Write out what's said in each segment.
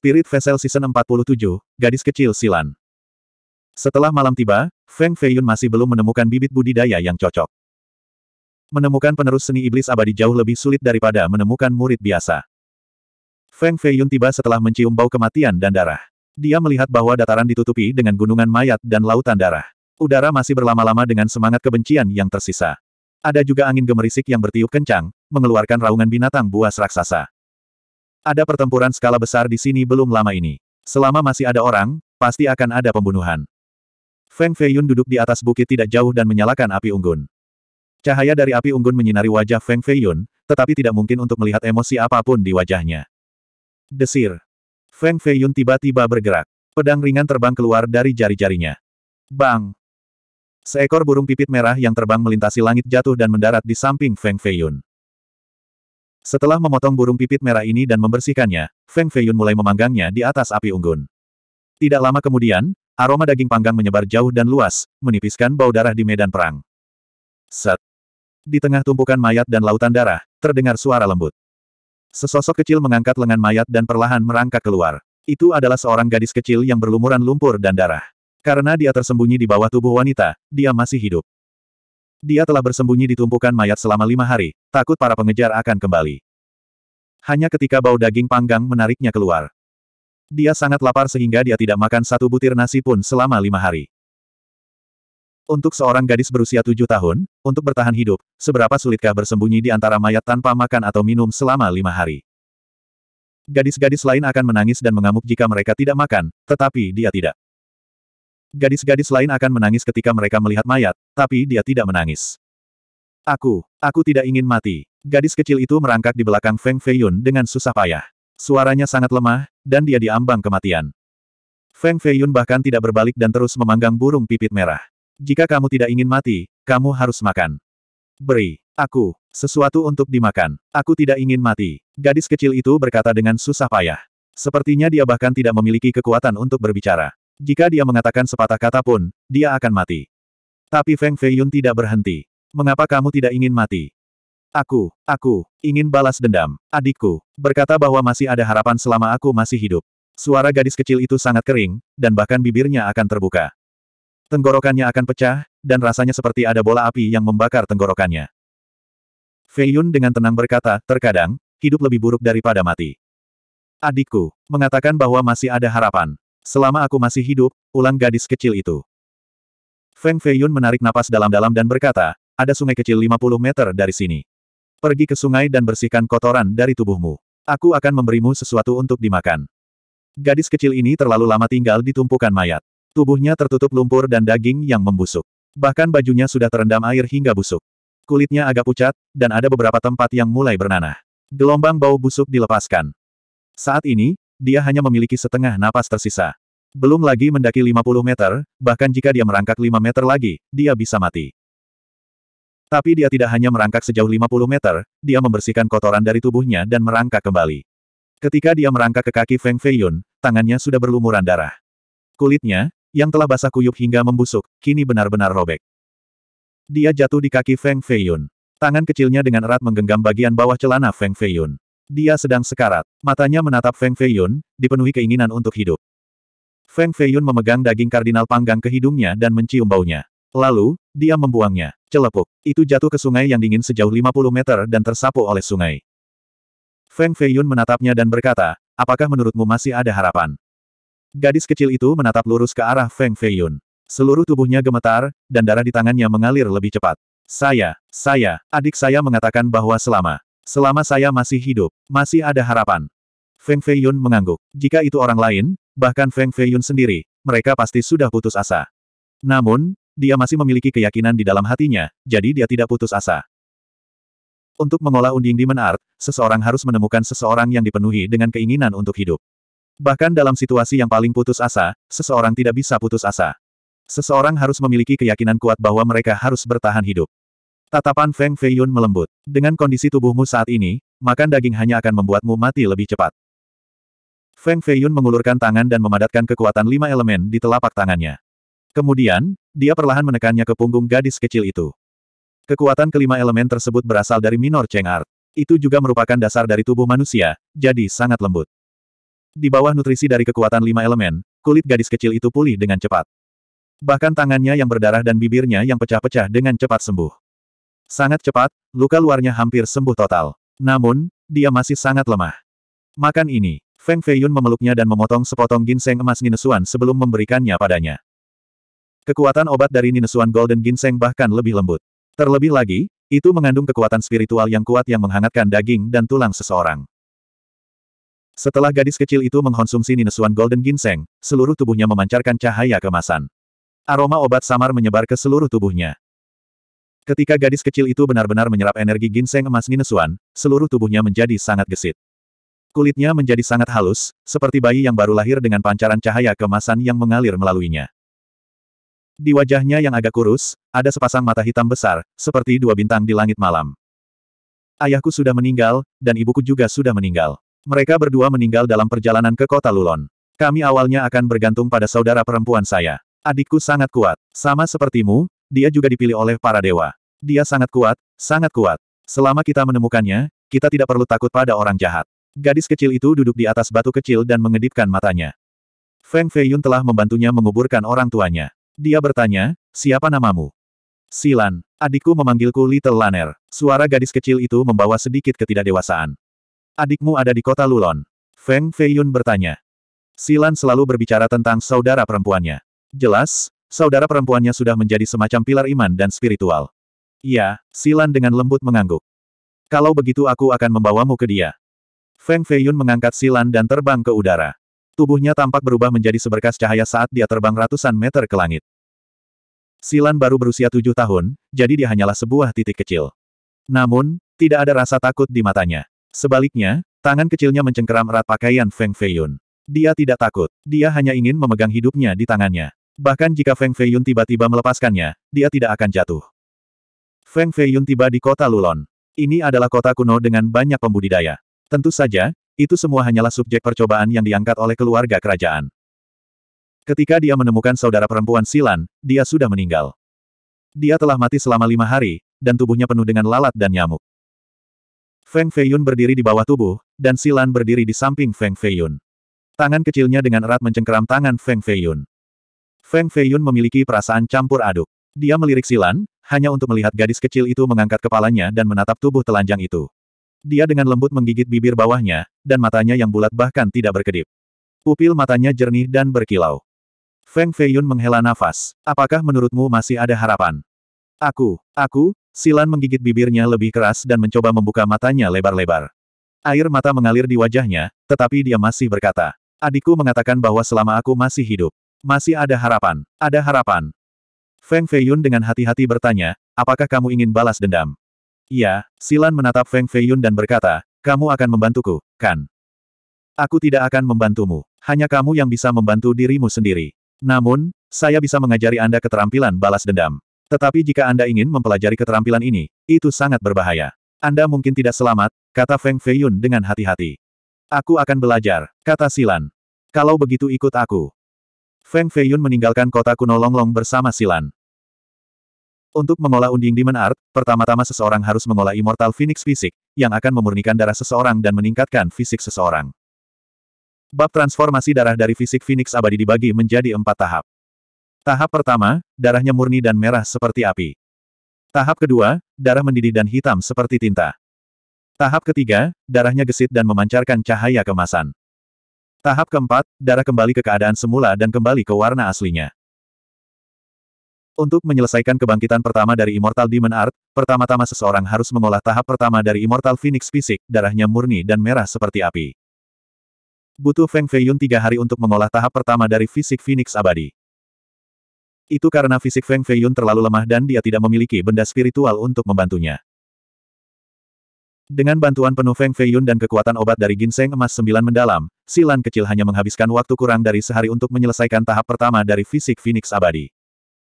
Spirit Vessel Season 47, Gadis Kecil Silan. Setelah malam tiba, Feng Feiyun masih belum menemukan bibit budidaya yang cocok. Menemukan penerus seni iblis abadi jauh lebih sulit daripada menemukan murid biasa. Feng Feiyun tiba setelah mencium bau kematian dan darah. Dia melihat bahwa dataran ditutupi dengan gunungan mayat dan lautan darah. Udara masih berlama-lama dengan semangat kebencian yang tersisa. Ada juga angin gemerisik yang bertiup kencang, mengeluarkan raungan binatang buas raksasa. Ada pertempuran skala besar di sini belum lama ini. Selama masih ada orang, pasti akan ada pembunuhan. Feng Feiyun duduk di atas bukit tidak jauh dan menyalakan api unggun. Cahaya dari api unggun menyinari wajah Feng Feiyun, tetapi tidak mungkin untuk melihat emosi apapun di wajahnya. Desir. Feng Feiyun tiba-tiba bergerak. Pedang ringan terbang keluar dari jari-jarinya. Bang! Seekor burung pipit merah yang terbang melintasi langit jatuh dan mendarat di samping Feng Feiyun. Setelah memotong burung pipit merah ini dan membersihkannya, Feng Feiyun mulai memanggangnya di atas api unggun. Tidak lama kemudian, aroma daging panggang menyebar jauh dan luas, menipiskan bau darah di medan perang. Set. Di tengah tumpukan mayat dan lautan darah, terdengar suara lembut. Sesosok kecil mengangkat lengan mayat dan perlahan merangkak keluar. Itu adalah seorang gadis kecil yang berlumuran lumpur dan darah. Karena dia tersembunyi di bawah tubuh wanita, dia masih hidup. Dia telah bersembunyi di tumpukan mayat selama lima hari, takut para pengejar akan kembali. Hanya ketika bau daging panggang menariknya keluar. Dia sangat lapar sehingga dia tidak makan satu butir nasi pun selama lima hari. Untuk seorang gadis berusia tujuh tahun, untuk bertahan hidup, seberapa sulitkah bersembunyi di antara mayat tanpa makan atau minum selama lima hari? Gadis-gadis lain akan menangis dan mengamuk jika mereka tidak makan, tetapi dia tidak. Gadis-gadis lain akan menangis ketika mereka melihat mayat, tapi dia tidak menangis. Aku, aku tidak ingin mati. Gadis kecil itu merangkak di belakang Feng Feiyun dengan susah payah. Suaranya sangat lemah, dan dia diambang kematian. Feng Feiyun bahkan tidak berbalik dan terus memanggang burung pipit merah. Jika kamu tidak ingin mati, kamu harus makan. Beri, aku, sesuatu untuk dimakan. Aku tidak ingin mati. Gadis kecil itu berkata dengan susah payah. Sepertinya dia bahkan tidak memiliki kekuatan untuk berbicara. Jika dia mengatakan sepatah kata pun, dia akan mati. Tapi Feng Feiyun tidak berhenti. Mengapa kamu tidak ingin mati? Aku, aku, ingin balas dendam. Adikku, berkata bahwa masih ada harapan selama aku masih hidup. Suara gadis kecil itu sangat kering, dan bahkan bibirnya akan terbuka. Tenggorokannya akan pecah, dan rasanya seperti ada bola api yang membakar tenggorokannya. Feiyun dengan tenang berkata, terkadang, hidup lebih buruk daripada mati. Adikku, mengatakan bahwa masih ada harapan. Selama aku masih hidup, ulang gadis kecil itu. Feng Feiyun menarik napas dalam-dalam dan berkata, ada sungai kecil 50 meter dari sini. Pergi ke sungai dan bersihkan kotoran dari tubuhmu. Aku akan memberimu sesuatu untuk dimakan. Gadis kecil ini terlalu lama tinggal di tumpukan mayat. Tubuhnya tertutup lumpur dan daging yang membusuk. Bahkan bajunya sudah terendam air hingga busuk. Kulitnya agak pucat, dan ada beberapa tempat yang mulai bernanah. Gelombang bau busuk dilepaskan. Saat ini, dia hanya memiliki setengah napas tersisa. Belum lagi mendaki 50 meter, bahkan jika dia merangkak 5 meter lagi, dia bisa mati. Tapi dia tidak hanya merangkak sejauh 50 meter, dia membersihkan kotoran dari tubuhnya dan merangkak kembali. Ketika dia merangkak ke kaki Feng Feiyun, tangannya sudah berlumuran darah. Kulitnya, yang telah basah kuyup hingga membusuk, kini benar-benar robek. Dia jatuh di kaki Feng Feiyun. Tangan kecilnya dengan erat menggenggam bagian bawah celana Feng Feiyun. Dia sedang sekarat. Matanya menatap Feng Feiyun, dipenuhi keinginan untuk hidup. Feng Feiyun memegang daging kardinal panggang ke hidungnya dan mencium baunya. Lalu, dia membuangnya. Celepuk. Itu jatuh ke sungai yang dingin sejauh 50 meter dan tersapu oleh sungai. Feng Feiyun menatapnya dan berkata, apakah menurutmu masih ada harapan? Gadis kecil itu menatap lurus ke arah Feng Feiyun. Seluruh tubuhnya gemetar, dan darah di tangannya mengalir lebih cepat. Saya, saya, adik saya mengatakan bahwa selama Selama saya masih hidup, masih ada harapan. Feng Feiyun mengangguk. Jika itu orang lain, bahkan Feng Feiyun sendiri, mereka pasti sudah putus asa. Namun, dia masih memiliki keyakinan di dalam hatinya, jadi dia tidak putus asa. Untuk mengolah unding Demon Art, seseorang harus menemukan seseorang yang dipenuhi dengan keinginan untuk hidup. Bahkan dalam situasi yang paling putus asa, seseorang tidak bisa putus asa. Seseorang harus memiliki keyakinan kuat bahwa mereka harus bertahan hidup. Tatapan Feng Feiyun melembut. Dengan kondisi tubuhmu saat ini, makan daging hanya akan membuatmu mati lebih cepat. Feng Feiyun mengulurkan tangan dan memadatkan kekuatan lima elemen di telapak tangannya. Kemudian, dia perlahan menekannya ke punggung gadis kecil itu. Kekuatan kelima elemen tersebut berasal dari minor Cheng Art. Itu juga merupakan dasar dari tubuh manusia, jadi sangat lembut. Di bawah nutrisi dari kekuatan lima elemen, kulit gadis kecil itu pulih dengan cepat. Bahkan tangannya yang berdarah dan bibirnya yang pecah-pecah dengan cepat sembuh. Sangat cepat, luka luarnya hampir sembuh total. Namun, dia masih sangat lemah. Makan ini, Feng Feiyun memeluknya dan memotong sepotong ginseng emas Ninesuan sebelum memberikannya padanya. Kekuatan obat dari Ninesuan Golden Ginseng bahkan lebih lembut. Terlebih lagi, itu mengandung kekuatan spiritual yang kuat yang menghangatkan daging dan tulang seseorang. Setelah gadis kecil itu mengkonsumsi ninesuan golden ginseng, seluruh tubuhnya memancarkan cahaya kemasan. Aroma obat samar menyebar ke seluruh tubuhnya. Ketika gadis kecil itu benar-benar menyerap energi ginseng emas Ninesuan, seluruh tubuhnya menjadi sangat gesit. Kulitnya menjadi sangat halus, seperti bayi yang baru lahir dengan pancaran cahaya kemasan yang mengalir melaluinya. Di wajahnya yang agak kurus, ada sepasang mata hitam besar, seperti dua bintang di langit malam. Ayahku sudah meninggal, dan ibuku juga sudah meninggal. Mereka berdua meninggal dalam perjalanan ke kota Lulon. Kami awalnya akan bergantung pada saudara perempuan saya. Adikku sangat kuat. Sama sepertimu, dia juga dipilih oleh para dewa. Dia sangat kuat, sangat kuat. Selama kita menemukannya, kita tidak perlu takut pada orang jahat. Gadis kecil itu duduk di atas batu kecil dan mengedipkan matanya. Feng Feiyun telah membantunya menguburkan orang tuanya. Dia bertanya, siapa namamu? Silan, adikku memanggilku Little Laner. Suara gadis kecil itu membawa sedikit ketidakdewasaan. Adikmu ada di kota Lulon. Feng Feiyun bertanya. Silan selalu berbicara tentang saudara perempuannya. Jelas, Saudara perempuannya sudah menjadi semacam pilar iman dan spiritual. Iya, Silan dengan lembut mengangguk. Kalau begitu aku akan membawamu ke dia. Feng Feiyun mengangkat Silan dan terbang ke udara. Tubuhnya tampak berubah menjadi seberkas cahaya saat dia terbang ratusan meter ke langit. Silan baru berusia tujuh tahun, jadi dia hanyalah sebuah titik kecil. Namun, tidak ada rasa takut di matanya. Sebaliknya, tangan kecilnya mencengkeram erat pakaian Feng Feiyun. Dia tidak takut, dia hanya ingin memegang hidupnya di tangannya. Bahkan jika Feng Feiyun tiba-tiba melepaskannya, dia tidak akan jatuh. Feng Feiyun tiba di kota Lulon. Ini adalah kota kuno dengan banyak pembudidaya. Tentu saja, itu semua hanyalah subjek percobaan yang diangkat oleh keluarga kerajaan. Ketika dia menemukan saudara perempuan Silan, dia sudah meninggal. Dia telah mati selama lima hari, dan tubuhnya penuh dengan lalat dan nyamuk. Feng Feiyun berdiri di bawah tubuh, dan Silan berdiri di samping Feng Feiyun. Tangan kecilnya dengan erat mencengkeram tangan Feng Feiyun. Feng Feiyun memiliki perasaan campur aduk. Dia melirik Silan, hanya untuk melihat gadis kecil itu mengangkat kepalanya dan menatap tubuh telanjang itu. Dia dengan lembut menggigit bibir bawahnya, dan matanya yang bulat bahkan tidak berkedip. Pupil matanya jernih dan berkilau. Feng Feiyun menghela nafas. Apakah menurutmu masih ada harapan? Aku, aku, Silan menggigit bibirnya lebih keras dan mencoba membuka matanya lebar-lebar. Air mata mengalir di wajahnya, tetapi dia masih berkata, Adikku mengatakan bahwa selama aku masih hidup, masih ada harapan, ada harapan. Feng Feiyun dengan hati-hati bertanya, apakah kamu ingin balas dendam? Iya, Silan menatap Feng Feiyun dan berkata, kamu akan membantuku, kan? Aku tidak akan membantumu, hanya kamu yang bisa membantu dirimu sendiri. Namun, saya bisa mengajari Anda keterampilan balas dendam. Tetapi jika Anda ingin mempelajari keterampilan ini, itu sangat berbahaya. Anda mungkin tidak selamat, kata Feng Feiyun dengan hati-hati. Aku akan belajar, kata Silan. Kalau begitu ikut aku. Feng Feiyun meninggalkan kota kuno Longlong bersama Silan. Untuk mengolah unding Demon Art, pertama-tama seseorang harus mengolah Immortal Phoenix Fisik, yang akan memurnikan darah seseorang dan meningkatkan fisik seseorang. Bab transformasi darah dari fisik Phoenix abadi dibagi menjadi empat tahap. Tahap pertama, darahnya murni dan merah seperti api. Tahap kedua, darah mendidih dan hitam seperti tinta. Tahap ketiga, darahnya gesit dan memancarkan cahaya kemasan. Tahap keempat, darah kembali ke keadaan semula dan kembali ke warna aslinya. Untuk menyelesaikan kebangkitan pertama dari Immortal Demon Art, pertama-tama seseorang harus mengolah tahap pertama dari Immortal Phoenix Fisik, darahnya murni dan merah seperti api. Butuh Feng Feiyun tiga hari untuk mengolah tahap pertama dari fisik Phoenix abadi. Itu karena fisik Feng Feiyun terlalu lemah dan dia tidak memiliki benda spiritual untuk membantunya. Dengan bantuan penuh Feng Feiyun dan kekuatan obat dari ginseng emas sembilan mendalam, Silan kecil hanya menghabiskan waktu kurang dari sehari untuk menyelesaikan tahap pertama dari fisik Phoenix abadi.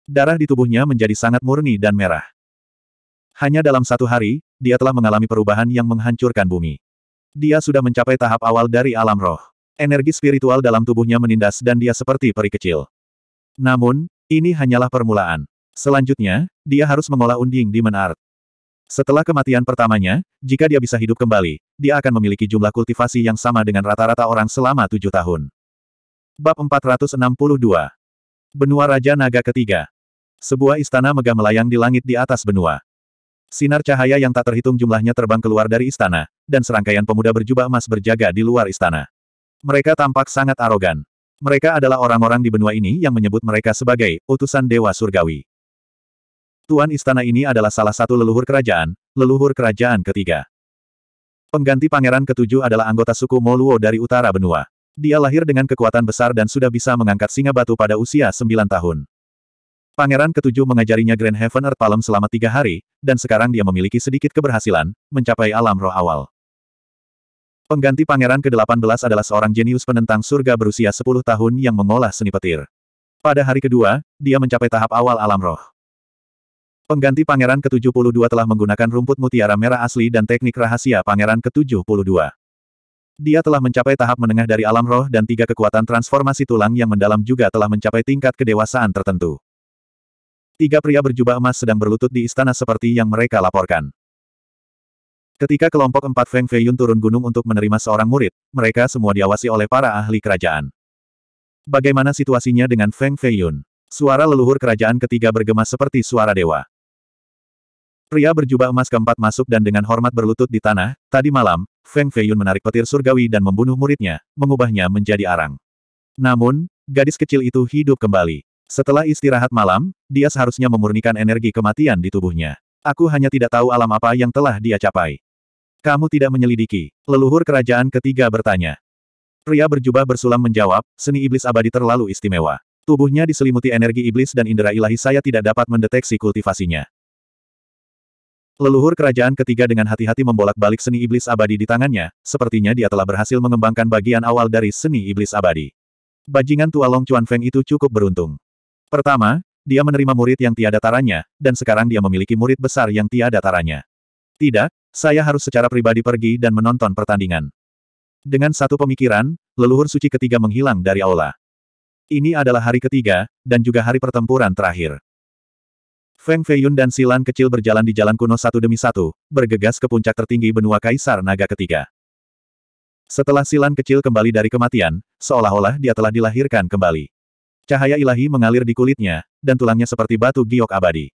Darah di tubuhnya menjadi sangat murni dan merah. Hanya dalam satu hari, dia telah mengalami perubahan yang menghancurkan bumi. Dia sudah mencapai tahap awal dari alam roh. Energi spiritual dalam tubuhnya menindas dan dia seperti peri kecil. Namun, ini hanyalah permulaan. Selanjutnya, dia harus mengolah unding di Menart. Setelah kematian pertamanya, jika dia bisa hidup kembali, dia akan memiliki jumlah kultivasi yang sama dengan rata-rata orang selama tujuh tahun. Bab 462 Benua Raja Naga Ketiga Sebuah istana megah melayang di langit di atas benua. Sinar cahaya yang tak terhitung jumlahnya terbang keluar dari istana, dan serangkaian pemuda berjubah emas berjaga di luar istana. Mereka tampak sangat arogan. Mereka adalah orang-orang di benua ini yang menyebut mereka sebagai utusan Dewa Surgawi. Tuan Istana ini adalah salah satu leluhur kerajaan, leluhur kerajaan ketiga. Pengganti pangeran ketujuh adalah anggota suku Moluo dari utara benua. Dia lahir dengan kekuatan besar dan sudah bisa mengangkat singa batu pada usia 9 tahun. Pangeran ketujuh mengajarinya Grand Heaven Earth Palm selama tiga hari, dan sekarang dia memiliki sedikit keberhasilan, mencapai alam roh awal. Pengganti pangeran ke-18 adalah seorang jenius penentang surga berusia sepuluh tahun yang mengolah seni petir. Pada hari kedua, dia mencapai tahap awal alam roh. Pengganti Pangeran ke-72 telah menggunakan rumput mutiara merah asli dan teknik rahasia Pangeran ke-72. Dia telah mencapai tahap menengah dari alam roh dan tiga kekuatan transformasi tulang yang mendalam juga telah mencapai tingkat kedewasaan tertentu. Tiga pria berjubah emas sedang berlutut di istana seperti yang mereka laporkan. Ketika kelompok empat Feng Fei Yun turun gunung untuk menerima seorang murid, mereka semua diawasi oleh para ahli kerajaan. Bagaimana situasinya dengan Feng Fei Yun? Suara leluhur kerajaan ketiga bergema seperti suara dewa. Pria berjubah emas keempat masuk dan dengan hormat berlutut di tanah, tadi malam, Feng Feiyun menarik petir surgawi dan membunuh muridnya, mengubahnya menjadi arang. Namun, gadis kecil itu hidup kembali. Setelah istirahat malam, dia seharusnya memurnikan energi kematian di tubuhnya. Aku hanya tidak tahu alam apa yang telah dia capai. Kamu tidak menyelidiki. Leluhur kerajaan ketiga bertanya. Pria berjubah bersulam menjawab, seni iblis abadi terlalu istimewa. Tubuhnya diselimuti energi iblis dan indera ilahi saya tidak dapat mendeteksi kultivasinya. Leluhur kerajaan ketiga dengan hati-hati membolak-balik seni iblis abadi di tangannya, sepertinya dia telah berhasil mengembangkan bagian awal dari seni iblis abadi. Bajingan tua Long Chuan Feng itu cukup beruntung. Pertama, dia menerima murid yang tiada taranya, dan sekarang dia memiliki murid besar yang tiada taranya. Tidak, saya harus secara pribadi pergi dan menonton pertandingan. Dengan satu pemikiran, leluhur suci ketiga menghilang dari aula. Ini adalah hari ketiga, dan juga hari pertempuran terakhir. Feng Feiyun dan Silan kecil berjalan di jalan kuno satu demi satu, bergegas ke puncak tertinggi benua Kaisar Naga ketiga. Setelah Silan kecil kembali dari kematian, seolah-olah dia telah dilahirkan kembali. Cahaya ilahi mengalir di kulitnya, dan tulangnya seperti batu giok abadi.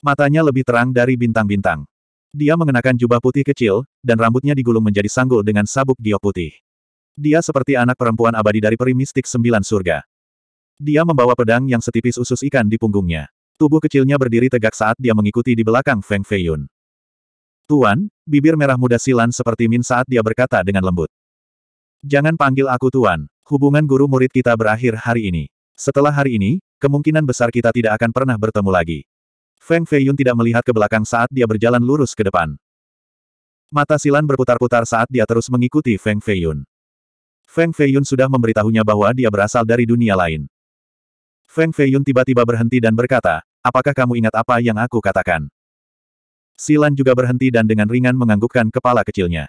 Matanya lebih terang dari bintang-bintang. Dia mengenakan jubah putih kecil, dan rambutnya digulung menjadi sanggul dengan sabuk giok putih. Dia seperti anak perempuan abadi dari peri mistik sembilan surga. Dia membawa pedang yang setipis usus ikan di punggungnya. Tubuh kecilnya berdiri tegak saat dia mengikuti di belakang Feng Feiyun. Tuan, bibir merah muda silan seperti min saat dia berkata dengan lembut. Jangan panggil aku Tuan, hubungan guru murid kita berakhir hari ini. Setelah hari ini, kemungkinan besar kita tidak akan pernah bertemu lagi. Feng Feiyun tidak melihat ke belakang saat dia berjalan lurus ke depan. Mata Silan berputar-putar saat dia terus mengikuti Feng Feiyun. Feng Feiyun sudah memberitahunya bahwa dia berasal dari dunia lain. Feng Feiyun tiba-tiba berhenti dan berkata, apakah kamu ingat apa yang aku katakan? Silan juga berhenti dan dengan ringan menganggukkan kepala kecilnya.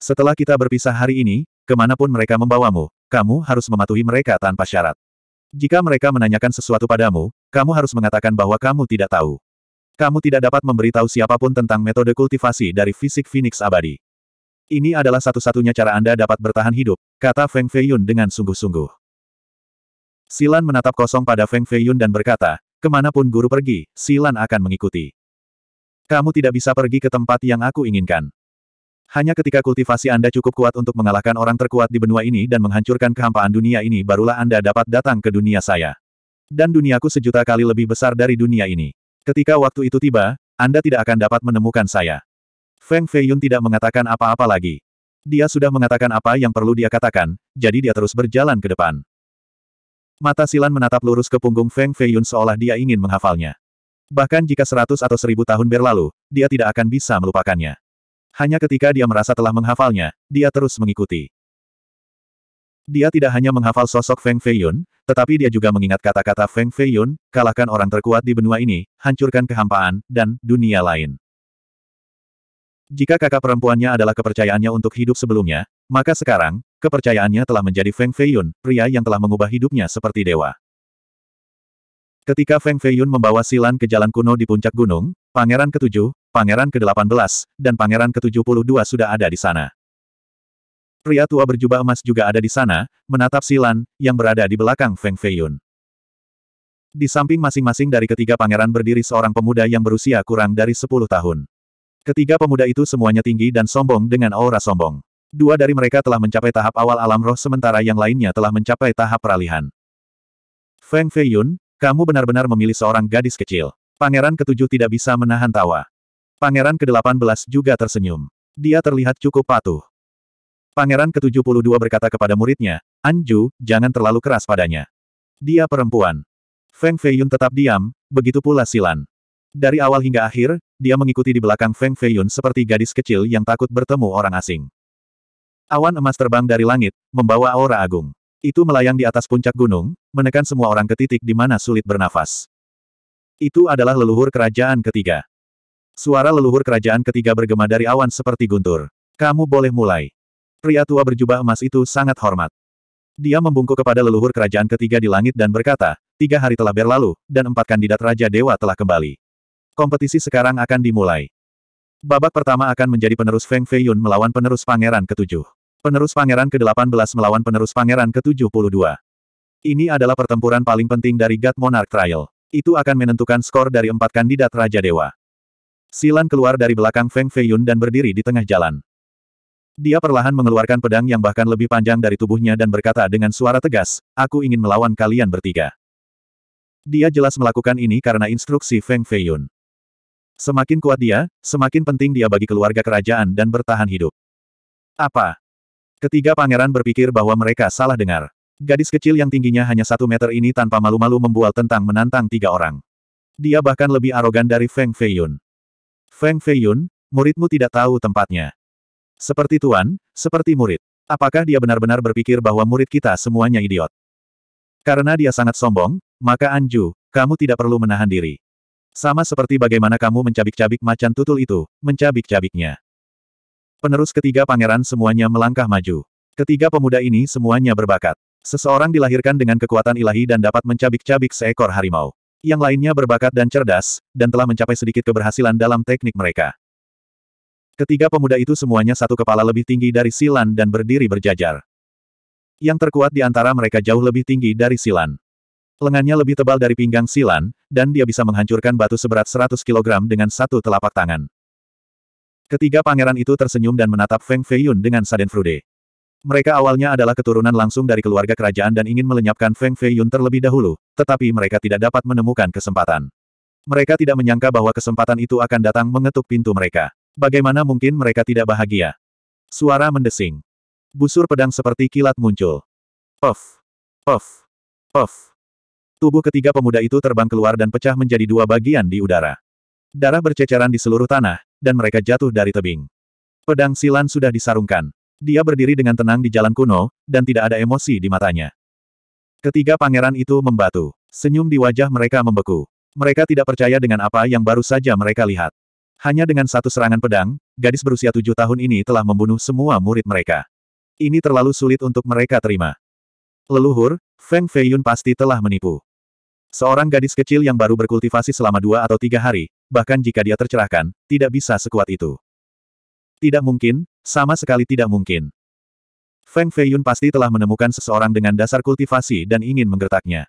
Setelah kita berpisah hari ini, kemanapun mereka membawamu, kamu harus mematuhi mereka tanpa syarat. Jika mereka menanyakan sesuatu padamu, kamu harus mengatakan bahwa kamu tidak tahu. Kamu tidak dapat memberitahu siapapun tentang metode kultivasi dari fisik Phoenix abadi. Ini adalah satu-satunya cara Anda dapat bertahan hidup, kata Feng Feiyun dengan sungguh-sungguh. Silan menatap kosong pada Feng Feiyun dan berkata, kemanapun guru pergi, Silan akan mengikuti. Kamu tidak bisa pergi ke tempat yang aku inginkan. Hanya ketika kultivasi Anda cukup kuat untuk mengalahkan orang terkuat di benua ini dan menghancurkan kehampaan dunia ini barulah Anda dapat datang ke dunia saya. Dan duniaku sejuta kali lebih besar dari dunia ini. Ketika waktu itu tiba, Anda tidak akan dapat menemukan saya. Feng Feiyun tidak mengatakan apa-apa lagi. Dia sudah mengatakan apa yang perlu dia katakan, jadi dia terus berjalan ke depan. Mata Silan menatap lurus ke punggung Feng Feiyun seolah dia ingin menghafalnya. Bahkan jika seratus atau seribu tahun berlalu, dia tidak akan bisa melupakannya. Hanya ketika dia merasa telah menghafalnya, dia terus mengikuti. Dia tidak hanya menghafal sosok Feng Feiyun, tetapi dia juga mengingat kata-kata Feng Feiyun, kalahkan orang terkuat di benua ini, hancurkan kehampaan, dan dunia lain. Jika kakak perempuannya adalah kepercayaannya untuk hidup sebelumnya, maka sekarang, kepercayaannya telah menjadi Feng Feiyun, pria yang telah mengubah hidupnya seperti dewa. Ketika Feng Feiyun membawa Silan ke jalan kuno di puncak gunung, Pangeran ketujuh, Pangeran ke-18, dan Pangeran ke-72 sudah ada di sana. Pria tua berjubah emas juga ada di sana, menatap Silan, yang berada di belakang Feng Feiyun. Di samping masing-masing dari ketiga pangeran berdiri seorang pemuda yang berusia kurang dari 10 tahun. Ketiga pemuda itu semuanya tinggi dan sombong dengan aura sombong. Dua dari mereka telah mencapai tahap awal alam roh sementara yang lainnya telah mencapai tahap peralihan. Feng Feiyun, kamu benar-benar memilih seorang gadis kecil. Pangeran ketujuh tidak bisa menahan tawa. Pangeran ke-18 juga tersenyum. Dia terlihat cukup patuh. Pangeran ke-72 berkata kepada muridnya, Anju, jangan terlalu keras padanya. Dia perempuan. Feng Feiyun tetap diam, begitu pula Silan. Dari awal hingga akhir, dia mengikuti di belakang Feng Feiyun seperti gadis kecil yang takut bertemu orang asing. Awan emas terbang dari langit, membawa aura agung. Itu melayang di atas puncak gunung, menekan semua orang ke titik di mana sulit bernafas. Itu adalah leluhur kerajaan ketiga. Suara leluhur kerajaan ketiga bergema dari awan seperti guntur. Kamu boleh mulai. Pria tua berjubah emas itu sangat hormat. Dia membungkuk kepada leluhur kerajaan ketiga di langit dan berkata, tiga hari telah berlalu, dan empat kandidat Raja Dewa telah kembali. Kompetisi sekarang akan dimulai. Babak pertama akan menjadi penerus Feng Feiyun melawan penerus Pangeran Ketujuh. Penerus Pangeran ke-18 melawan penerus Pangeran ke-72. Ini adalah pertempuran paling penting dari God Monarch Trial. Itu akan menentukan skor dari empat kandidat Raja Dewa. Silan keluar dari belakang Feng Feiyun dan berdiri di tengah jalan. Dia perlahan mengeluarkan pedang yang bahkan lebih panjang dari tubuhnya dan berkata dengan suara tegas, aku ingin melawan kalian bertiga. Dia jelas melakukan ini karena instruksi Feng Feiyun. Semakin kuat dia, semakin penting dia bagi keluarga kerajaan dan bertahan hidup. Apa? Ketiga pangeran berpikir bahwa mereka salah dengar. Gadis kecil yang tingginya hanya satu meter ini tanpa malu-malu membual tentang menantang tiga orang. Dia bahkan lebih arogan dari Feng Feiyun. Feng Feiyun, muridmu tidak tahu tempatnya. Seperti tuan, seperti murid. Apakah dia benar-benar berpikir bahwa murid kita semuanya idiot? Karena dia sangat sombong, maka Anju, kamu tidak perlu menahan diri. Sama seperti bagaimana kamu mencabik-cabik macan tutul itu, mencabik-cabiknya. Penerus ketiga pangeran semuanya melangkah maju. Ketiga pemuda ini semuanya berbakat. Seseorang dilahirkan dengan kekuatan ilahi dan dapat mencabik-cabik seekor harimau. Yang lainnya berbakat dan cerdas, dan telah mencapai sedikit keberhasilan dalam teknik mereka. Ketiga pemuda itu semuanya satu kepala lebih tinggi dari Silan dan berdiri berjajar. Yang terkuat di antara mereka jauh lebih tinggi dari Silan. Lengannya lebih tebal dari pinggang Silan, dan dia bisa menghancurkan batu seberat 100 kg dengan satu telapak tangan. Ketiga pangeran itu tersenyum dan menatap Feng Feiyun dengan saden frude. Mereka awalnya adalah keturunan langsung dari keluarga kerajaan dan ingin melenyapkan Feng Feiyun terlebih dahulu, tetapi mereka tidak dapat menemukan kesempatan. Mereka tidak menyangka bahwa kesempatan itu akan datang mengetuk pintu mereka. Bagaimana mungkin mereka tidak bahagia? Suara mendesing. Busur pedang seperti kilat muncul. Puff! Puff! Puff! Tubuh ketiga pemuda itu terbang keluar dan pecah menjadi dua bagian di udara. Darah berceceran di seluruh tanah, dan mereka jatuh dari tebing. Pedang Silan sudah disarungkan. Dia berdiri dengan tenang di jalan kuno, dan tidak ada emosi di matanya. Ketiga pangeran itu membatu. Senyum di wajah mereka membeku. Mereka tidak percaya dengan apa yang baru saja mereka lihat. Hanya dengan satu serangan pedang, gadis berusia tujuh tahun ini telah membunuh semua murid mereka. Ini terlalu sulit untuk mereka terima. Leluhur, Feng Feiyun pasti telah menipu. Seorang gadis kecil yang baru berkultivasi selama dua atau tiga hari, bahkan jika dia tercerahkan, tidak bisa sekuat itu. Tidak mungkin, sama sekali tidak mungkin. Feng Feiyun pasti telah menemukan seseorang dengan dasar kultivasi dan ingin menggertaknya.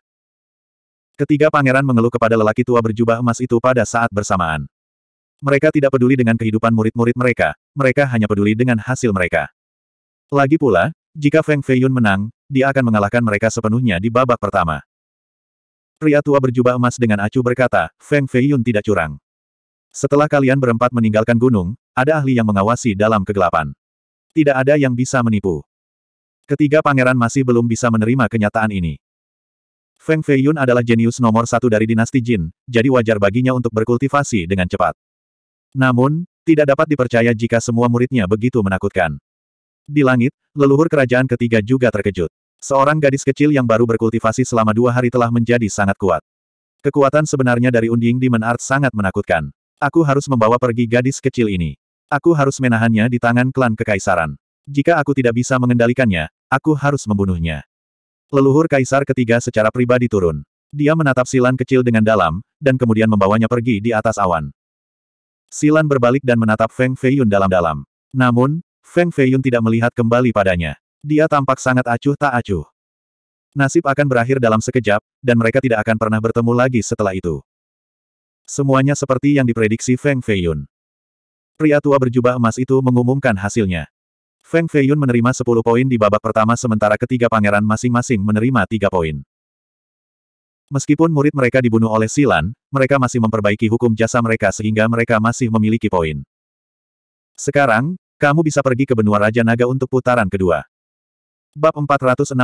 Ketiga pangeran mengeluh kepada lelaki tua berjubah emas itu pada saat bersamaan. Mereka tidak peduli dengan kehidupan murid-murid mereka, mereka hanya peduli dengan hasil mereka. Lagi pula, jika Feng Feiyun menang, dia akan mengalahkan mereka sepenuhnya di babak pertama. Pria tua berjubah emas dengan acuh berkata, Feng Feiyun tidak curang. Setelah kalian berempat meninggalkan gunung, ada ahli yang mengawasi dalam kegelapan. Tidak ada yang bisa menipu. Ketiga pangeran masih belum bisa menerima kenyataan ini. Feng Feiyun adalah jenius nomor satu dari dinasti Jin, jadi wajar baginya untuk berkultivasi dengan cepat. Namun, tidak dapat dipercaya jika semua muridnya begitu menakutkan. Di langit, leluhur kerajaan ketiga juga terkejut. Seorang gadis kecil yang baru berkultivasi selama dua hari telah menjadi sangat kuat. Kekuatan sebenarnya dari Unding Demon Art sangat menakutkan. Aku harus membawa pergi gadis kecil ini. Aku harus menahannya di tangan klan kekaisaran. Jika aku tidak bisa mengendalikannya, aku harus membunuhnya. Leluhur kaisar ketiga secara pribadi turun. Dia menatap Silan kecil dengan dalam, dan kemudian membawanya pergi di atas awan. Silan berbalik dan menatap Feng Feiyun dalam-dalam. Namun, Feng Feiyun tidak melihat kembali padanya. Dia tampak sangat acuh tak acuh. Nasib akan berakhir dalam sekejap, dan mereka tidak akan pernah bertemu lagi setelah itu. Semuanya seperti yang diprediksi Feng Feiyun. Pria tua berjubah emas itu mengumumkan hasilnya. Feng Feiyun menerima 10 poin di babak pertama sementara ketiga pangeran masing-masing menerima 3 poin. Meskipun murid mereka dibunuh oleh Silan, mereka masih memperbaiki hukum jasa mereka sehingga mereka masih memiliki poin. Sekarang, kamu bisa pergi ke benua Raja Naga untuk putaran kedua. Bab 463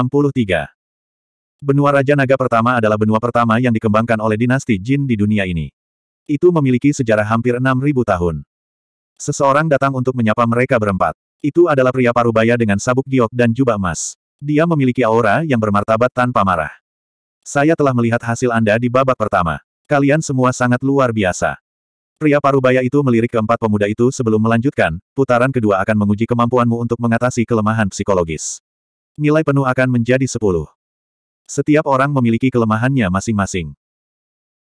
Benua Raja Naga pertama adalah benua pertama yang dikembangkan oleh dinasti Jin di dunia ini. Itu memiliki sejarah hampir 6.000 tahun. Seseorang datang untuk menyapa mereka berempat. Itu adalah pria parubaya dengan sabuk giok dan jubah emas. Dia memiliki aura yang bermartabat tanpa marah. Saya telah melihat hasil Anda di babak pertama. Kalian semua sangat luar biasa. Pria parubaya itu melirik keempat pemuda itu sebelum melanjutkan, putaran kedua akan menguji kemampuanmu untuk mengatasi kelemahan psikologis. Nilai penuh akan menjadi 10. Setiap orang memiliki kelemahannya masing-masing.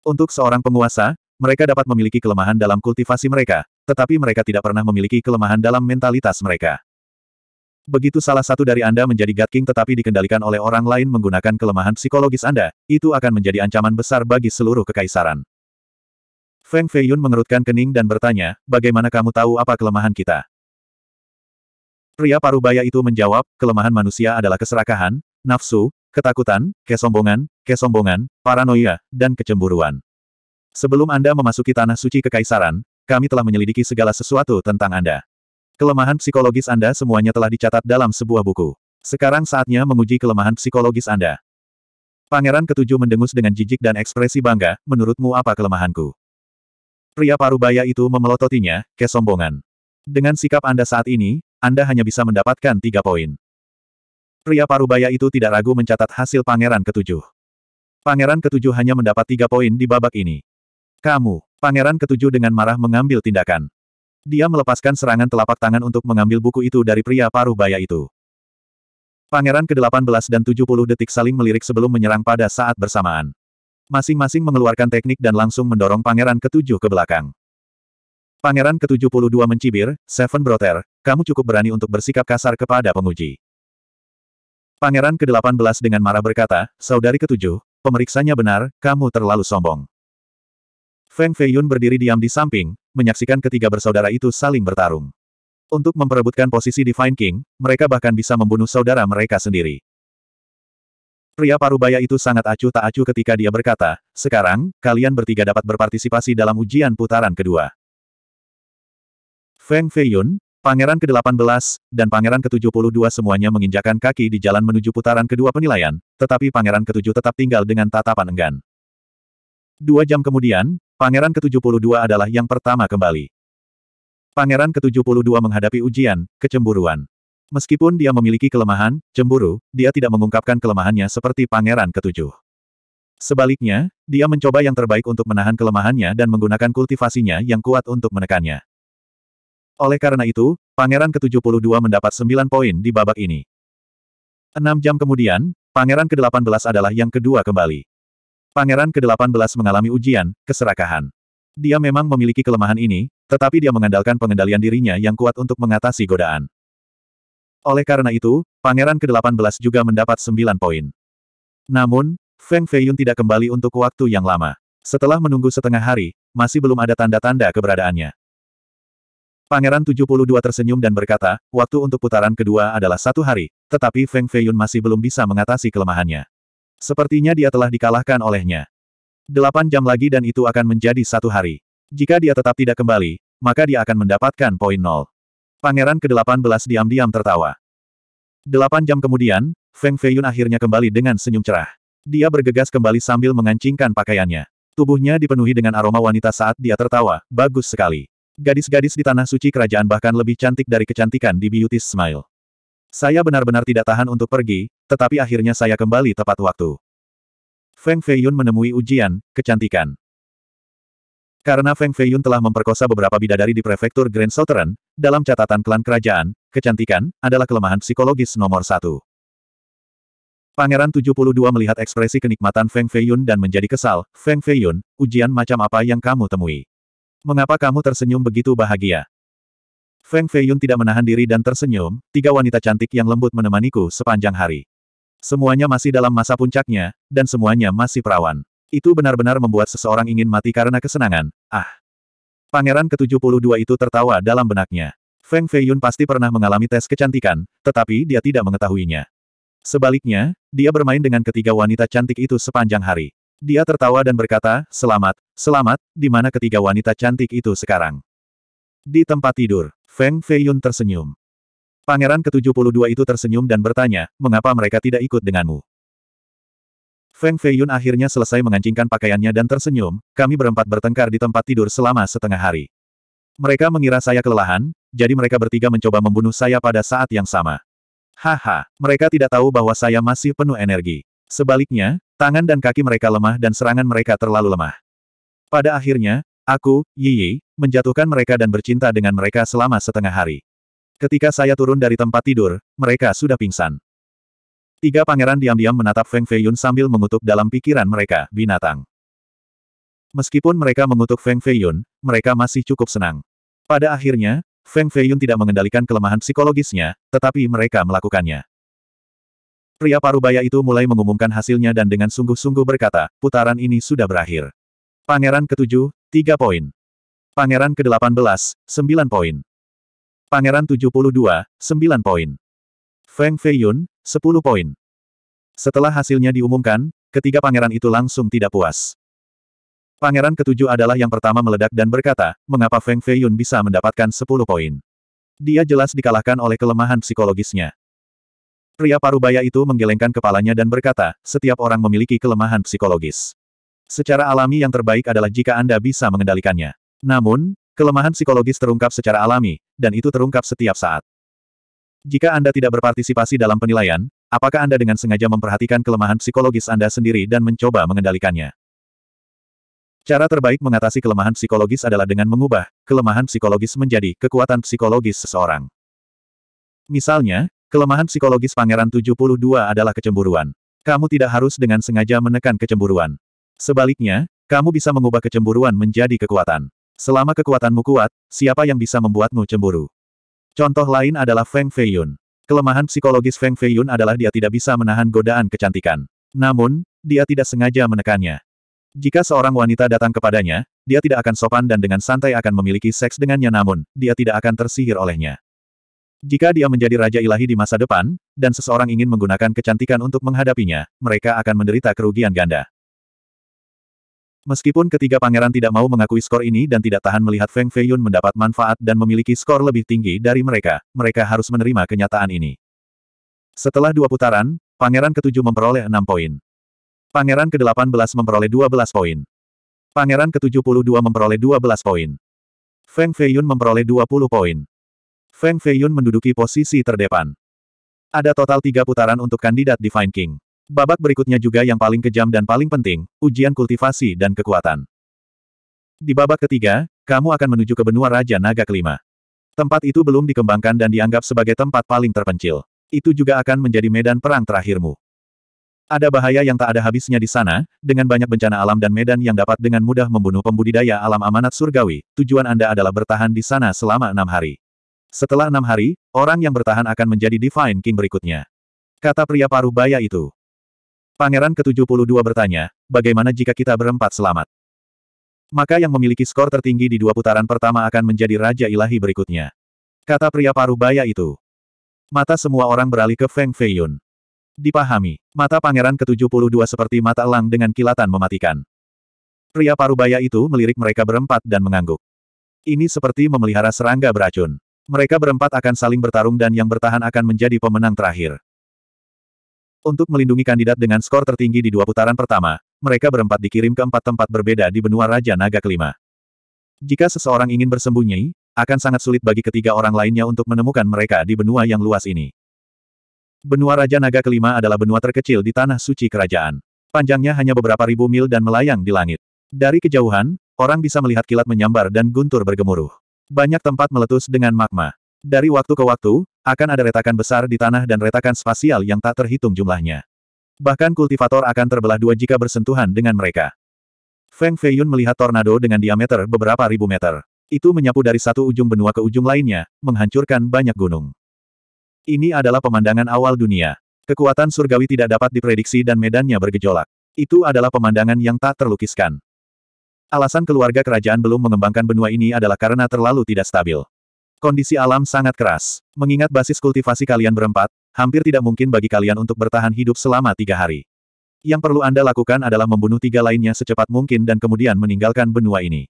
Untuk seorang penguasa, mereka dapat memiliki kelemahan dalam kultivasi mereka, tetapi mereka tidak pernah memiliki kelemahan dalam mentalitas mereka. Begitu salah satu dari Anda menjadi God King tetapi dikendalikan oleh orang lain menggunakan kelemahan psikologis Anda, itu akan menjadi ancaman besar bagi seluruh kekaisaran. Feng Feiyun mengerutkan kening dan bertanya, bagaimana kamu tahu apa kelemahan kita? Pria parubaya itu menjawab, kelemahan manusia adalah keserakahan, nafsu, ketakutan, kesombongan, kesombongan, paranoia, dan kecemburuan. Sebelum Anda memasuki tanah suci kekaisaran, kami telah menyelidiki segala sesuatu tentang Anda. Kelemahan psikologis Anda semuanya telah dicatat dalam sebuah buku. Sekarang saatnya menguji kelemahan psikologis Anda. Pangeran ketujuh mendengus dengan jijik dan ekspresi bangga, menurutmu apa kelemahanku? Pria parubaya itu memelototinya, kesombongan. Dengan sikap Anda saat ini, Anda hanya bisa mendapatkan tiga poin. Pria parubaya itu tidak ragu mencatat hasil pangeran ketujuh. Pangeran ketujuh hanya mendapat tiga poin di babak ini. Kamu, pangeran ketujuh dengan marah mengambil tindakan. Dia melepaskan serangan telapak tangan untuk mengambil buku itu dari pria paruh baya itu. Pangeran ke-18 dan 70 detik saling melirik sebelum menyerang pada saat bersamaan. Masing-masing mengeluarkan teknik dan langsung mendorong pangeran ketujuh ke belakang. Pangeran ke-72 mencibir, Seven Brother, kamu cukup berani untuk bersikap kasar kepada penguji. Pangeran ke-18 dengan marah berkata, Saudari ketujuh, pemeriksanya benar, kamu terlalu sombong. Feng Feiyun berdiri diam di samping, menyaksikan ketiga bersaudara itu saling bertarung. Untuk memperebutkan posisi Divine King, mereka bahkan bisa membunuh saudara mereka sendiri. Pria parubaya itu sangat acuh tak acuh ketika dia berkata, sekarang, kalian bertiga dapat berpartisipasi dalam ujian putaran kedua. Feng Feiyun, Pangeran ke-18, dan Pangeran ke-72 semuanya menginjakan kaki di jalan menuju putaran kedua penilaian, tetapi Pangeran ke-7 tetap tinggal dengan tatapan enggan. Dua jam kemudian, Pangeran ke-72 adalah yang pertama kembali. Pangeran ke-72 menghadapi ujian, kecemburuan. Meskipun dia memiliki kelemahan, cemburu, dia tidak mengungkapkan kelemahannya seperti Pangeran ke-7. Sebaliknya, dia mencoba yang terbaik untuk menahan kelemahannya dan menggunakan kultivasinya yang kuat untuk menekannya. Oleh karena itu, Pangeran ke-72 mendapat 9 poin di babak ini. Enam jam kemudian, Pangeran ke-18 adalah yang kedua kembali. Pangeran ke-18 mengalami ujian, keserakahan. Dia memang memiliki kelemahan ini, tetapi dia mengandalkan pengendalian dirinya yang kuat untuk mengatasi godaan. Oleh karena itu, Pangeran ke-18 juga mendapat 9 poin. Namun, Feng Feiyun tidak kembali untuk waktu yang lama. Setelah menunggu setengah hari, masih belum ada tanda-tanda keberadaannya. Pangeran 72 tersenyum dan berkata, waktu untuk putaran kedua adalah satu hari, tetapi Feng Feiyun masih belum bisa mengatasi kelemahannya. Sepertinya dia telah dikalahkan olehnya. Delapan jam lagi dan itu akan menjadi satu hari. Jika dia tetap tidak kembali, maka dia akan mendapatkan poin nol. Pangeran ke-18 diam-diam tertawa. Delapan jam kemudian, Feng Feiyun akhirnya kembali dengan senyum cerah. Dia bergegas kembali sambil mengancingkan pakaiannya. Tubuhnya dipenuhi dengan aroma wanita saat dia tertawa, bagus sekali. Gadis-gadis di tanah suci kerajaan bahkan lebih cantik dari kecantikan di Beauty Smile. Saya benar-benar tidak tahan untuk pergi, tetapi akhirnya saya kembali tepat waktu. Feng Feiyun menemui ujian, kecantikan. Karena Feng Feiyun telah memperkosa beberapa bidadari di prefektur Grand Southern, dalam catatan klan kerajaan, kecantikan adalah kelemahan psikologis nomor satu. Pangeran 72 melihat ekspresi kenikmatan Feng Feiyun dan menjadi kesal, Feng Feiyun, ujian macam apa yang kamu temui? Mengapa kamu tersenyum begitu bahagia? Feng Feiyun tidak menahan diri dan tersenyum, tiga wanita cantik yang lembut menemaniku sepanjang hari. Semuanya masih dalam masa puncaknya, dan semuanya masih perawan. Itu benar-benar membuat seseorang ingin mati karena kesenangan, ah. Pangeran ke-72 itu tertawa dalam benaknya. Feng Feiyun pasti pernah mengalami tes kecantikan, tetapi dia tidak mengetahuinya. Sebaliknya, dia bermain dengan ketiga wanita cantik itu sepanjang hari. Dia tertawa dan berkata, selamat, selamat, di mana ketiga wanita cantik itu sekarang? Di tempat tidur, Feng Feiyun tersenyum. Pangeran ke-72 itu tersenyum dan bertanya, mengapa mereka tidak ikut denganmu? Feng Feiyun akhirnya selesai mengancingkan pakaiannya dan tersenyum, kami berempat bertengkar di tempat tidur selama setengah hari. Mereka mengira saya kelelahan, jadi mereka bertiga mencoba membunuh saya pada saat yang sama. Haha, mereka tidak tahu bahwa saya masih penuh energi. Sebaliknya, tangan dan kaki mereka lemah dan serangan mereka terlalu lemah. Pada akhirnya, Aku, Yi Yi, menjatuhkan mereka dan bercinta dengan mereka selama setengah hari. Ketika saya turun dari tempat tidur, mereka sudah pingsan. Tiga pangeran diam-diam menatap Feng Feiyun sambil mengutuk dalam pikiran mereka, binatang. Meskipun mereka mengutuk Feng Feiyun, mereka masih cukup senang. Pada akhirnya, Feng Feiyun tidak mengendalikan kelemahan psikologisnya, tetapi mereka melakukannya. Pria parubaya itu mulai mengumumkan hasilnya dan dengan sungguh-sungguh berkata, putaran ini sudah berakhir. Pangeran ke-7, 3 poin. Pangeran ke-18, 9 poin. Pangeran 72, 9 poin. Feng Feiyun, 10 poin. Setelah hasilnya diumumkan, ketiga pangeran itu langsung tidak puas. Pangeran ketujuh adalah yang pertama meledak dan berkata, mengapa Feng Feiyun bisa mendapatkan 10 poin. Dia jelas dikalahkan oleh kelemahan psikologisnya. Pria parubaya itu menggelengkan kepalanya dan berkata, setiap orang memiliki kelemahan psikologis. Secara alami yang terbaik adalah jika Anda bisa mengendalikannya. Namun, kelemahan psikologis terungkap secara alami, dan itu terungkap setiap saat. Jika Anda tidak berpartisipasi dalam penilaian, apakah Anda dengan sengaja memperhatikan kelemahan psikologis Anda sendiri dan mencoba mengendalikannya? Cara terbaik mengatasi kelemahan psikologis adalah dengan mengubah kelemahan psikologis menjadi kekuatan psikologis seseorang. Misalnya, kelemahan psikologis Pangeran 72 adalah kecemburuan. Kamu tidak harus dengan sengaja menekan kecemburuan. Sebaliknya, kamu bisa mengubah kecemburuan menjadi kekuatan. Selama kekuatanmu kuat, siapa yang bisa membuatmu cemburu? Contoh lain adalah Feng Feiyun. Kelemahan psikologis Feng Feiyun adalah dia tidak bisa menahan godaan kecantikan. Namun, dia tidak sengaja menekannya. Jika seorang wanita datang kepadanya, dia tidak akan sopan dan dengan santai akan memiliki seks dengannya namun, dia tidak akan tersihir olehnya. Jika dia menjadi Raja Ilahi di masa depan, dan seseorang ingin menggunakan kecantikan untuk menghadapinya, mereka akan menderita kerugian ganda. Meskipun ketiga pangeran tidak mau mengakui skor ini dan tidak tahan melihat Feng Feiyun mendapat manfaat dan memiliki skor lebih tinggi dari mereka, mereka harus menerima kenyataan ini. Setelah dua putaran, pangeran ketujuh memperoleh enam poin. Pangeran ke-18 memperoleh 12 poin. Pangeran ke-72 memperoleh 12 poin. Feng Feiyun memperoleh 20 poin. Feng Feiyun menduduki posisi terdepan. Ada total tiga putaran untuk kandidat Divine King. Babak berikutnya juga yang paling kejam dan paling penting, ujian kultivasi dan kekuatan. Di babak ketiga, kamu akan menuju ke benua Raja Naga kelima. Tempat itu belum dikembangkan dan dianggap sebagai tempat paling terpencil. Itu juga akan menjadi medan perang terakhirmu. Ada bahaya yang tak ada habisnya di sana, dengan banyak bencana alam dan medan yang dapat dengan mudah membunuh pembudidaya alam amanat surgawi, tujuan Anda adalah bertahan di sana selama enam hari. Setelah enam hari, orang yang bertahan akan menjadi Divine King berikutnya. Kata pria paruh baya itu. Pangeran ke-72 bertanya, bagaimana jika kita berempat selamat? Maka yang memiliki skor tertinggi di dua putaran pertama akan menjadi Raja Ilahi berikutnya. Kata pria paruh baya itu. Mata semua orang beralih ke Feng Feiyun. Dipahami, mata pangeran ke-72 seperti mata elang dengan kilatan mematikan. Pria parubaya itu melirik mereka berempat dan mengangguk. Ini seperti memelihara serangga beracun. Mereka berempat akan saling bertarung dan yang bertahan akan menjadi pemenang terakhir. Untuk melindungi kandidat dengan skor tertinggi di dua putaran pertama, mereka berempat dikirim ke empat tempat berbeda di benua Raja Naga kelima. Jika seseorang ingin bersembunyi, akan sangat sulit bagi ketiga orang lainnya untuk menemukan mereka di benua yang luas ini. Benua Raja Naga kelima adalah benua terkecil di Tanah Suci Kerajaan. Panjangnya hanya beberapa ribu mil dan melayang di langit. Dari kejauhan, orang bisa melihat kilat menyambar dan guntur bergemuruh. Banyak tempat meletus dengan magma. Dari waktu ke waktu, akan ada retakan besar di tanah dan retakan spasial yang tak terhitung jumlahnya. Bahkan kultivator akan terbelah dua jika bersentuhan dengan mereka. Feng Feiyun melihat tornado dengan diameter beberapa ribu meter. Itu menyapu dari satu ujung benua ke ujung lainnya, menghancurkan banyak gunung. Ini adalah pemandangan awal dunia. Kekuatan surgawi tidak dapat diprediksi dan medannya bergejolak. Itu adalah pemandangan yang tak terlukiskan. Alasan keluarga kerajaan belum mengembangkan benua ini adalah karena terlalu tidak stabil. Kondisi alam sangat keras. Mengingat basis kultivasi kalian berempat, hampir tidak mungkin bagi kalian untuk bertahan hidup selama tiga hari. Yang perlu Anda lakukan adalah membunuh tiga lainnya secepat mungkin dan kemudian meninggalkan benua ini.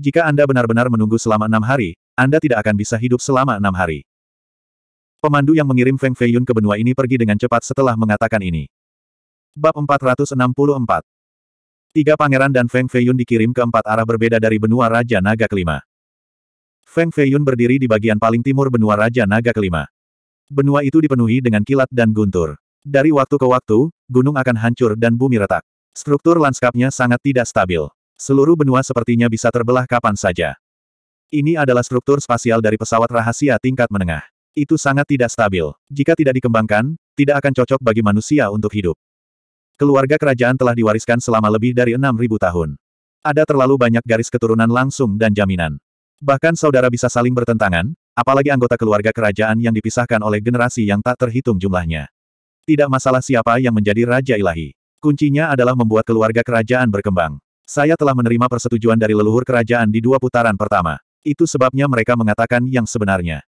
Jika Anda benar-benar menunggu selama enam hari, Anda tidak akan bisa hidup selama enam hari. Pemandu yang mengirim Feng Feiyun ke benua ini pergi dengan cepat setelah mengatakan ini. Bab 464 Tiga pangeran dan Feng Feiyun dikirim ke empat arah berbeda dari benua Raja Naga kelima. Feng Feiyun berdiri di bagian paling timur benua Raja Naga kelima. Benua itu dipenuhi dengan kilat dan guntur. Dari waktu ke waktu, gunung akan hancur dan bumi retak. Struktur lanskapnya sangat tidak stabil. Seluruh benua sepertinya bisa terbelah kapan saja. Ini adalah struktur spasial dari pesawat rahasia tingkat menengah. Itu sangat tidak stabil. Jika tidak dikembangkan, tidak akan cocok bagi manusia untuk hidup. Keluarga kerajaan telah diwariskan selama lebih dari 6.000 tahun. Ada terlalu banyak garis keturunan langsung dan jaminan. Bahkan saudara bisa saling bertentangan, apalagi anggota keluarga kerajaan yang dipisahkan oleh generasi yang tak terhitung jumlahnya. Tidak masalah siapa yang menjadi Raja Ilahi. Kuncinya adalah membuat keluarga kerajaan berkembang. Saya telah menerima persetujuan dari leluhur kerajaan di dua putaran pertama. Itu sebabnya mereka mengatakan yang sebenarnya.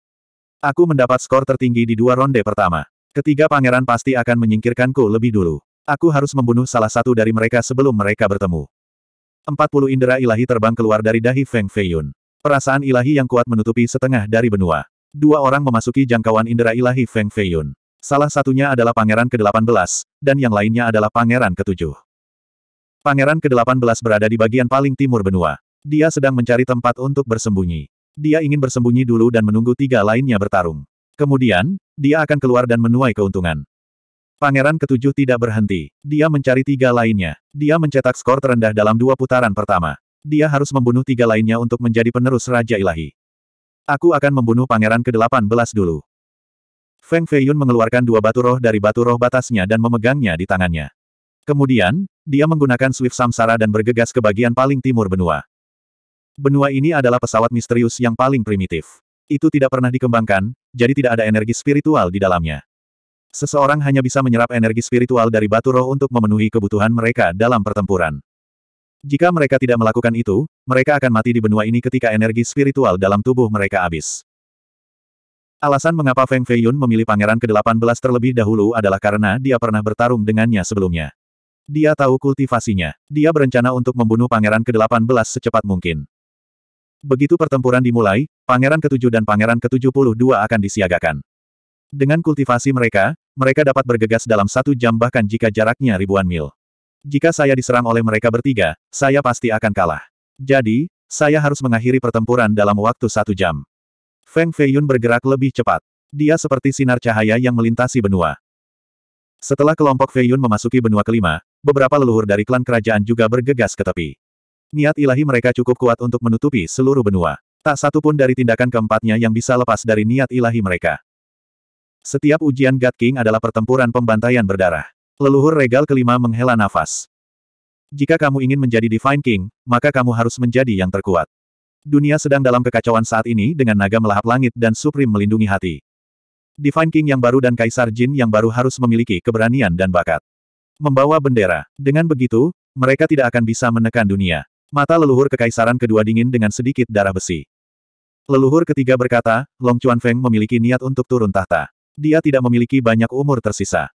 Aku mendapat skor tertinggi di dua ronde pertama. Ketiga pangeran pasti akan menyingkirkanku lebih dulu. Aku harus membunuh salah satu dari mereka sebelum mereka bertemu. 40 indera ilahi terbang keluar dari dahi Feng Feiyun. Perasaan ilahi yang kuat menutupi setengah dari benua. Dua orang memasuki jangkauan indera ilahi Feng Feiyun. Salah satunya adalah pangeran ke-18, dan yang lainnya adalah pangeran ke-7. Pangeran ke-18 berada di bagian paling timur benua. Dia sedang mencari tempat untuk bersembunyi. Dia ingin bersembunyi dulu dan menunggu tiga lainnya bertarung. Kemudian, dia akan keluar dan menuai keuntungan. Pangeran ketujuh tidak berhenti. Dia mencari tiga lainnya. Dia mencetak skor terendah dalam dua putaran pertama. Dia harus membunuh tiga lainnya untuk menjadi penerus Raja Ilahi. Aku akan membunuh pangeran ke-18 dulu. Feng Feiyun mengeluarkan dua batu roh dari batu roh batasnya dan memegangnya di tangannya. Kemudian, dia menggunakan Swift Samsara dan bergegas ke bagian paling timur benua. Benua ini adalah pesawat misterius yang paling primitif. Itu tidak pernah dikembangkan, jadi tidak ada energi spiritual di dalamnya. Seseorang hanya bisa menyerap energi spiritual dari batu roh untuk memenuhi kebutuhan mereka dalam pertempuran. Jika mereka tidak melakukan itu, mereka akan mati di benua ini ketika energi spiritual dalam tubuh mereka habis. Alasan mengapa Feng Feiyun memilih pangeran ke-18 terlebih dahulu adalah karena dia pernah bertarung dengannya sebelumnya. Dia tahu kultivasinya. Dia berencana untuk membunuh pangeran ke-18 secepat mungkin. Begitu pertempuran dimulai, pangeran ke-7 dan pangeran ke-72 akan disiagakan. Dengan kultivasi mereka, mereka dapat bergegas dalam satu jam bahkan jika jaraknya ribuan mil. Jika saya diserang oleh mereka bertiga, saya pasti akan kalah. Jadi, saya harus mengakhiri pertempuran dalam waktu satu jam. Feng Feiyun bergerak lebih cepat. Dia seperti sinar cahaya yang melintasi benua. Setelah kelompok Feiyun memasuki benua kelima, beberapa leluhur dari klan kerajaan juga bergegas ke tepi. Niat ilahi mereka cukup kuat untuk menutupi seluruh benua. Tak satu pun dari tindakan keempatnya yang bisa lepas dari niat ilahi mereka. Setiap ujian God King adalah pertempuran pembantaian berdarah. Leluhur regal kelima menghela nafas. Jika kamu ingin menjadi Divine King, maka kamu harus menjadi yang terkuat. Dunia sedang dalam kekacauan saat ini dengan naga melahap langit dan Supreme melindungi hati. Divine King yang baru dan Kaisar Jin yang baru harus memiliki keberanian dan bakat. Membawa bendera. Dengan begitu, mereka tidak akan bisa menekan dunia. Mata leluhur kekaisaran kedua dingin dengan sedikit darah besi. Leluhur ketiga berkata, Long Feng memiliki niat untuk turun tahta. Dia tidak memiliki banyak umur tersisa.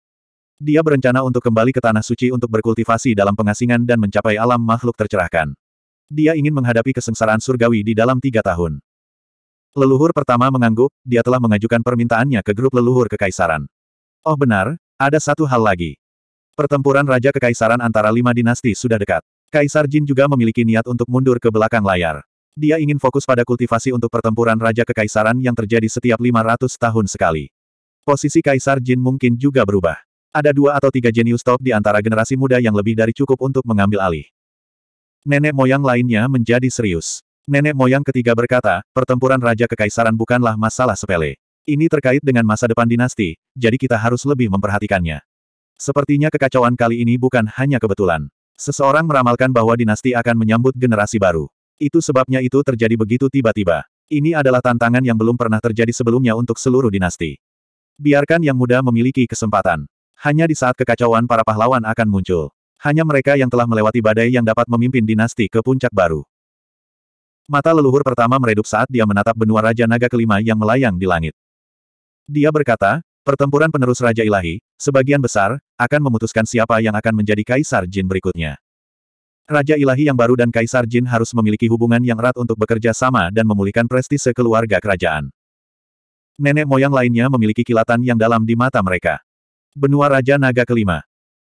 Dia berencana untuk kembali ke Tanah Suci untuk berkultivasi dalam pengasingan dan mencapai alam makhluk tercerahkan. Dia ingin menghadapi kesengsaraan surgawi di dalam tiga tahun. Leluhur pertama mengangguk, dia telah mengajukan permintaannya ke grup leluhur kekaisaran. Oh benar, ada satu hal lagi. Pertempuran Raja Kekaisaran antara lima dinasti sudah dekat. Kaisar Jin juga memiliki niat untuk mundur ke belakang layar. Dia ingin fokus pada kultivasi untuk pertempuran Raja Kekaisaran yang terjadi setiap 500 tahun sekali. Posisi Kaisar Jin mungkin juga berubah. Ada dua atau tiga jenius top di antara generasi muda yang lebih dari cukup untuk mengambil alih. Nenek moyang lainnya menjadi serius. Nenek moyang ketiga berkata, pertempuran Raja Kekaisaran bukanlah masalah sepele. Ini terkait dengan masa depan dinasti, jadi kita harus lebih memperhatikannya. Sepertinya kekacauan kali ini bukan hanya kebetulan. Seseorang meramalkan bahwa dinasti akan menyambut generasi baru. Itu sebabnya itu terjadi begitu tiba-tiba. Ini adalah tantangan yang belum pernah terjadi sebelumnya untuk seluruh dinasti. Biarkan yang muda memiliki kesempatan. Hanya di saat kekacauan para pahlawan akan muncul. Hanya mereka yang telah melewati badai yang dapat memimpin dinasti ke puncak baru. Mata leluhur pertama meredup saat dia menatap benua Raja Naga kelima yang melayang di langit. Dia berkata, pertempuran penerus Raja Ilahi, sebagian besar, akan memutuskan siapa yang akan menjadi Kaisar Jin berikutnya. Raja Ilahi yang baru dan Kaisar Jin harus memiliki hubungan yang erat untuk bekerja sama dan memulihkan prestise keluarga kerajaan. Nenek moyang lainnya memiliki kilatan yang dalam di mata mereka. Benua Raja Naga kelima.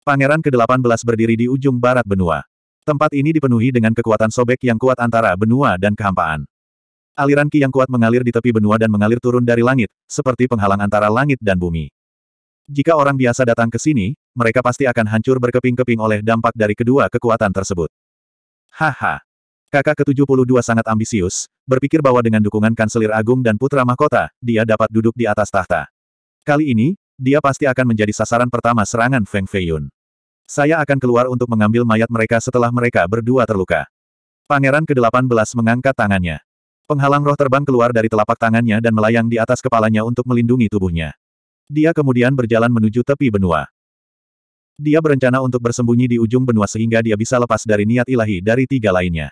Pangeran ke-18 berdiri di ujung barat benua. Tempat ini dipenuhi dengan kekuatan sobek yang kuat antara benua dan kehampaan. Aliran ki yang kuat mengalir di tepi benua dan mengalir turun dari langit, seperti penghalang antara langit dan bumi. Jika orang biasa datang ke sini, mereka pasti akan hancur berkeping-keping oleh dampak dari kedua kekuatan tersebut. Haha. Kakak ke-72 sangat ambisius, berpikir bahwa dengan dukungan Kanselir Agung dan Putra Mahkota, dia dapat duduk di atas tahta. Kali ini, dia pasti akan menjadi sasaran pertama serangan Feng Feiyun. Saya akan keluar untuk mengambil mayat mereka setelah mereka berdua terluka. Pangeran ke-18 mengangkat tangannya. Penghalang roh terbang keluar dari telapak tangannya dan melayang di atas kepalanya untuk melindungi tubuhnya. Dia kemudian berjalan menuju tepi benua. Dia berencana untuk bersembunyi di ujung benua sehingga dia bisa lepas dari niat ilahi dari tiga lainnya.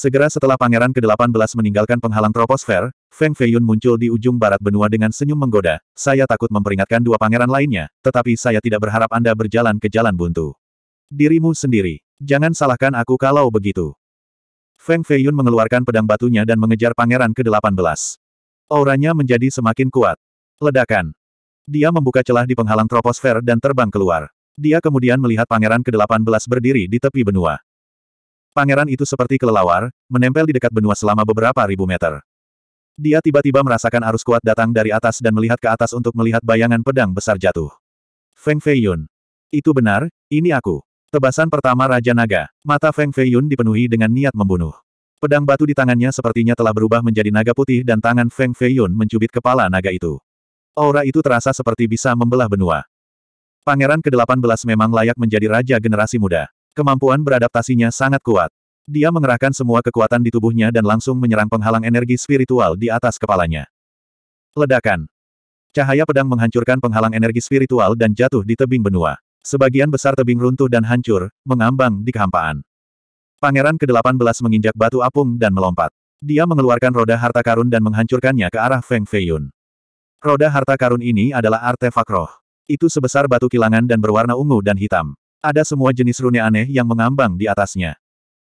Segera setelah Pangeran ke-18 meninggalkan penghalang troposfer, Feng Feiyun muncul di ujung barat benua dengan senyum menggoda. Saya takut memperingatkan dua pangeran lainnya, tetapi saya tidak berharap Anda berjalan ke jalan buntu. Dirimu sendiri. Jangan salahkan aku kalau begitu. Feng Feiyun mengeluarkan pedang batunya dan mengejar Pangeran ke-18. Auranya menjadi semakin kuat. Ledakan. Dia membuka celah di penghalang troposfer dan terbang keluar. Dia kemudian melihat Pangeran ke-18 berdiri di tepi benua. Pangeran itu seperti kelelawar, menempel di dekat benua selama beberapa ribu meter. Dia tiba-tiba merasakan arus kuat datang dari atas dan melihat ke atas untuk melihat bayangan pedang besar jatuh. Feng Feiyun. Itu benar, ini aku. Tebasan pertama Raja Naga. Mata Feng Feiyun dipenuhi dengan niat membunuh. Pedang batu di tangannya sepertinya telah berubah menjadi naga putih dan tangan Feng Feiyun mencubit kepala naga itu. Aura itu terasa seperti bisa membelah benua. Pangeran ke-18 memang layak menjadi raja generasi muda. Kemampuan beradaptasinya sangat kuat. Dia mengerahkan semua kekuatan di tubuhnya dan langsung menyerang penghalang energi spiritual di atas kepalanya. Ledakan. Cahaya pedang menghancurkan penghalang energi spiritual dan jatuh di tebing benua. Sebagian besar tebing runtuh dan hancur, mengambang di kehampaan. Pangeran ke-18 menginjak batu apung dan melompat. Dia mengeluarkan roda harta karun dan menghancurkannya ke arah Feng Feiyun. Roda harta karun ini adalah artefak roh. Itu sebesar batu kilangan dan berwarna ungu dan hitam. Ada semua jenis rune aneh yang mengambang di atasnya.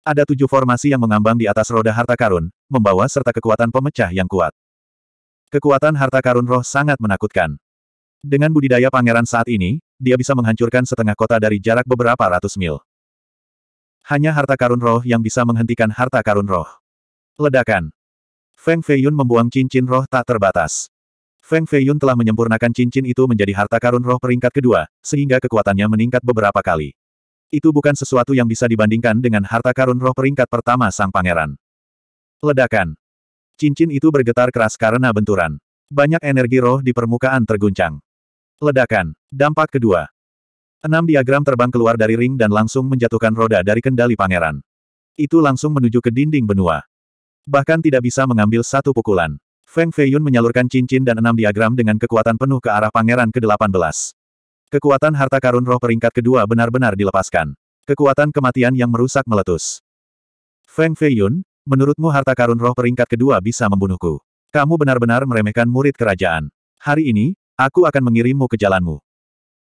Ada tujuh formasi yang mengambang di atas roda harta karun, membawa serta kekuatan pemecah yang kuat. Kekuatan harta karun roh sangat menakutkan. Dengan budidaya pangeran saat ini, dia bisa menghancurkan setengah kota dari jarak beberapa ratus mil. Hanya harta karun roh yang bisa menghentikan harta karun roh. Ledakan. Feng Feiyun membuang cincin roh tak terbatas. Feng Feiyun telah menyempurnakan cincin itu menjadi harta karun roh peringkat kedua, sehingga kekuatannya meningkat beberapa kali. Itu bukan sesuatu yang bisa dibandingkan dengan harta karun roh peringkat pertama sang pangeran. Ledakan. Cincin itu bergetar keras karena benturan. Banyak energi roh di permukaan terguncang. Ledakan. Dampak kedua. Enam diagram terbang keluar dari ring dan langsung menjatuhkan roda dari kendali pangeran. Itu langsung menuju ke dinding benua. Bahkan tidak bisa mengambil satu pukulan. Feng Feiyun menyalurkan cincin dan enam diagram dengan kekuatan penuh ke arah pangeran ke-18. Kekuatan harta karun roh peringkat kedua benar-benar dilepaskan. Kekuatan kematian yang merusak meletus. Feng Feiyun, menurutmu harta karun roh peringkat kedua bisa membunuhku? Kamu benar-benar meremehkan murid kerajaan. Hari ini, aku akan mengirimmu ke jalanmu.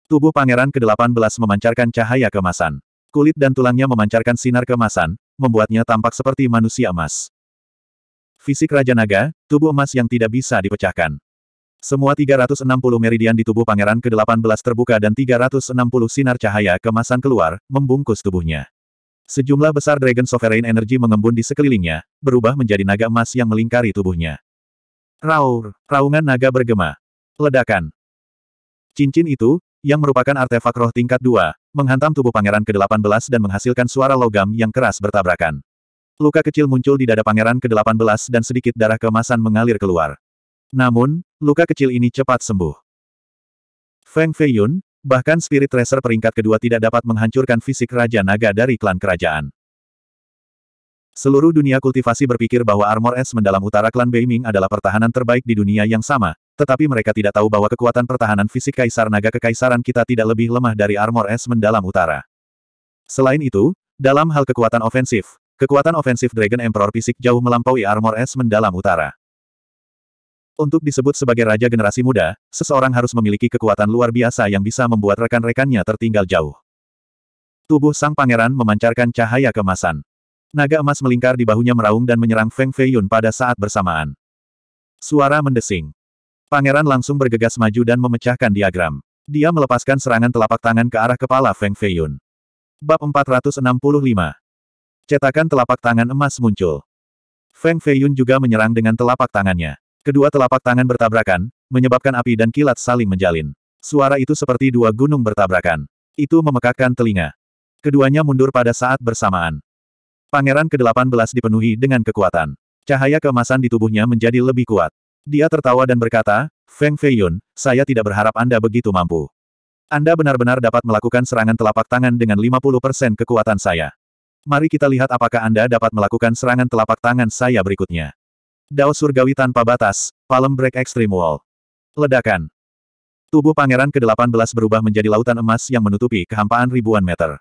Tubuh pangeran ke-18 memancarkan cahaya kemasan. Kulit dan tulangnya memancarkan sinar kemasan, membuatnya tampak seperti manusia emas. Fisik Raja Naga, tubuh emas yang tidak bisa dipecahkan. Semua 360 meridian di tubuh pangeran ke-18 terbuka dan 360 sinar cahaya kemasan keluar, membungkus tubuhnya. Sejumlah besar Dragon Sovereign Energy mengembun di sekelilingnya, berubah menjadi naga emas yang melingkari tubuhnya. Raur, raungan naga bergema. Ledakan. Cincin itu, yang merupakan artefak roh tingkat 2, menghantam tubuh pangeran ke-18 dan menghasilkan suara logam yang keras bertabrakan. Luka kecil muncul di dada pangeran ke-18 dan sedikit darah kemasan mengalir keluar. Namun, luka kecil ini cepat sembuh. Feng Feiyun, bahkan Spirit Tracer peringkat kedua tidak dapat menghancurkan fisik Raja Naga dari klan kerajaan. Seluruh dunia kultivasi berpikir bahwa Armor Es mendalam utara klan Beiming adalah pertahanan terbaik di dunia yang sama, tetapi mereka tidak tahu bahwa kekuatan pertahanan fisik Kaisar Naga Kekaisaran kita tidak lebih lemah dari Armor Es mendalam utara. Selain itu, dalam hal kekuatan ofensif, Kekuatan ofensif Dragon Emperor fisik jauh melampaui armor es mendalam utara. Untuk disebut sebagai raja generasi muda, seseorang harus memiliki kekuatan luar biasa yang bisa membuat rekan-rekannya tertinggal jauh. Tubuh sang pangeran memancarkan cahaya kemasan. Naga emas melingkar di bahunya meraung dan menyerang Feng Feiyun pada saat bersamaan. Suara mendesing. Pangeran langsung bergegas maju dan memecahkan diagram. Dia melepaskan serangan telapak tangan ke arah kepala Feng Feiyun. Bab 465 Cetakan telapak tangan emas muncul. Feng Feiyun juga menyerang dengan telapak tangannya. Kedua telapak tangan bertabrakan, menyebabkan api dan kilat saling menjalin. Suara itu seperti dua gunung bertabrakan. Itu memekakkan telinga. Keduanya mundur pada saat bersamaan. Pangeran ke-18 dipenuhi dengan kekuatan. Cahaya keemasan di tubuhnya menjadi lebih kuat. Dia tertawa dan berkata, Feng Feiyun, saya tidak berharap Anda begitu mampu. Anda benar-benar dapat melakukan serangan telapak tangan dengan 50% kekuatan saya. Mari kita lihat apakah Anda dapat melakukan serangan telapak tangan saya berikutnya. Dao surgawi tanpa batas, palem break extreme wall. Ledakan. Tubuh pangeran ke-18 berubah menjadi lautan emas yang menutupi kehampaan ribuan meter.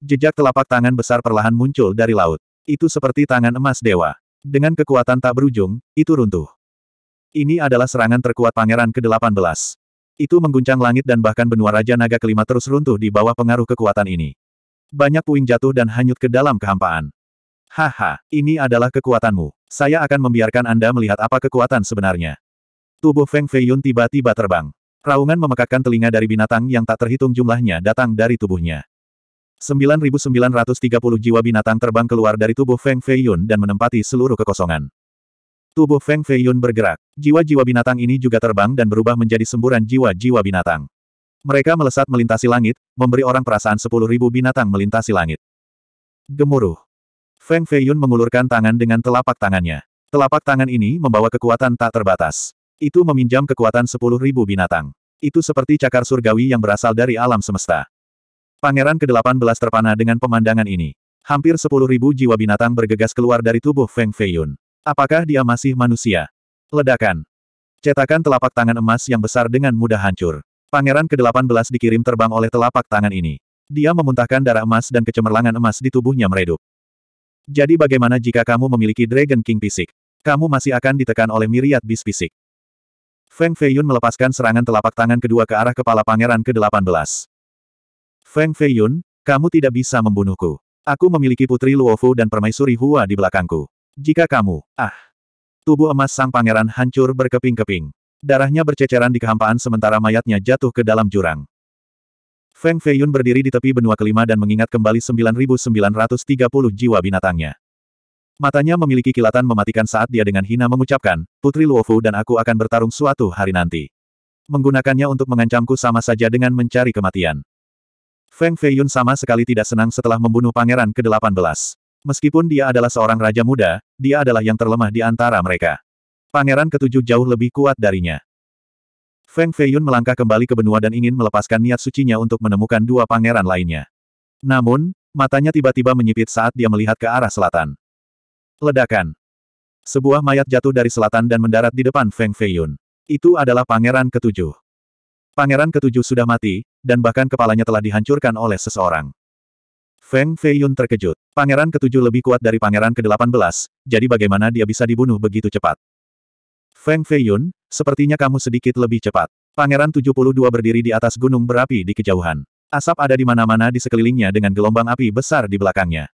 Jejak telapak tangan besar perlahan muncul dari laut. Itu seperti tangan emas dewa. Dengan kekuatan tak berujung, itu runtuh. Ini adalah serangan terkuat pangeran ke-18. Itu mengguncang langit dan bahkan benua Raja Naga kelima terus runtuh di bawah pengaruh kekuatan ini. Banyak puing jatuh dan hanyut ke dalam kehampaan. Haha, ini adalah kekuatanmu. Saya akan membiarkan Anda melihat apa kekuatan sebenarnya. Tubuh Feng Feiyun tiba-tiba terbang. Raungan memekakkan telinga dari binatang yang tak terhitung jumlahnya datang dari tubuhnya. 9.930 jiwa binatang terbang keluar dari tubuh Feng Feiyun dan menempati seluruh kekosongan. Tubuh Feng Feiyun bergerak. Jiwa-jiwa binatang ini juga terbang dan berubah menjadi semburan jiwa-jiwa binatang. Mereka melesat melintasi langit, memberi orang perasaan sepuluh ribu binatang melintasi langit. Gemuruh. Feng Feiyun mengulurkan tangan dengan telapak tangannya. Telapak tangan ini membawa kekuatan tak terbatas. Itu meminjam kekuatan sepuluh ribu binatang. Itu seperti cakar surgawi yang berasal dari alam semesta. Pangeran ke-18 terpana dengan pemandangan ini. Hampir sepuluh ribu jiwa binatang bergegas keluar dari tubuh Feng Feiyun. Apakah dia masih manusia? Ledakan. Cetakan telapak tangan emas yang besar dengan mudah hancur. Pangeran ke-18 dikirim terbang oleh telapak tangan ini. Dia memuntahkan darah emas dan kecemerlangan emas di tubuhnya meredup. Jadi bagaimana jika kamu memiliki Dragon King fisik? Kamu masih akan ditekan oleh miriat bis fisik. Feng Feiyun melepaskan serangan telapak tangan kedua ke arah kepala pangeran ke-18. Feng Feiyun, kamu tidak bisa membunuhku. Aku memiliki putri Luofu dan permaisuri Hua di belakangku. Jika kamu, ah. Tubuh emas sang pangeran hancur berkeping-keping. Darahnya berceceran di kehampaan sementara mayatnya jatuh ke dalam jurang. Feng Feiyun berdiri di tepi benua kelima dan mengingat kembali 9930 jiwa binatangnya. Matanya memiliki kilatan mematikan saat dia dengan hina mengucapkan, Putri Luofu dan aku akan bertarung suatu hari nanti. Menggunakannya untuk mengancamku sama saja dengan mencari kematian. Feng Feiyun sama sekali tidak senang setelah membunuh Pangeran ke-18. Meskipun dia adalah seorang raja muda, dia adalah yang terlemah di antara mereka. Pangeran ketujuh jauh lebih kuat darinya. Feng Feiyun melangkah kembali ke benua dan ingin melepaskan niat sucinya untuk menemukan dua pangeran lainnya. Namun, matanya tiba-tiba menyipit saat dia melihat ke arah selatan. Ledakan. Sebuah mayat jatuh dari selatan dan mendarat di depan Feng Feiyun. Itu adalah pangeran ketujuh. Pangeran ketujuh sudah mati, dan bahkan kepalanya telah dihancurkan oleh seseorang. Feng Feiyun terkejut. Pangeran ketujuh lebih kuat dari pangeran ke-18, jadi bagaimana dia bisa dibunuh begitu cepat? Feng Feiyun, sepertinya kamu sedikit lebih cepat. Pangeran 72 berdiri di atas gunung berapi di kejauhan. Asap ada di mana-mana di sekelilingnya dengan gelombang api besar di belakangnya.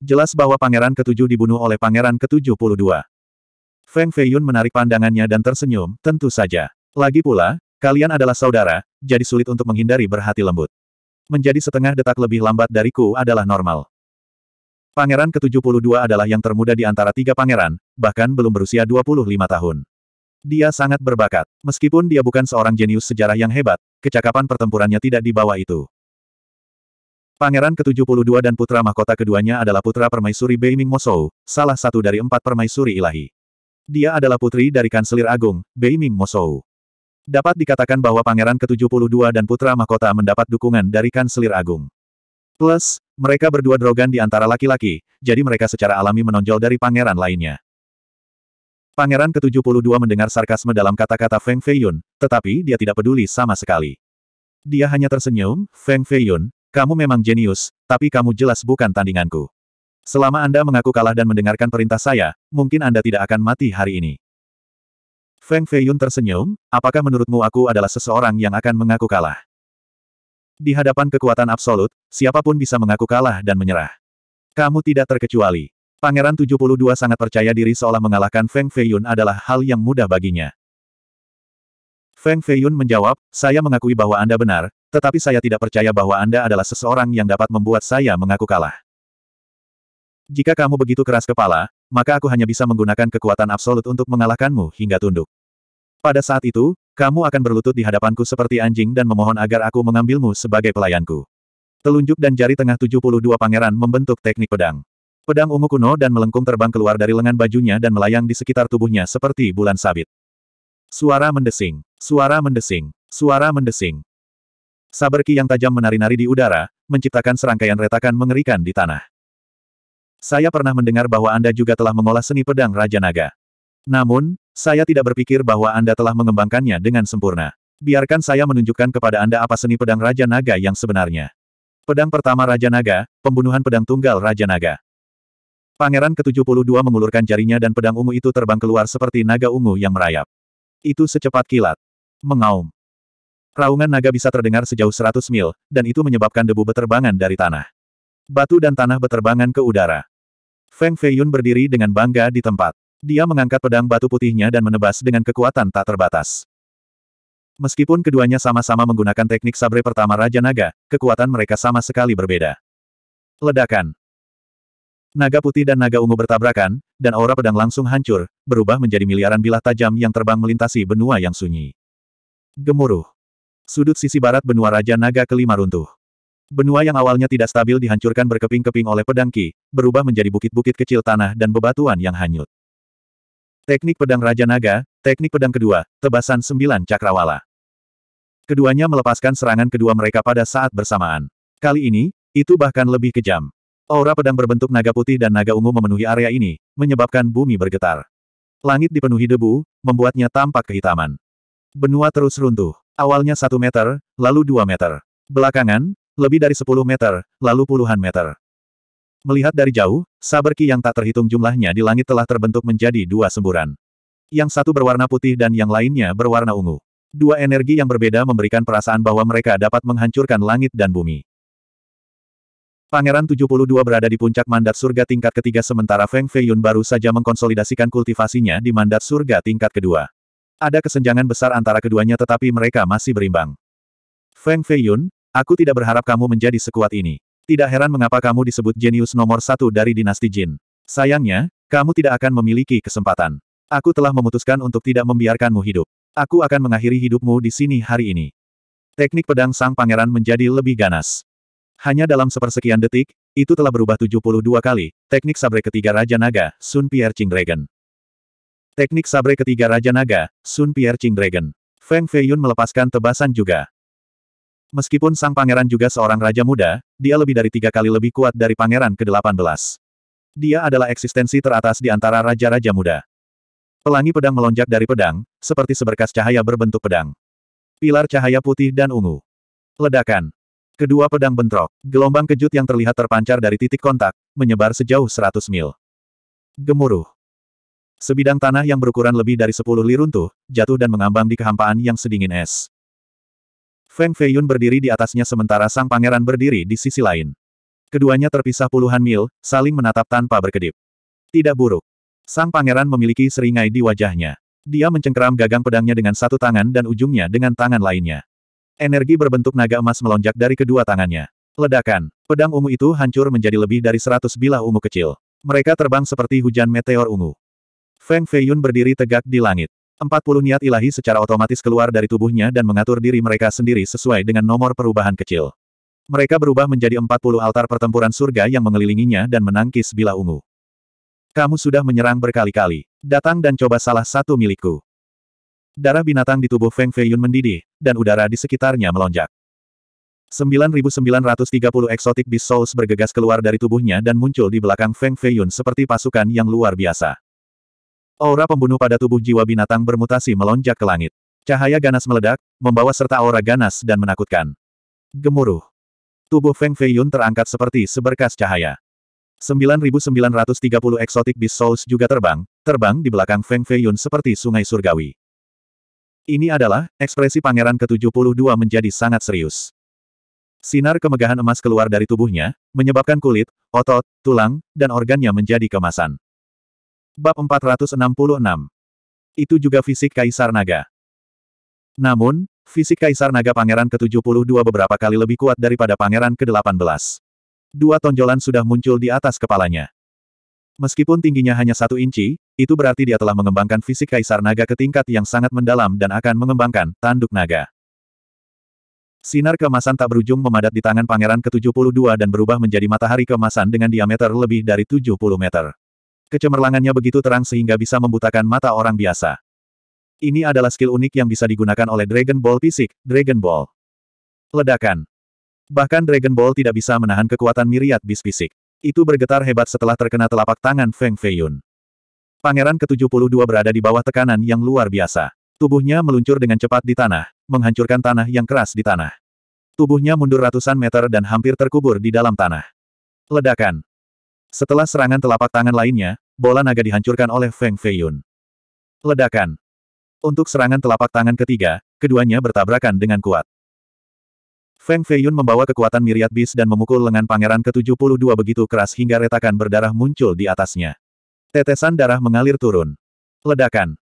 Jelas bahwa pangeran ketujuh dibunuh oleh pangeran ke-72. Feng Feiyun menarik pandangannya dan tersenyum, tentu saja. Lagi pula, kalian adalah saudara, jadi sulit untuk menghindari berhati lembut. Menjadi setengah detak lebih lambat dariku adalah normal. Pangeran ke-72 adalah yang termuda di antara tiga pangeran, bahkan belum berusia 25 tahun. Dia sangat berbakat. Meskipun dia bukan seorang jenius sejarah yang hebat, kecakapan pertempurannya tidak di bawah itu. Pangeran ke-72 dan putra mahkota keduanya adalah putra permaisuri Beiming Mosou, salah satu dari empat permaisuri ilahi. Dia adalah putri dari kanselir agung, Beiming Mosou. Dapat dikatakan bahwa pangeran ke-72 dan putra mahkota mendapat dukungan dari kanselir agung. Plus, mereka berdua drogan di antara laki-laki, jadi mereka secara alami menonjol dari pangeran lainnya. Pangeran ke-72 mendengar sarkasme dalam kata-kata Feng Feiyun, tetapi dia tidak peduli sama sekali. Dia hanya tersenyum, Feng Feiyun, kamu memang jenius, tapi kamu jelas bukan tandinganku. Selama Anda mengaku kalah dan mendengarkan perintah saya, mungkin Anda tidak akan mati hari ini. Feng Feiyun tersenyum, apakah menurutmu aku adalah seseorang yang akan mengaku kalah? Di hadapan kekuatan absolut, siapapun bisa mengaku kalah dan menyerah. Kamu tidak terkecuali. Pangeran 72 sangat percaya diri seolah mengalahkan Feng Feiyun adalah hal yang mudah baginya. Feng Feiyun menjawab, saya mengakui bahwa Anda benar, tetapi saya tidak percaya bahwa Anda adalah seseorang yang dapat membuat saya mengaku kalah. Jika kamu begitu keras kepala, maka aku hanya bisa menggunakan kekuatan absolut untuk mengalahkanmu hingga tunduk. Pada saat itu, kamu akan berlutut di hadapanku seperti anjing dan memohon agar aku mengambilmu sebagai pelayanku. Telunjuk dan jari tengah 72 pangeran membentuk teknik pedang. Pedang ungu kuno dan melengkung terbang keluar dari lengan bajunya dan melayang di sekitar tubuhnya seperti bulan sabit. Suara mendesing. Suara mendesing. Suara mendesing. Saberki yang tajam menari-nari di udara, menciptakan serangkaian retakan mengerikan di tanah. Saya pernah mendengar bahwa Anda juga telah mengolah seni pedang Raja Naga. Namun, saya tidak berpikir bahwa Anda telah mengembangkannya dengan sempurna. Biarkan saya menunjukkan kepada Anda apa seni pedang Raja Naga yang sebenarnya. Pedang pertama Raja Naga, pembunuhan pedang tunggal Raja Naga. Pangeran ke-72 mengulurkan jarinya dan pedang ungu itu terbang keluar seperti naga ungu yang merayap. Itu secepat kilat. Mengaum. Raungan naga bisa terdengar sejauh 100 mil, dan itu menyebabkan debu beterbangan dari tanah. Batu dan tanah beterbangan ke udara. Feng Feiyun berdiri dengan bangga di tempat. Dia mengangkat pedang batu putihnya dan menebas dengan kekuatan tak terbatas. Meskipun keduanya sama-sama menggunakan teknik sabre pertama Raja Naga, kekuatan mereka sama sekali berbeda. Ledakan. Naga putih dan naga ungu bertabrakan, dan aura pedang langsung hancur, berubah menjadi miliaran bilah tajam yang terbang melintasi benua yang sunyi. Gemuruh. Sudut sisi barat benua Raja Naga kelima runtuh. Benua yang awalnya tidak stabil dihancurkan berkeping-keping oleh pedang Ki, berubah menjadi bukit-bukit kecil tanah dan bebatuan yang hanyut. Teknik pedang Raja Naga, teknik pedang kedua, tebasan sembilan cakrawala. Keduanya melepaskan serangan kedua mereka pada saat bersamaan. Kali ini, itu bahkan lebih kejam. Aura pedang berbentuk naga putih dan naga ungu memenuhi area ini, menyebabkan bumi bergetar. Langit dipenuhi debu, membuatnya tampak kehitaman. Benua terus runtuh. Awalnya satu meter, lalu dua meter. Belakangan, lebih dari sepuluh meter, lalu puluhan meter. Melihat dari jauh, saber ki yang tak terhitung jumlahnya di langit telah terbentuk menjadi dua semburan. Yang satu berwarna putih dan yang lainnya berwarna ungu. Dua energi yang berbeda memberikan perasaan bahwa mereka dapat menghancurkan langit dan bumi. Pangeran 72 berada di puncak mandat surga tingkat ketiga sementara Feng Feiyun baru saja mengkonsolidasikan kultivasinya di mandat surga tingkat kedua. Ada kesenjangan besar antara keduanya tetapi mereka masih berimbang. Feng Feiyun, aku tidak berharap kamu menjadi sekuat ini. Tidak heran mengapa kamu disebut jenius nomor satu dari dinasti Jin. Sayangnya, kamu tidak akan memiliki kesempatan. Aku telah memutuskan untuk tidak membiarkanmu hidup. Aku akan mengakhiri hidupmu di sini hari ini. Teknik pedang sang pangeran menjadi lebih ganas. Hanya dalam sepersekian detik, itu telah berubah 72 kali, teknik sabre ketiga Raja Naga, Sun Pierre Dragon. Teknik sabre ketiga Raja Naga, Sun Pierre Dragon. Feng Feiyun melepaskan tebasan juga. Meskipun sang pangeran juga seorang raja muda, dia lebih dari tiga kali lebih kuat dari pangeran ke-18. Dia adalah eksistensi teratas di antara raja-raja muda. Pelangi pedang melonjak dari pedang, seperti seberkas cahaya berbentuk pedang. Pilar cahaya putih dan ungu. Ledakan. Kedua pedang bentrok, gelombang kejut yang terlihat terpancar dari titik kontak, menyebar sejauh 100 mil. Gemuruh. Sebidang tanah yang berukuran lebih dari 10 li runtuh, jatuh dan mengambang di kehampaan yang sedingin es. Feng Feiyun berdiri di atasnya sementara sang pangeran berdiri di sisi lain. Keduanya terpisah puluhan mil, saling menatap tanpa berkedip. Tidak buruk. Sang pangeran memiliki seringai di wajahnya. Dia mencengkeram gagang pedangnya dengan satu tangan dan ujungnya dengan tangan lainnya. Energi berbentuk naga emas melonjak dari kedua tangannya. Ledakan. Pedang ungu itu hancur menjadi lebih dari seratus bilah ungu kecil. Mereka terbang seperti hujan meteor ungu. Feng Feiyun berdiri tegak di langit. Empat puluh niat ilahi secara otomatis keluar dari tubuhnya dan mengatur diri mereka sendiri sesuai dengan nomor perubahan kecil. Mereka berubah menjadi empat puluh altar pertempuran surga yang mengelilinginya dan menangkis bilah ungu. Kamu sudah menyerang berkali-kali. Datang dan coba salah satu milikku. Darah binatang di tubuh Feng Feiyun mendidih, dan udara di sekitarnya melonjak. 9.930 eksotik Beast Souls bergegas keluar dari tubuhnya dan muncul di belakang Feng Feiyun seperti pasukan yang luar biasa. Aura pembunuh pada tubuh jiwa binatang bermutasi melonjak ke langit. Cahaya ganas meledak, membawa serta aura ganas dan menakutkan. Gemuruh. Tubuh Feng Feiyun terangkat seperti seberkas cahaya. 9.930 eksotik Beast Souls juga terbang, terbang di belakang Feng Feiyun seperti sungai surgawi. Ini adalah, ekspresi pangeran ke-72 menjadi sangat serius. Sinar kemegahan emas keluar dari tubuhnya, menyebabkan kulit, otot, tulang, dan organnya menjadi kemasan. Bab 466 Itu juga fisik Kaisar Naga. Namun, fisik Kaisar Naga Pangeran ke-72 beberapa kali lebih kuat daripada Pangeran ke-18. Dua tonjolan sudah muncul di atas kepalanya. Meskipun tingginya hanya satu inci, itu berarti dia telah mengembangkan fisik Kaisar Naga ke tingkat yang sangat mendalam dan akan mengembangkan tanduk naga. Sinar kemasan tak berujung memadat di tangan pangeran ke-72 dan berubah menjadi matahari kemasan dengan diameter lebih dari 70 meter. Kecemerlangannya begitu terang sehingga bisa membutakan mata orang biasa. Ini adalah skill unik yang bisa digunakan oleh Dragon Ball fisik, Dragon Ball. Ledakan. Bahkan Dragon Ball tidak bisa menahan kekuatan miriat bis fisik. Itu bergetar hebat setelah terkena telapak tangan Feng Feiyun. Pangeran ke-72 berada di bawah tekanan yang luar biasa. Tubuhnya meluncur dengan cepat di tanah, menghancurkan tanah yang keras di tanah. Tubuhnya mundur ratusan meter dan hampir terkubur di dalam tanah. Ledakan. Setelah serangan telapak tangan lainnya, bola naga dihancurkan oleh Feng Feiyun. Ledakan. Untuk serangan telapak tangan ketiga, keduanya bertabrakan dengan kuat. Feng Feiyun membawa kekuatan miriat bis dan memukul lengan pangeran ke-72 begitu keras hingga retakan berdarah muncul di atasnya. Tetesan darah mengalir turun. Ledakan.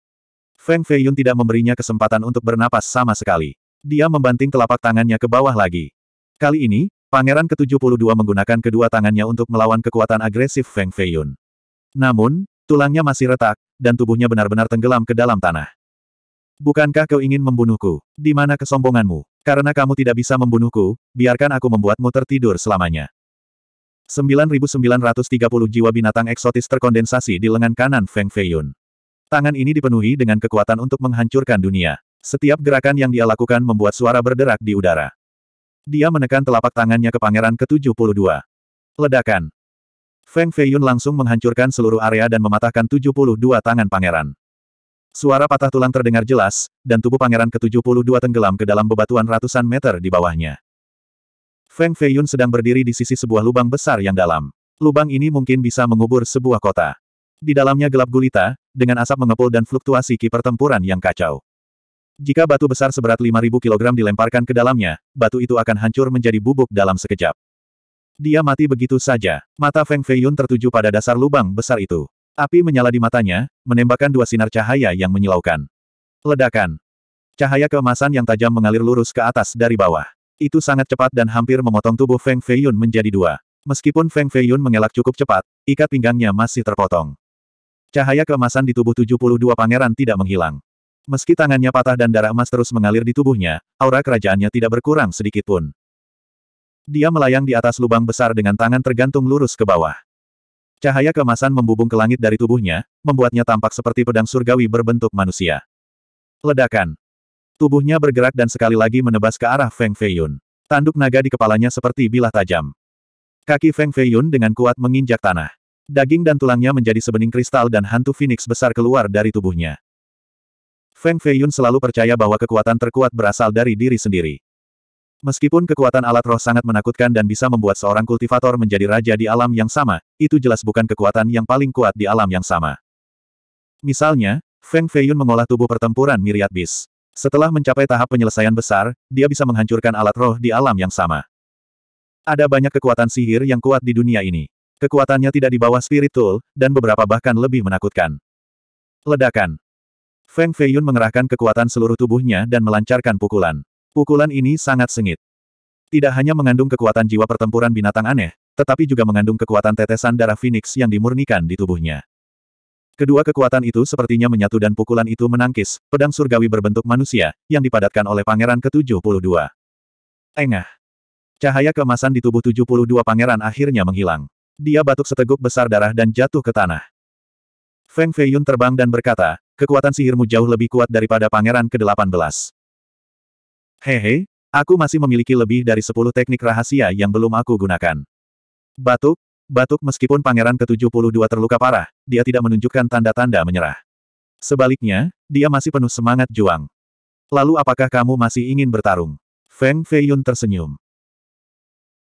Feng Feiyun tidak memberinya kesempatan untuk bernapas sama sekali. Dia membanting telapak tangannya ke bawah lagi. Kali ini, Pangeran ke-72 menggunakan kedua tangannya untuk melawan kekuatan agresif Feng Feiyun. Namun, tulangnya masih retak, dan tubuhnya benar-benar tenggelam ke dalam tanah. Bukankah kau ingin membunuhku? Di mana kesombonganmu? Karena kamu tidak bisa membunuhku, biarkan aku membuatmu tertidur selamanya. 9.930 jiwa binatang eksotis terkondensasi di lengan kanan Feng Feiyun. Tangan ini dipenuhi dengan kekuatan untuk menghancurkan dunia. Setiap gerakan yang dia lakukan membuat suara berderak di udara. Dia menekan telapak tangannya ke pangeran ke-72. Ledakan. Feng Feiyun langsung menghancurkan seluruh area dan mematahkan 72 tangan pangeran. Suara patah tulang terdengar jelas, dan tubuh pangeran ke-72 tenggelam ke dalam bebatuan ratusan meter di bawahnya. Feng Feiyun sedang berdiri di sisi sebuah lubang besar yang dalam. Lubang ini mungkin bisa mengubur sebuah kota. Di dalamnya gelap gulita, dengan asap mengepul dan fluktuasi ki pertempuran yang kacau. Jika batu besar seberat 5.000 kg dilemparkan ke dalamnya, batu itu akan hancur menjadi bubuk dalam sekejap. Dia mati begitu saja. Mata Feng Feiyun tertuju pada dasar lubang besar itu. Api menyala di matanya, menembakkan dua sinar cahaya yang menyilaukan. Ledakan. Cahaya keemasan yang tajam mengalir lurus ke atas dari bawah. Itu sangat cepat dan hampir memotong tubuh Feng Feiyun menjadi dua. Meskipun Feng Feiyun mengelak cukup cepat, ikat pinggangnya masih terpotong. Cahaya keemasan di tubuh 72 pangeran tidak menghilang. Meski tangannya patah dan darah emas terus mengalir di tubuhnya, aura kerajaannya tidak berkurang sedikit pun. Dia melayang di atas lubang besar dengan tangan tergantung lurus ke bawah. Cahaya kemasan membubung ke langit dari tubuhnya, membuatnya tampak seperti pedang surgawi berbentuk manusia. Ledakan. Tubuhnya bergerak dan sekali lagi menebas ke arah Feng Feiyun. Tanduk naga di kepalanya seperti bilah tajam. Kaki Feng Feiyun dengan kuat menginjak tanah. Daging dan tulangnya menjadi sebening kristal dan hantu Phoenix besar keluar dari tubuhnya. Feng Feiyun selalu percaya bahwa kekuatan terkuat berasal dari diri sendiri. Meskipun kekuatan alat roh sangat menakutkan dan bisa membuat seorang kultivator menjadi raja di alam yang sama, itu jelas bukan kekuatan yang paling kuat di alam yang sama. Misalnya, Feng Feiyun mengolah tubuh pertempuran miriat bis. Setelah mencapai tahap penyelesaian besar, dia bisa menghancurkan alat roh di alam yang sama. Ada banyak kekuatan sihir yang kuat di dunia ini. Kekuatannya tidak di bawah spiritual, dan beberapa bahkan lebih menakutkan. Ledakan. Feng Feiyun mengerahkan kekuatan seluruh tubuhnya dan melancarkan pukulan. Pukulan ini sangat sengit. Tidak hanya mengandung kekuatan jiwa pertempuran binatang aneh, tetapi juga mengandung kekuatan tetesan darah Phoenix yang dimurnikan di tubuhnya. Kedua kekuatan itu sepertinya menyatu dan pukulan itu menangkis, pedang surgawi berbentuk manusia, yang dipadatkan oleh pangeran ke-72. Engah. Cahaya kemasan di tubuh 72 pangeran akhirnya menghilang. Dia batuk seteguk besar darah dan jatuh ke tanah. Feng Feiyun terbang dan berkata, kekuatan sihirmu jauh lebih kuat daripada pangeran ke-18. Hehe, aku masih memiliki lebih dari 10 teknik rahasia yang belum aku gunakan. Batuk, batuk meskipun pangeran ke-72 terluka parah, dia tidak menunjukkan tanda-tanda menyerah. Sebaliknya, dia masih penuh semangat juang. Lalu apakah kamu masih ingin bertarung? Feng Feiyun tersenyum.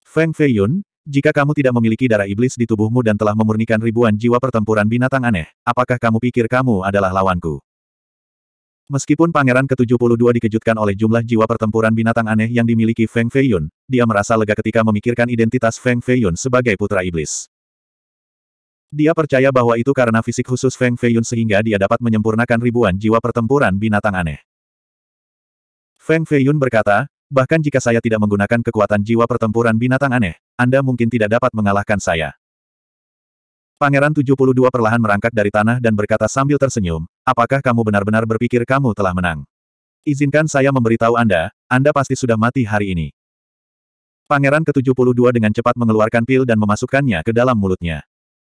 Feng Feiyun, jika kamu tidak memiliki darah iblis di tubuhmu dan telah memurnikan ribuan jiwa pertempuran binatang aneh, apakah kamu pikir kamu adalah lawanku? Meskipun Pangeran ke-72 dikejutkan oleh jumlah jiwa pertempuran binatang aneh yang dimiliki Feng Feiyun, dia merasa lega ketika memikirkan identitas Feng Feiyun sebagai putra iblis. Dia percaya bahwa itu karena fisik khusus Feng Feiyun sehingga dia dapat menyempurnakan ribuan jiwa pertempuran binatang aneh. Feng Feiyun berkata, bahkan jika saya tidak menggunakan kekuatan jiwa pertempuran binatang aneh, Anda mungkin tidak dapat mengalahkan saya. Pangeran 72 perlahan merangkak dari tanah dan berkata sambil tersenyum, apakah kamu benar-benar berpikir kamu telah menang? Izinkan saya memberitahu Anda, Anda pasti sudah mati hari ini. Pangeran ke-72 dengan cepat mengeluarkan pil dan memasukkannya ke dalam mulutnya.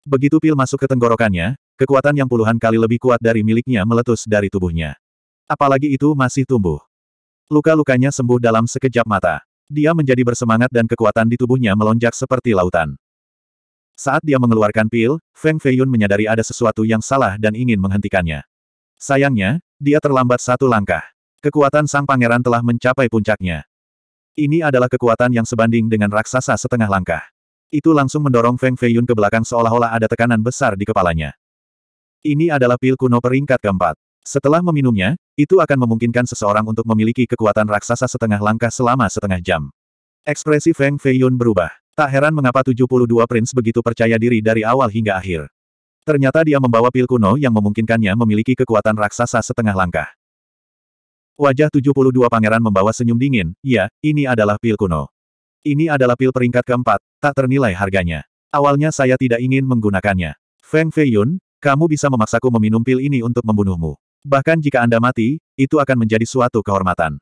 Begitu pil masuk ke tenggorokannya, kekuatan yang puluhan kali lebih kuat dari miliknya meletus dari tubuhnya. Apalagi itu masih tumbuh. Luka-lukanya sembuh dalam sekejap mata. Dia menjadi bersemangat dan kekuatan di tubuhnya melonjak seperti lautan. Saat dia mengeluarkan pil, Feng Feiyun menyadari ada sesuatu yang salah dan ingin menghentikannya. Sayangnya, dia terlambat satu langkah. Kekuatan sang pangeran telah mencapai puncaknya. Ini adalah kekuatan yang sebanding dengan raksasa setengah langkah. Itu langsung mendorong Feng Feiyun ke belakang seolah-olah ada tekanan besar di kepalanya. Ini adalah pil kuno peringkat keempat. Setelah meminumnya, itu akan memungkinkan seseorang untuk memiliki kekuatan raksasa setengah langkah selama setengah jam. Ekspresi Feng Feiyun berubah. Tak heran mengapa 72 prince begitu percaya diri dari awal hingga akhir. Ternyata dia membawa pil kuno yang memungkinkannya memiliki kekuatan raksasa setengah langkah. Wajah 72 pangeran membawa senyum dingin, ya, ini adalah pil kuno. Ini adalah pil peringkat keempat, tak ternilai harganya. Awalnya saya tidak ingin menggunakannya. Feng Feiyun, kamu bisa memaksaku meminum pil ini untuk membunuhmu. Bahkan jika Anda mati, itu akan menjadi suatu kehormatan.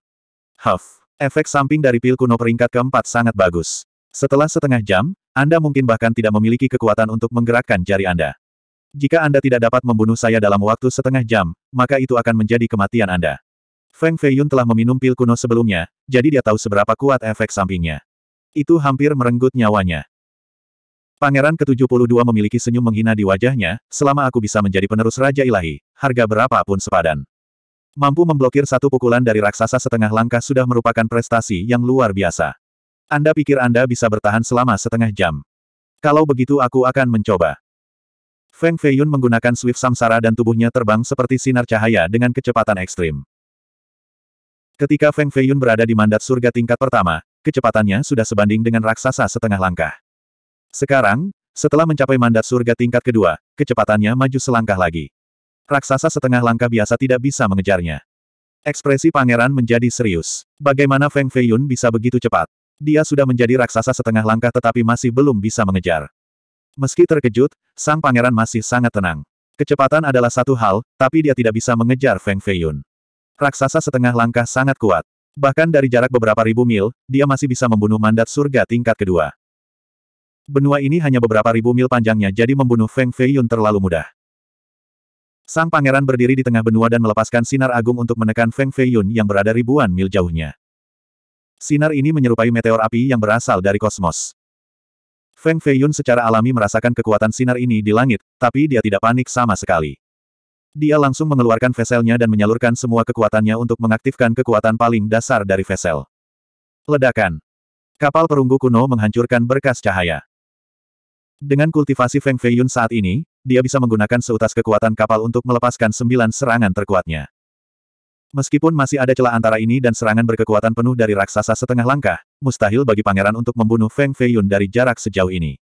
Huff, efek samping dari pil kuno peringkat keempat sangat bagus. Setelah setengah jam, Anda mungkin bahkan tidak memiliki kekuatan untuk menggerakkan jari Anda. Jika Anda tidak dapat membunuh saya dalam waktu setengah jam, maka itu akan menjadi kematian Anda. Feng Feiyun telah meminum pil kuno sebelumnya, jadi dia tahu seberapa kuat efek sampingnya. Itu hampir merenggut nyawanya. Pangeran ke-72 memiliki senyum menghina di wajahnya, selama aku bisa menjadi penerus Raja Ilahi, harga berapa pun sepadan. Mampu memblokir satu pukulan dari raksasa setengah langkah sudah merupakan prestasi yang luar biasa. Anda pikir Anda bisa bertahan selama setengah jam. Kalau begitu aku akan mencoba. Feng Feiyun menggunakan Swift Samsara dan tubuhnya terbang seperti sinar cahaya dengan kecepatan ekstrim. Ketika Feng Feiyun berada di mandat surga tingkat pertama, kecepatannya sudah sebanding dengan raksasa setengah langkah. Sekarang, setelah mencapai mandat surga tingkat kedua, kecepatannya maju selangkah lagi. Raksasa setengah langkah biasa tidak bisa mengejarnya. Ekspresi pangeran menjadi serius. Bagaimana Feng Feiyun bisa begitu cepat? Dia sudah menjadi raksasa setengah langkah tetapi masih belum bisa mengejar. Meski terkejut, sang pangeran masih sangat tenang. Kecepatan adalah satu hal, tapi dia tidak bisa mengejar Feng Feiyun. Raksasa setengah langkah sangat kuat. Bahkan dari jarak beberapa ribu mil, dia masih bisa membunuh mandat surga tingkat kedua. Benua ini hanya beberapa ribu mil panjangnya jadi membunuh Feng Feiyun terlalu mudah. Sang pangeran berdiri di tengah benua dan melepaskan sinar agung untuk menekan Feng Feiyun yang berada ribuan mil jauhnya. Sinar ini menyerupai meteor api yang berasal dari kosmos. Feng Feiyun secara alami merasakan kekuatan sinar ini di langit, tapi dia tidak panik sama sekali. Dia langsung mengeluarkan veselnya dan menyalurkan semua kekuatannya untuk mengaktifkan kekuatan paling dasar dari vesel. Ledakan. Kapal perunggu kuno menghancurkan berkas cahaya. Dengan kultivasi Feng Feiyun saat ini, dia bisa menggunakan seutas kekuatan kapal untuk melepaskan sembilan serangan terkuatnya. Meskipun masih ada celah antara ini dan serangan berkekuatan penuh dari raksasa setengah langkah, mustahil bagi pangeran untuk membunuh Feng Feiyun dari jarak sejauh ini.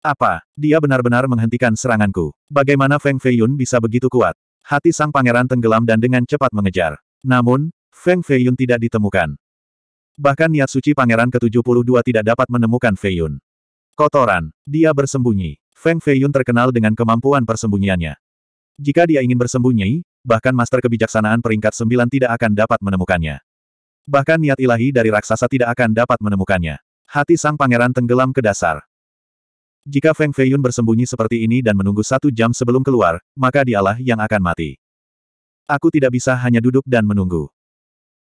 Apa? Dia benar-benar menghentikan seranganku. Bagaimana Feng Feiyun bisa begitu kuat? Hati sang pangeran tenggelam dan dengan cepat mengejar. Namun, Feng Feiyun tidak ditemukan. Bahkan niat suci pangeran ke-72 tidak dapat menemukan Feiyun. Kotoran. Dia bersembunyi. Feng Feiyun terkenal dengan kemampuan persembunyiannya. Jika dia ingin bersembunyi, bahkan master kebijaksanaan peringkat 9 tidak akan dapat menemukannya. Bahkan niat ilahi dari raksasa tidak akan dapat menemukannya. Hati sang pangeran tenggelam ke dasar. Jika Feng Feiyun bersembunyi seperti ini dan menunggu satu jam sebelum keluar, maka dialah yang akan mati. Aku tidak bisa hanya duduk dan menunggu.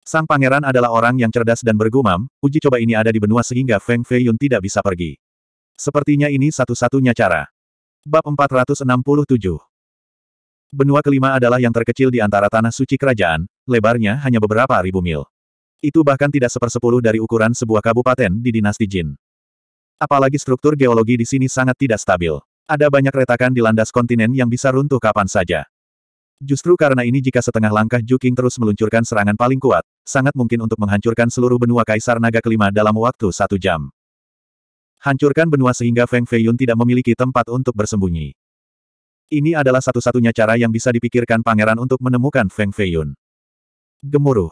Sang pangeran adalah orang yang cerdas dan bergumam, uji coba ini ada di benua sehingga Feng Feiyun tidak bisa pergi. Sepertinya ini satu-satunya cara. Bab 467 Benua kelima adalah yang terkecil di antara tanah suci kerajaan, lebarnya hanya beberapa ribu mil. Itu bahkan tidak sepersepuluh dari ukuran sebuah kabupaten di dinasti Jin. Apalagi struktur geologi di sini sangat tidak stabil. Ada banyak retakan di landas kontinen yang bisa runtuh kapan saja. Justru karena ini jika setengah langkah Juking terus meluncurkan serangan paling kuat, sangat mungkin untuk menghancurkan seluruh benua Kaisar Naga kelima dalam waktu satu jam. Hancurkan benua sehingga Feng Feiyun tidak memiliki tempat untuk bersembunyi. Ini adalah satu-satunya cara yang bisa dipikirkan pangeran untuk menemukan Feng Feiyun. Gemuruh.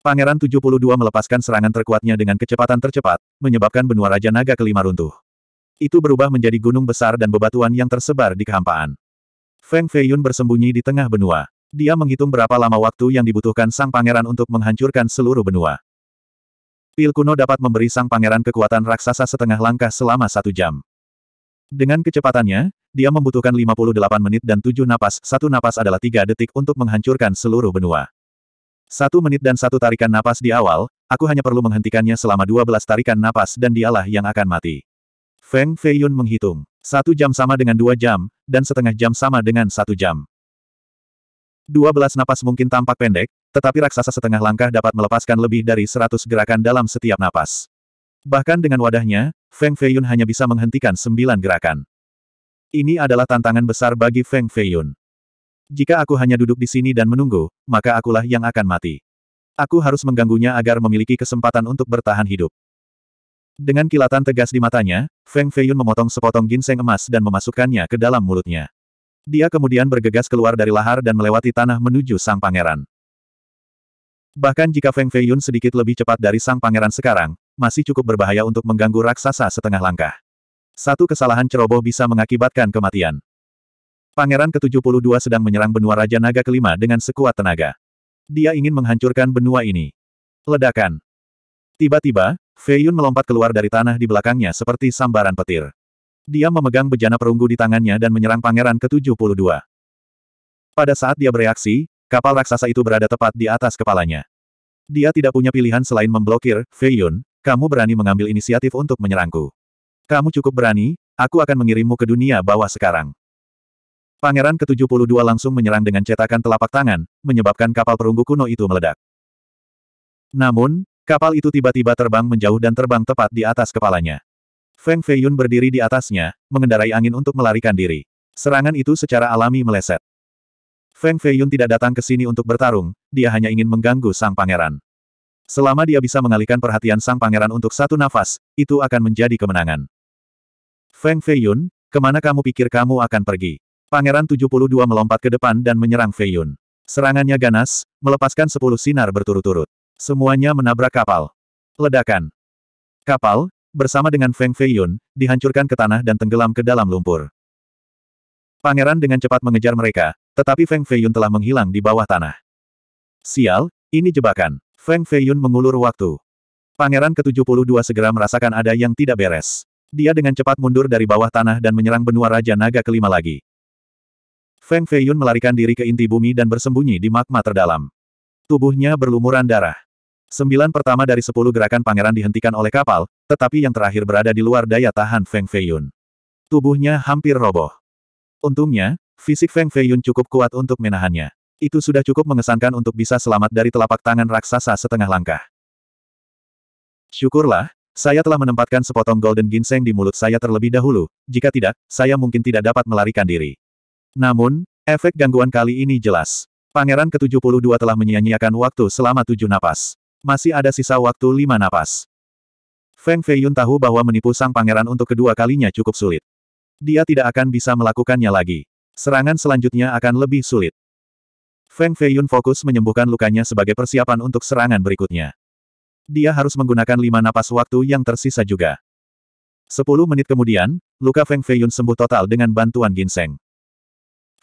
Pangeran 72 melepaskan serangan terkuatnya dengan kecepatan tercepat, menyebabkan benua Raja Naga kelima runtuh. Itu berubah menjadi gunung besar dan bebatuan yang tersebar di kehampaan. Feng Feiyun bersembunyi di tengah benua. Dia menghitung berapa lama waktu yang dibutuhkan sang pangeran untuk menghancurkan seluruh benua. Pil kuno dapat memberi sang pangeran kekuatan raksasa setengah langkah selama satu jam. Dengan kecepatannya, dia membutuhkan 58 menit dan 7 napas, satu napas adalah tiga detik untuk menghancurkan seluruh benua. Satu menit dan satu tarikan napas di awal, aku hanya perlu menghentikannya selama dua belas tarikan napas dan dialah yang akan mati. Feng Feiyun menghitung. Satu jam sama dengan dua jam, dan setengah jam sama dengan satu jam. Dua belas napas mungkin tampak pendek, tetapi raksasa setengah langkah dapat melepaskan lebih dari seratus gerakan dalam setiap napas. Bahkan dengan wadahnya, Feng Feiyun hanya bisa menghentikan sembilan gerakan. Ini adalah tantangan besar bagi Feng Feiyun. Jika aku hanya duduk di sini dan menunggu, maka akulah yang akan mati. Aku harus mengganggunya agar memiliki kesempatan untuk bertahan hidup. Dengan kilatan tegas di matanya, Feng Feiyun memotong sepotong ginseng emas dan memasukkannya ke dalam mulutnya. Dia kemudian bergegas keluar dari lahar dan melewati tanah menuju sang pangeran. Bahkan jika Feng Feiyun sedikit lebih cepat dari sang pangeran sekarang, masih cukup berbahaya untuk mengganggu raksasa setengah langkah. Satu kesalahan ceroboh bisa mengakibatkan kematian. Pangeran ke-72 sedang menyerang benua Raja Naga kelima dengan sekuat tenaga. Dia ingin menghancurkan benua ini. Ledakan. Tiba-tiba, Fei Yun melompat keluar dari tanah di belakangnya seperti sambaran petir. Dia memegang bejana perunggu di tangannya dan menyerang pangeran ke-72. Pada saat dia bereaksi, kapal raksasa itu berada tepat di atas kepalanya. Dia tidak punya pilihan selain memblokir, Fei Yun, kamu berani mengambil inisiatif untuk menyerangku. Kamu cukup berani, aku akan mengirimmu ke dunia bawah sekarang. Pangeran ke-72 langsung menyerang dengan cetakan telapak tangan, menyebabkan kapal perunggu kuno itu meledak. Namun, kapal itu tiba-tiba terbang menjauh dan terbang tepat di atas kepalanya. Feng Feiyun berdiri di atasnya, mengendarai angin untuk melarikan diri. Serangan itu secara alami meleset. Feng Feiyun tidak datang ke sini untuk bertarung, dia hanya ingin mengganggu sang pangeran. Selama dia bisa mengalihkan perhatian sang pangeran untuk satu nafas, itu akan menjadi kemenangan. Feng Feiyun, kemana kamu pikir kamu akan pergi? Pangeran 72 melompat ke depan dan menyerang Fei Yun. Serangannya ganas, melepaskan 10 sinar berturut-turut. Semuanya menabrak kapal. Ledakan. Kapal, bersama dengan Feng Fei Yun, dihancurkan ke tanah dan tenggelam ke dalam lumpur. Pangeran dengan cepat mengejar mereka, tetapi Feng Fei Yun telah menghilang di bawah tanah. Sial, ini jebakan. Feng Fei Yun mengulur waktu. Pangeran ke-72 segera merasakan ada yang tidak beres. Dia dengan cepat mundur dari bawah tanah dan menyerang benua Raja Naga kelima lagi. Feng Feiyun melarikan diri ke inti bumi dan bersembunyi di magma terdalam. Tubuhnya berlumuran darah. Sembilan pertama dari sepuluh gerakan pangeran dihentikan oleh kapal, tetapi yang terakhir berada di luar daya tahan Feng Feiyun. Tubuhnya hampir roboh. Untungnya, fisik Feng Feiyun cukup kuat untuk menahannya. Itu sudah cukup mengesankan untuk bisa selamat dari telapak tangan raksasa setengah langkah. Syukurlah, saya telah menempatkan sepotong golden ginseng di mulut saya terlebih dahulu, jika tidak, saya mungkin tidak dapat melarikan diri. Namun, efek gangguan kali ini jelas. Pangeran ke-72 telah menyia-nyiakan waktu selama tujuh napas. Masih ada sisa waktu lima napas. Feng Feiyun tahu bahwa menipu sang pangeran untuk kedua kalinya cukup sulit. Dia tidak akan bisa melakukannya lagi. Serangan selanjutnya akan lebih sulit. Feng Feiyun fokus menyembuhkan lukanya sebagai persiapan untuk serangan berikutnya. Dia harus menggunakan lima napas waktu yang tersisa juga. Sepuluh menit kemudian, luka Feng Feiyun sembuh total dengan bantuan ginseng.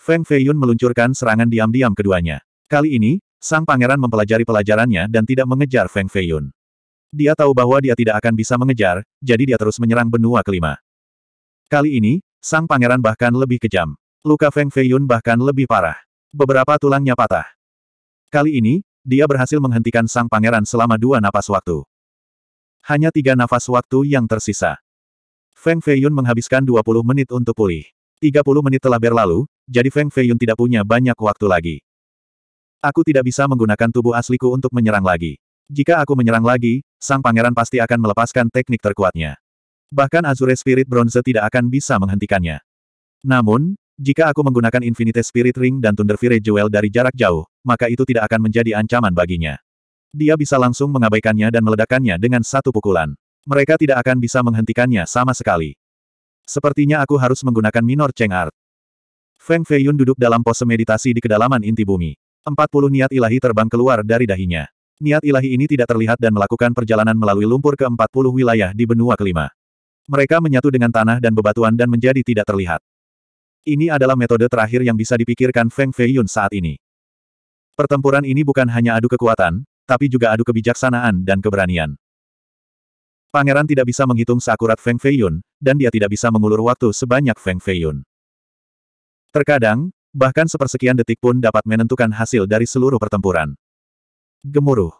Feng Feiyun meluncurkan serangan diam-diam keduanya. Kali ini, sang pangeran mempelajari pelajarannya dan tidak mengejar Feng Feiyun. Dia tahu bahwa dia tidak akan bisa mengejar, jadi dia terus menyerang benua kelima. Kali ini, sang pangeran bahkan lebih kejam. Luka Feng Feiyun bahkan lebih parah. Beberapa tulangnya patah. Kali ini, dia berhasil menghentikan sang pangeran selama dua napas waktu. Hanya tiga nafas waktu yang tersisa. Feng Feiyun menghabiskan 20 menit untuk pulih. 30 menit telah berlalu, jadi Feng Feiyun tidak punya banyak waktu lagi. Aku tidak bisa menggunakan tubuh asliku untuk menyerang lagi. Jika aku menyerang lagi, sang pangeran pasti akan melepaskan teknik terkuatnya. Bahkan Azure Spirit Bronze tidak akan bisa menghentikannya. Namun, jika aku menggunakan Infinite Spirit Ring dan Thunder Fire Jewel dari jarak jauh, maka itu tidak akan menjadi ancaman baginya. Dia bisa langsung mengabaikannya dan meledakannya dengan satu pukulan. Mereka tidak akan bisa menghentikannya sama sekali. Sepertinya aku harus menggunakan Minor Cheng Art. Feng Feiyun duduk dalam pose meditasi di kedalaman inti bumi. Empat puluh niat ilahi terbang keluar dari dahinya. Niat ilahi ini tidak terlihat dan melakukan perjalanan melalui lumpur ke empat puluh wilayah di benua kelima. Mereka menyatu dengan tanah dan bebatuan dan menjadi tidak terlihat. Ini adalah metode terakhir yang bisa dipikirkan Feng Feiyun saat ini. Pertempuran ini bukan hanya adu kekuatan, tapi juga adu kebijaksanaan dan keberanian. Pangeran tidak bisa menghitung seakurat Feng Feiyun, dan dia tidak bisa mengulur waktu sebanyak Feng Feiyun. Terkadang, bahkan sepersekian detik pun dapat menentukan hasil dari seluruh pertempuran. Gemuruh.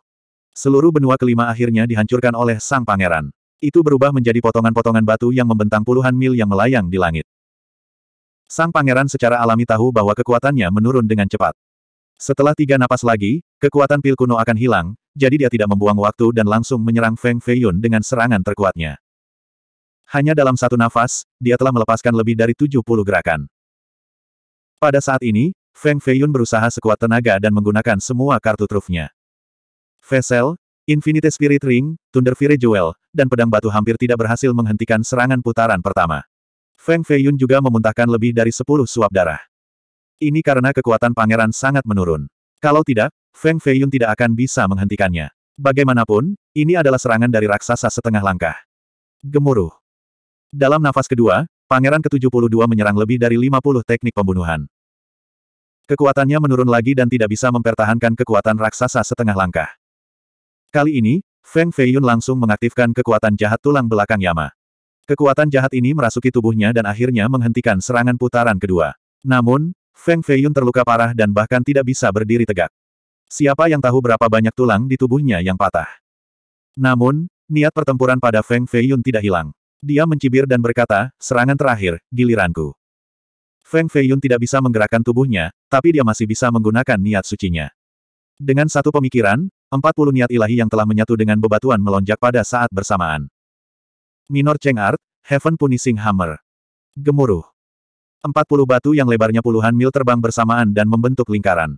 Seluruh benua kelima akhirnya dihancurkan oleh sang pangeran. Itu berubah menjadi potongan-potongan batu yang membentang puluhan mil yang melayang di langit. Sang pangeran secara alami tahu bahwa kekuatannya menurun dengan cepat. Setelah tiga napas lagi, kekuatan pil kuno akan hilang, jadi dia tidak membuang waktu dan langsung menyerang Feng Feiyun dengan serangan terkuatnya. Hanya dalam satu nafas, dia telah melepaskan lebih dari 70 gerakan. Pada saat ini, Feng Feiyun berusaha sekuat tenaga dan menggunakan semua kartu trufnya. Vessel, Infinite Spirit Ring, Thunder Fury Jewel, dan pedang batu hampir tidak berhasil menghentikan serangan putaran pertama. Feng Feiyun juga memuntahkan lebih dari 10 suap darah. Ini karena kekuatan pangeran sangat menurun. Kalau tidak, Feng Feiyun tidak akan bisa menghentikannya. Bagaimanapun, ini adalah serangan dari raksasa setengah langkah. Gemuruh. Dalam nafas kedua, Pangeran ke-72 menyerang lebih dari 50 teknik pembunuhan. Kekuatannya menurun lagi dan tidak bisa mempertahankan kekuatan raksasa setengah langkah. Kali ini, Feng Feiyun langsung mengaktifkan kekuatan jahat tulang belakang Yama. Kekuatan jahat ini merasuki tubuhnya dan akhirnya menghentikan serangan putaran kedua. Namun, Feng Feiyun terluka parah dan bahkan tidak bisa berdiri tegak. Siapa yang tahu berapa banyak tulang di tubuhnya yang patah? Namun, niat pertempuran pada Feng Feiyun tidak hilang. Dia mencibir dan berkata, serangan terakhir, giliranku. Feng Feiyun tidak bisa menggerakkan tubuhnya, tapi dia masih bisa menggunakan niat sucinya. Dengan satu pemikiran, 40 niat ilahi yang telah menyatu dengan bebatuan melonjak pada saat bersamaan. Minor Cheng Art, Heaven Punishing Hammer. Gemuruh. 40 batu yang lebarnya puluhan mil terbang bersamaan dan membentuk lingkaran.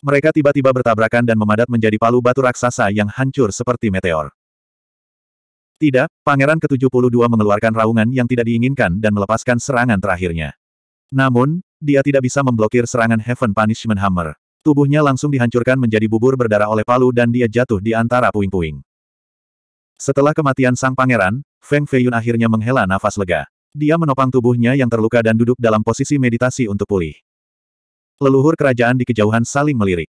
Mereka tiba-tiba bertabrakan dan memadat menjadi palu batu raksasa yang hancur seperti meteor. Tidak, Pangeran ke-72 mengeluarkan raungan yang tidak diinginkan dan melepaskan serangan terakhirnya. Namun, dia tidak bisa memblokir serangan Heaven Punishment Hammer. Tubuhnya langsung dihancurkan menjadi bubur berdarah oleh palu dan dia jatuh di antara puing-puing. Setelah kematian sang pangeran, Feng Feiyun akhirnya menghela nafas lega. Dia menopang tubuhnya yang terluka dan duduk dalam posisi meditasi untuk pulih. Leluhur kerajaan di kejauhan saling melirik.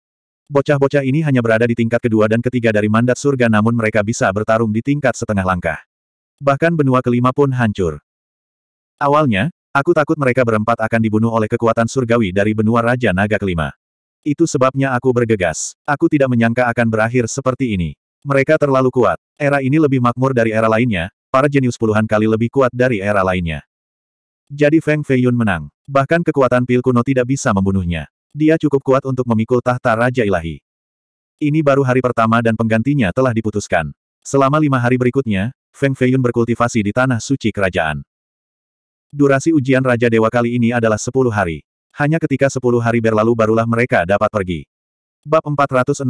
Bocah-bocah ini hanya berada di tingkat kedua dan ketiga dari mandat surga namun mereka bisa bertarung di tingkat setengah langkah. Bahkan benua kelima pun hancur. Awalnya, aku takut mereka berempat akan dibunuh oleh kekuatan surgawi dari benua Raja Naga kelima. Itu sebabnya aku bergegas. Aku tidak menyangka akan berakhir seperti ini. Mereka terlalu kuat. Era ini lebih makmur dari era lainnya, para jenius puluhan kali lebih kuat dari era lainnya. Jadi Feng Feiyun menang. Bahkan kekuatan pil kuno tidak bisa membunuhnya. Dia cukup kuat untuk memikul tahta Raja Ilahi. Ini baru hari pertama dan penggantinya telah diputuskan. Selama lima hari berikutnya, Feng Feiyun berkultivasi di tanah suci kerajaan. Durasi ujian Raja Dewa kali ini adalah sepuluh hari. Hanya ketika sepuluh hari berlalu barulah mereka dapat pergi. Bab 468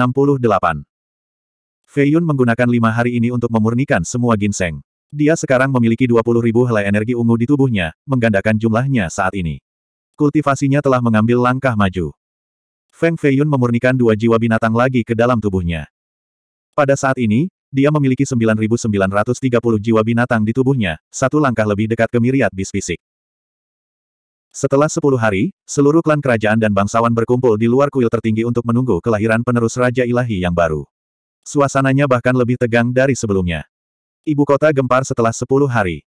Feiyun menggunakan lima hari ini untuk memurnikan semua ginseng. Dia sekarang memiliki 20.000 helai energi ungu di tubuhnya, menggandakan jumlahnya saat ini. Kultivasinya telah mengambil langkah maju. Feng Feiyun memurnikan dua jiwa binatang lagi ke dalam tubuhnya. Pada saat ini, dia memiliki 9.930 jiwa binatang di tubuhnya, satu langkah lebih dekat ke miriat bis fisik. Setelah 10 hari, seluruh klan kerajaan dan bangsawan berkumpul di luar kuil tertinggi untuk menunggu kelahiran penerus Raja Ilahi yang baru. Suasananya bahkan lebih tegang dari sebelumnya. Ibu kota gempar setelah 10 hari.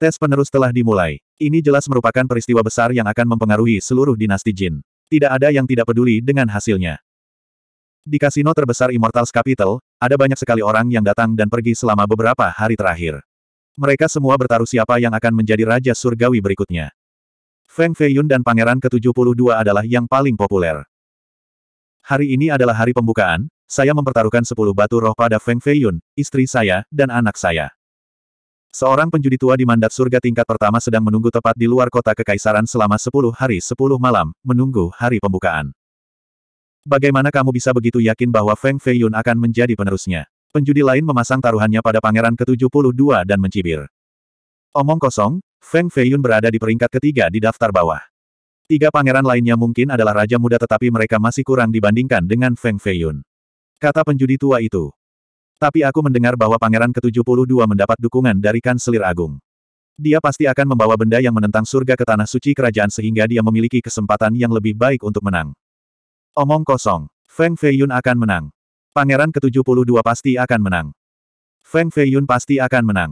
Tes penerus telah dimulai. Ini jelas merupakan peristiwa besar yang akan mempengaruhi seluruh dinasti Jin. Tidak ada yang tidak peduli dengan hasilnya. Di kasino terbesar Immortals Capital, ada banyak sekali orang yang datang dan pergi selama beberapa hari terakhir. Mereka semua bertaruh siapa yang akan menjadi Raja Surgawi berikutnya. Feng Feiyun dan Pangeran ke-72 adalah yang paling populer. Hari ini adalah hari pembukaan, saya mempertaruhkan 10 batu roh pada Feng Feiyun, istri saya, dan anak saya. Seorang penjudi tua di mandat surga tingkat pertama sedang menunggu tepat di luar kota kekaisaran selama 10 hari 10 malam, menunggu hari pembukaan. Bagaimana kamu bisa begitu yakin bahwa Feng Feiyun akan menjadi penerusnya? Penjudi lain memasang taruhannya pada pangeran ke-72 dan mencibir. Omong kosong, Feng Feiyun berada di peringkat ketiga di daftar bawah. Tiga pangeran lainnya mungkin adalah raja muda tetapi mereka masih kurang dibandingkan dengan Feng Feiyun. Kata penjudi tua itu. Tapi aku mendengar bahwa Pangeran ke-72 mendapat dukungan dari Kanselir Agung. Dia pasti akan membawa benda yang menentang surga ke tanah suci kerajaan sehingga dia memiliki kesempatan yang lebih baik untuk menang. Omong kosong, Feng Feiyun akan menang. Pangeran ke-72 pasti akan menang. Feng Feiyun pasti akan menang.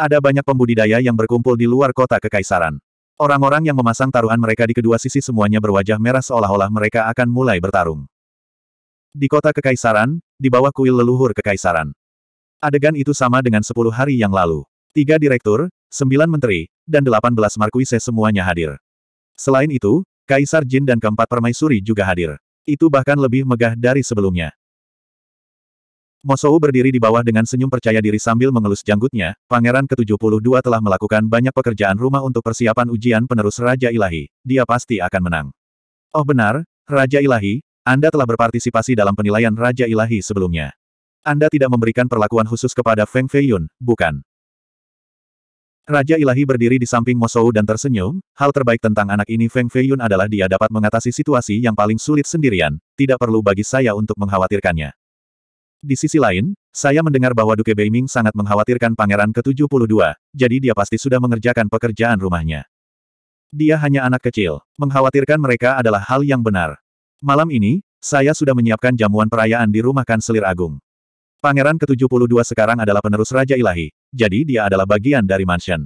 Ada banyak pembudidaya yang berkumpul di luar kota kekaisaran. Orang-orang yang memasang taruhan mereka di kedua sisi semuanya berwajah merah seolah-olah mereka akan mulai bertarung. Di kota kekaisaran, di bawah kuil leluhur kekaisaran. Adegan itu sama dengan sepuluh hari yang lalu. Tiga direktur, sembilan menteri, dan delapan belas markuise semuanya hadir. Selain itu, Kaisar Jin dan keempat permaisuri juga hadir. Itu bahkan lebih megah dari sebelumnya. Mosou berdiri di bawah dengan senyum percaya diri sambil mengelus janggutnya, Pangeran ke-72 telah melakukan banyak pekerjaan rumah untuk persiapan ujian penerus Raja Ilahi, dia pasti akan menang. Oh benar, Raja Ilahi, anda telah berpartisipasi dalam penilaian Raja Ilahi sebelumnya. Anda tidak memberikan perlakuan khusus kepada Feng Feiyun, bukan? Raja Ilahi berdiri di samping Mosou dan tersenyum, hal terbaik tentang anak ini Feng Feiyun adalah dia dapat mengatasi situasi yang paling sulit sendirian, tidak perlu bagi saya untuk mengkhawatirkannya. Di sisi lain, saya mendengar bahwa Duke Beiming sangat mengkhawatirkan Pangeran ke-72, jadi dia pasti sudah mengerjakan pekerjaan rumahnya. Dia hanya anak kecil, mengkhawatirkan mereka adalah hal yang benar. Malam ini, saya sudah menyiapkan jamuan perayaan di rumah Kanselir Agung. Pangeran ke-72 sekarang adalah penerus Raja Ilahi, jadi dia adalah bagian dari mansion.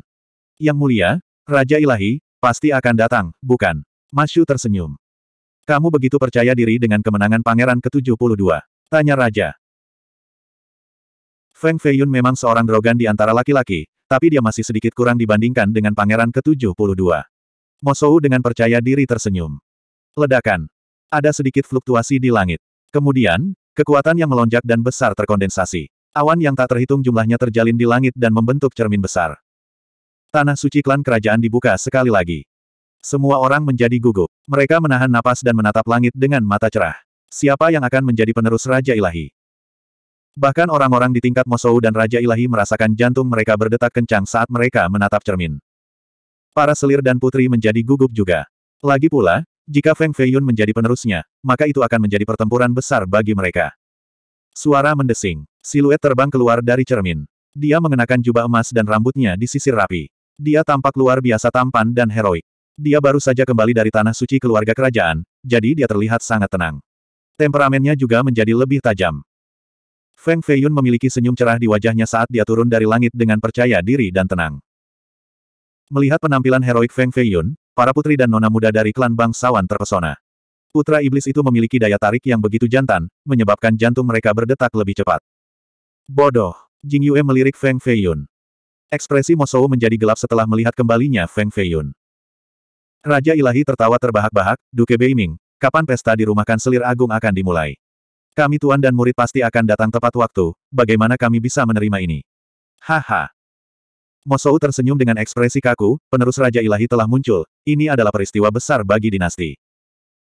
Yang mulia, Raja Ilahi, pasti akan datang, bukan? Masyu tersenyum. Kamu begitu percaya diri dengan kemenangan Pangeran ke-72? Tanya Raja. Feng Feiyun memang seorang drogan di antara laki-laki, tapi dia masih sedikit kurang dibandingkan dengan Pangeran ke-72. Mosou dengan percaya diri tersenyum. Ledakan. Ada sedikit fluktuasi di langit. Kemudian, kekuatan yang melonjak dan besar terkondensasi. Awan yang tak terhitung jumlahnya terjalin di langit dan membentuk cermin besar. Tanah suci klan kerajaan dibuka sekali lagi. Semua orang menjadi gugup. Mereka menahan napas dan menatap langit dengan mata cerah. Siapa yang akan menjadi penerus Raja Ilahi? Bahkan orang-orang di tingkat Mosou dan Raja Ilahi merasakan jantung mereka berdetak kencang saat mereka menatap cermin. Para selir dan putri menjadi gugup juga. Lagi pula, jika Feng Feiyun menjadi penerusnya, maka itu akan menjadi pertempuran besar bagi mereka. Suara mendesing. Siluet terbang keluar dari cermin. Dia mengenakan jubah emas dan rambutnya disisir rapi. Dia tampak luar biasa tampan dan heroik. Dia baru saja kembali dari tanah suci keluarga kerajaan, jadi dia terlihat sangat tenang. Temperamennya juga menjadi lebih tajam. Feng Feiyun memiliki senyum cerah di wajahnya saat dia turun dari langit dengan percaya diri dan tenang. Melihat penampilan heroik Feng Feiyun, Para putri dan nona muda dari klan bangsawan terpesona. Putra iblis itu memiliki daya tarik yang begitu jantan, menyebabkan jantung mereka berdetak lebih cepat. Bodoh! Jing Yue melirik Feng Feiyun. Ekspresi Mosou menjadi gelap setelah melihat kembalinya Feng Feiyun. Raja Ilahi tertawa terbahak-bahak, Duke Beiming, kapan pesta di rumah selir agung akan dimulai? Kami tuan dan murid pasti akan datang tepat waktu, bagaimana kami bisa menerima ini? Haha, Mosou tersenyum dengan ekspresi kaku, penerus Raja Ilahi telah muncul, ini adalah peristiwa besar bagi dinasti.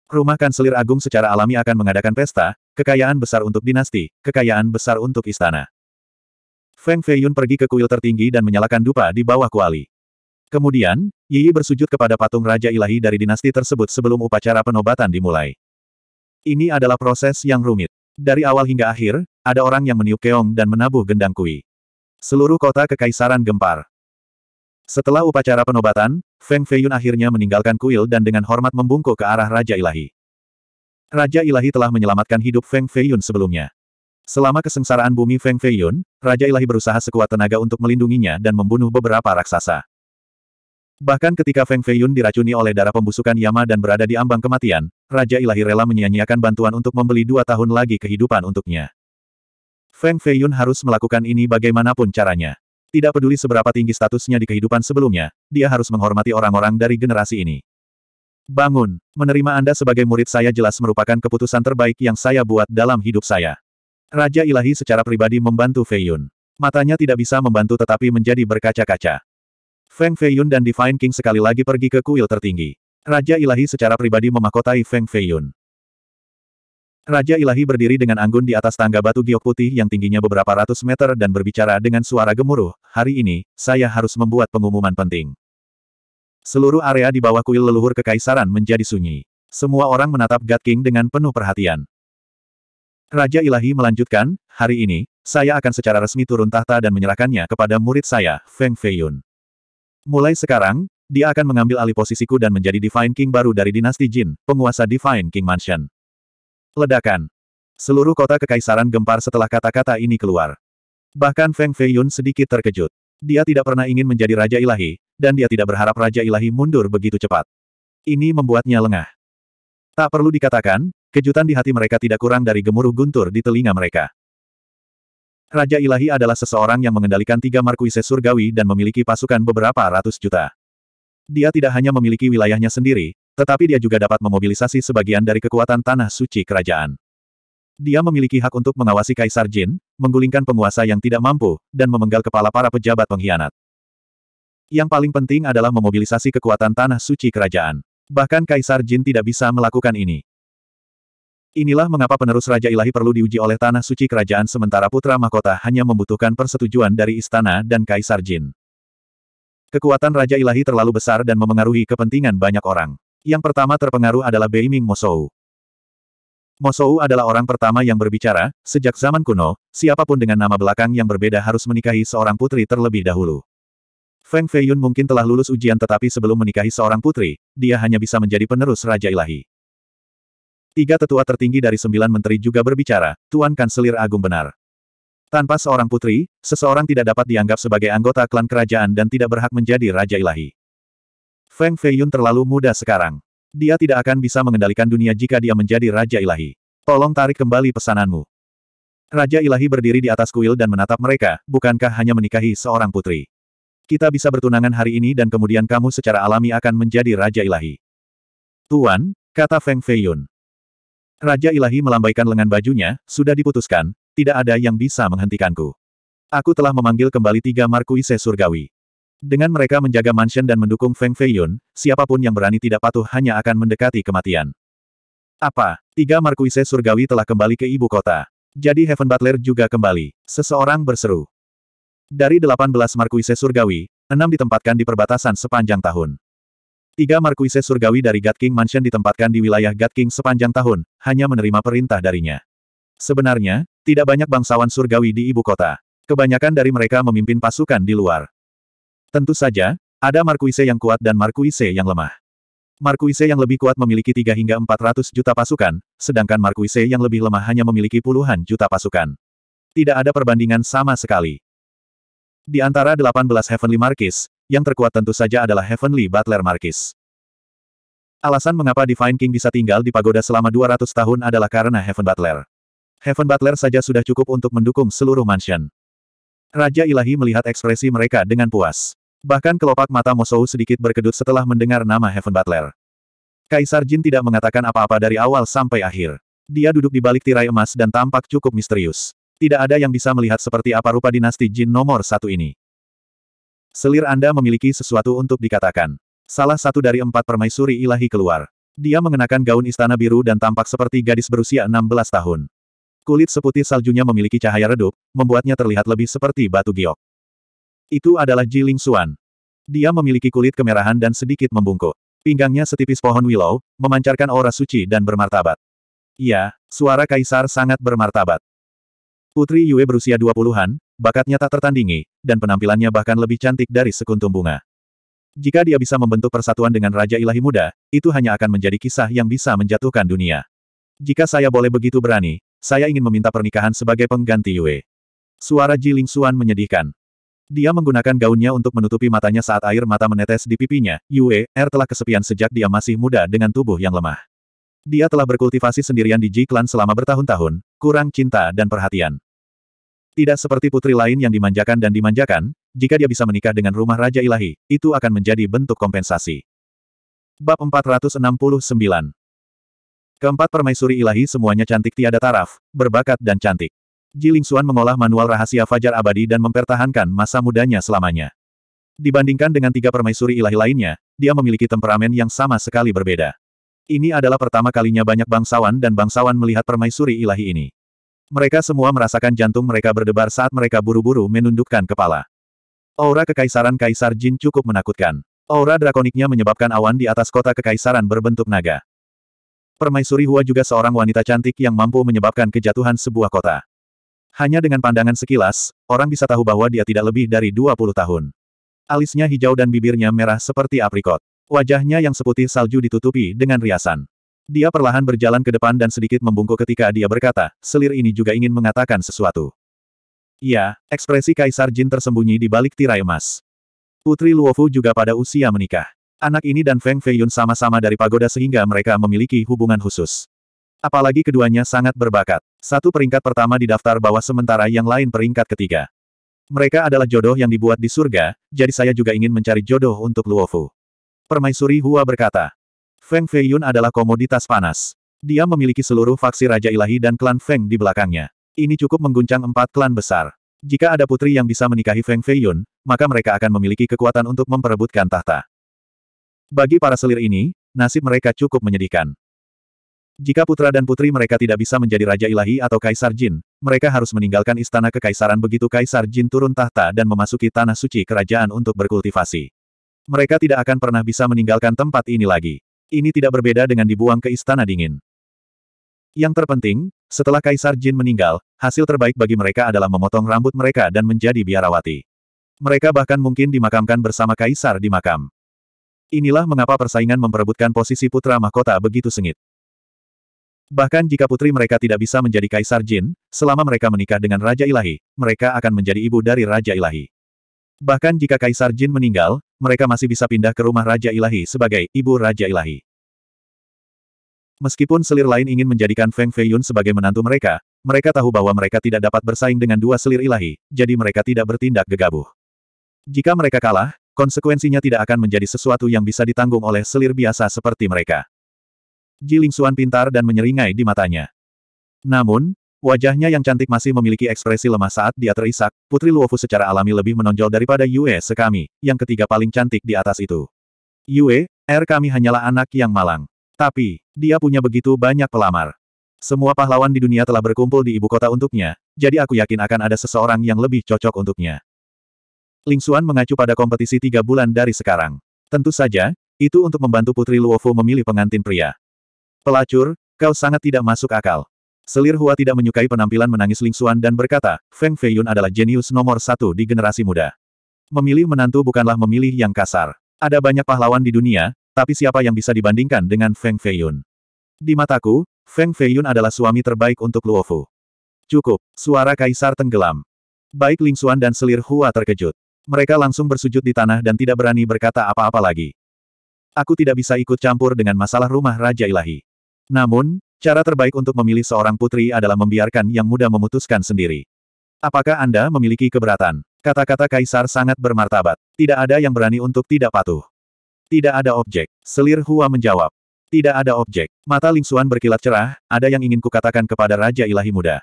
Rumah Kanselir Agung secara alami akan mengadakan pesta, kekayaan besar untuk dinasti, kekayaan besar untuk istana. Feng Feiyun pergi ke kuil tertinggi dan menyalakan dupa di bawah kuali. Kemudian, Yi bersujud kepada patung Raja Ilahi dari dinasti tersebut sebelum upacara penobatan dimulai. Ini adalah proses yang rumit. Dari awal hingga akhir, ada orang yang meniup keong dan menabuh gendang kui. Seluruh kota kekaisaran gempar. Setelah upacara penobatan, Feng Feiyun akhirnya meninggalkan kuil dan dengan hormat membungkuk ke arah Raja Ilahi. Raja Ilahi telah menyelamatkan hidup Feng Feiyun sebelumnya. Selama kesengsaraan bumi Feng Feiyun, Raja Ilahi berusaha sekuat tenaga untuk melindunginya dan membunuh beberapa raksasa. Bahkan ketika Feng Feiyun diracuni oleh darah pembusukan Yama dan berada di ambang kematian, Raja Ilahi rela menyia-nyiakan bantuan untuk membeli dua tahun lagi kehidupan untuknya. Feng Feiyun harus melakukan ini bagaimanapun caranya. Tidak peduli seberapa tinggi statusnya di kehidupan sebelumnya, dia harus menghormati orang-orang dari generasi ini. Bangun, menerima Anda sebagai murid saya jelas merupakan keputusan terbaik yang saya buat dalam hidup saya. Raja Ilahi secara pribadi membantu Feiyun. Matanya tidak bisa membantu tetapi menjadi berkaca-kaca. Feng Feiyun dan Divine King sekali lagi pergi ke kuil tertinggi. Raja Ilahi secara pribadi memakotai Feng Feiyun. Raja Ilahi berdiri dengan anggun di atas tangga batu giok putih yang tingginya beberapa ratus meter dan berbicara dengan suara gemuruh, hari ini, saya harus membuat pengumuman penting. Seluruh area di bawah kuil leluhur kekaisaran menjadi sunyi. Semua orang menatap God King dengan penuh perhatian. Raja Ilahi melanjutkan, hari ini, saya akan secara resmi turun tahta dan menyerahkannya kepada murid saya, Feng Feiyun. Mulai sekarang, dia akan mengambil alih posisiku dan menjadi Divine King baru dari dinasti Jin, penguasa Divine King Mansion. Ledakan. Seluruh kota kekaisaran gempar setelah kata-kata ini keluar. Bahkan Feng Feiyun sedikit terkejut. Dia tidak pernah ingin menjadi Raja Ilahi, dan dia tidak berharap Raja Ilahi mundur begitu cepat. Ini membuatnya lengah. Tak perlu dikatakan, kejutan di hati mereka tidak kurang dari gemuruh guntur di telinga mereka. Raja Ilahi adalah seseorang yang mengendalikan tiga markuise surgawi dan memiliki pasukan beberapa ratus juta. Dia tidak hanya memiliki wilayahnya sendiri, tetapi dia juga dapat memobilisasi sebagian dari kekuatan tanah suci kerajaan. Dia memiliki hak untuk mengawasi Kaisar Jin, menggulingkan penguasa yang tidak mampu, dan memenggal kepala para pejabat pengkhianat. Yang paling penting adalah memobilisasi kekuatan tanah suci kerajaan. Bahkan Kaisar Jin tidak bisa melakukan ini. Inilah mengapa penerus Raja Ilahi perlu diuji oleh tanah suci kerajaan sementara Putra Mahkota hanya membutuhkan persetujuan dari istana dan Kaisar Jin. Kekuatan Raja Ilahi terlalu besar dan memengaruhi kepentingan banyak orang. Yang pertama terpengaruh adalah Bei Ming Mosou. Mosou adalah orang pertama yang berbicara, sejak zaman kuno, siapapun dengan nama belakang yang berbeda harus menikahi seorang putri terlebih dahulu. Feng Feiyun mungkin telah lulus ujian tetapi sebelum menikahi seorang putri, dia hanya bisa menjadi penerus Raja Ilahi. Tiga tetua tertinggi dari sembilan menteri juga berbicara, Tuan Kanselir Agung benar. Tanpa seorang putri, seseorang tidak dapat dianggap sebagai anggota klan kerajaan dan tidak berhak menjadi Raja Ilahi. Feng Feiyun terlalu muda sekarang. Dia tidak akan bisa mengendalikan dunia jika dia menjadi Raja Ilahi. Tolong tarik kembali pesananmu. Raja Ilahi berdiri di atas kuil dan menatap mereka, bukankah hanya menikahi seorang putri? Kita bisa bertunangan hari ini dan kemudian kamu secara alami akan menjadi Raja Ilahi. Tuan, kata Feng Feiyun. Raja Ilahi melambaikan lengan bajunya, sudah diputuskan, tidak ada yang bisa menghentikanku. Aku telah memanggil kembali tiga Markuise Surgawi. Dengan mereka menjaga mansion dan mendukung Feng Feiyun, siapapun yang berani tidak patuh hanya akan mendekati kematian. Apa? Tiga Markuise Surgawi telah kembali ke ibu kota. Jadi Heaven Butler juga kembali. Seseorang berseru. Dari delapan belas Markuise Surgawi, enam ditempatkan di perbatasan sepanjang tahun. Tiga Markuise Surgawi dari God King Mansion ditempatkan di wilayah God King sepanjang tahun, hanya menerima perintah darinya. Sebenarnya, tidak banyak bangsawan surgawi di ibu kota. Kebanyakan dari mereka memimpin pasukan di luar. Tentu saja, ada Markuise yang kuat dan Markuise yang lemah. Markuise yang lebih kuat memiliki 3 hingga 400 juta pasukan, sedangkan Markuise yang lebih lemah hanya memiliki puluhan juta pasukan. Tidak ada perbandingan sama sekali. Di antara 18 Heavenly Marquis, yang terkuat tentu saja adalah Heavenly Butler Marquis. Alasan mengapa Divine King bisa tinggal di pagoda selama 200 tahun adalah karena Heaven Butler. Heaven Butler saja sudah cukup untuk mendukung seluruh mansion. Raja Ilahi melihat ekspresi mereka dengan puas. Bahkan kelopak mata Mosou sedikit berkedut setelah mendengar nama Heaven Butler. Kaisar Jin tidak mengatakan apa-apa dari awal sampai akhir. Dia duduk di balik tirai emas dan tampak cukup misterius. Tidak ada yang bisa melihat seperti apa rupa dinasti Jin nomor satu ini. Selir Anda memiliki sesuatu untuk dikatakan. Salah satu dari empat permaisuri ilahi keluar. Dia mengenakan gaun istana biru dan tampak seperti gadis berusia 16 tahun. Kulit seputih saljunya memiliki cahaya redup, membuatnya terlihat lebih seperti batu giok. Itu adalah Ji Ling Xuan. Dia memiliki kulit kemerahan dan sedikit membungkuk. Pinggangnya setipis pohon willow, memancarkan aura suci dan bermartabat. Ya, suara kaisar sangat bermartabat. Putri Yue berusia 20-an, bakatnya tak tertandingi, dan penampilannya bahkan lebih cantik dari sekuntum bunga. Jika dia bisa membentuk persatuan dengan Raja Ilahi Muda, itu hanya akan menjadi kisah yang bisa menjatuhkan dunia. Jika saya boleh begitu berani, saya ingin meminta pernikahan sebagai pengganti Yue. Suara Ji Ling Xuan menyedihkan. Dia menggunakan gaunnya untuk menutupi matanya saat air mata menetes di pipinya. Yue, Er telah kesepian sejak dia masih muda dengan tubuh yang lemah. Dia telah berkultivasi sendirian di Ji-Clan selama bertahun-tahun, kurang cinta dan perhatian. Tidak seperti putri lain yang dimanjakan dan dimanjakan, jika dia bisa menikah dengan rumah Raja Ilahi, itu akan menjadi bentuk kompensasi. Bab 469 Keempat permaisuri ilahi semuanya cantik tiada taraf, berbakat dan cantik. Jiling Xuan mengolah manual rahasia Fajar Abadi dan mempertahankan masa mudanya selamanya. Dibandingkan dengan tiga permaisuri ilahi lainnya, dia memiliki temperamen yang sama sekali berbeda. Ini adalah pertama kalinya banyak bangsawan dan bangsawan melihat permaisuri ilahi ini. Mereka semua merasakan jantung mereka berdebar saat mereka buru-buru menundukkan kepala. Aura kekaisaran Kaisar Jin cukup menakutkan. Aura drakoniknya menyebabkan awan di atas kota kekaisaran berbentuk naga. Permaisuri Hua juga seorang wanita cantik yang mampu menyebabkan kejatuhan sebuah kota. Hanya dengan pandangan sekilas, orang bisa tahu bahwa dia tidak lebih dari 20 tahun. Alisnya hijau dan bibirnya merah seperti aprikot. Wajahnya yang seputih salju ditutupi dengan riasan. Dia perlahan berjalan ke depan dan sedikit membungkuk ketika dia berkata, selir ini juga ingin mengatakan sesuatu. Ya, ekspresi Kaisar Jin tersembunyi di balik tirai emas. Putri Luofu juga pada usia menikah. Anak ini dan Feng Feiyun sama-sama dari pagoda sehingga mereka memiliki hubungan khusus. Apalagi keduanya sangat berbakat. Satu peringkat pertama di daftar bawah sementara yang lain peringkat ketiga. Mereka adalah jodoh yang dibuat di surga, jadi saya juga ingin mencari jodoh untuk Luofu. Permaisuri Hua berkata. Feng Feiyun adalah komoditas panas. Dia memiliki seluruh faksi Raja Ilahi dan klan Feng di belakangnya. Ini cukup mengguncang empat klan besar. Jika ada putri yang bisa menikahi Feng Feiyun, maka mereka akan memiliki kekuatan untuk memperebutkan tahta. Bagi para selir ini, nasib mereka cukup menyedihkan. Jika putra dan putri mereka tidak bisa menjadi Raja Ilahi atau Kaisar Jin, mereka harus meninggalkan istana kekaisaran begitu Kaisar Jin turun tahta dan memasuki tanah suci kerajaan untuk berkultivasi. Mereka tidak akan pernah bisa meninggalkan tempat ini lagi. Ini tidak berbeda dengan dibuang ke istana dingin. Yang terpenting, setelah Kaisar Jin meninggal, hasil terbaik bagi mereka adalah memotong rambut mereka dan menjadi biarawati. Mereka bahkan mungkin dimakamkan bersama Kaisar di makam. Inilah mengapa persaingan memperebutkan posisi putra mahkota begitu sengit. Bahkan jika putri mereka tidak bisa menjadi kaisar jin, selama mereka menikah dengan Raja Ilahi, mereka akan menjadi ibu dari Raja Ilahi. Bahkan jika kaisar jin meninggal, mereka masih bisa pindah ke rumah Raja Ilahi sebagai ibu Raja Ilahi. Meskipun selir lain ingin menjadikan Feng Feiyun sebagai menantu mereka, mereka tahu bahwa mereka tidak dapat bersaing dengan dua selir ilahi, jadi mereka tidak bertindak gegabah. Jika mereka kalah, konsekuensinya tidak akan menjadi sesuatu yang bisa ditanggung oleh selir biasa seperti mereka. Ji Lingxuan pintar dan menyeringai di matanya. Namun, wajahnya yang cantik masih memiliki ekspresi lemah saat dia terisak, Putri Luofu secara alami lebih menonjol daripada Yue Sekami, yang ketiga paling cantik di atas itu. Yue, Er kami hanyalah anak yang malang. Tapi, dia punya begitu banyak pelamar. Semua pahlawan di dunia telah berkumpul di ibu kota untuknya, jadi aku yakin akan ada seseorang yang lebih cocok untuknya. Xuan mengacu pada kompetisi tiga bulan dari sekarang. Tentu saja, itu untuk membantu Putri Luofu memilih pengantin pria. Pelacur, kau sangat tidak masuk akal. Selir Hua tidak menyukai penampilan menangis Ling Xuan dan berkata, Feng Feiyun adalah jenius nomor satu di generasi muda. Memilih menantu bukanlah memilih yang kasar. Ada banyak pahlawan di dunia, tapi siapa yang bisa dibandingkan dengan Feng Feiyun? Di mataku, Feng Feiyun adalah suami terbaik untuk Luofu. Cukup, suara kaisar tenggelam. Baik Ling Xuan dan selir Hua terkejut. Mereka langsung bersujud di tanah dan tidak berani berkata apa-apa lagi. Aku tidak bisa ikut campur dengan masalah rumah Raja Ilahi. Namun, cara terbaik untuk memilih seorang putri adalah membiarkan yang muda memutuskan sendiri. Apakah Anda memiliki keberatan? Kata-kata kaisar sangat bermartabat. Tidak ada yang berani untuk tidak patuh. Tidak ada objek. Selir Hua menjawab. Tidak ada objek. Mata Ling Xuan berkilat cerah, ada yang ingin kukatakan kepada Raja Ilahi Muda.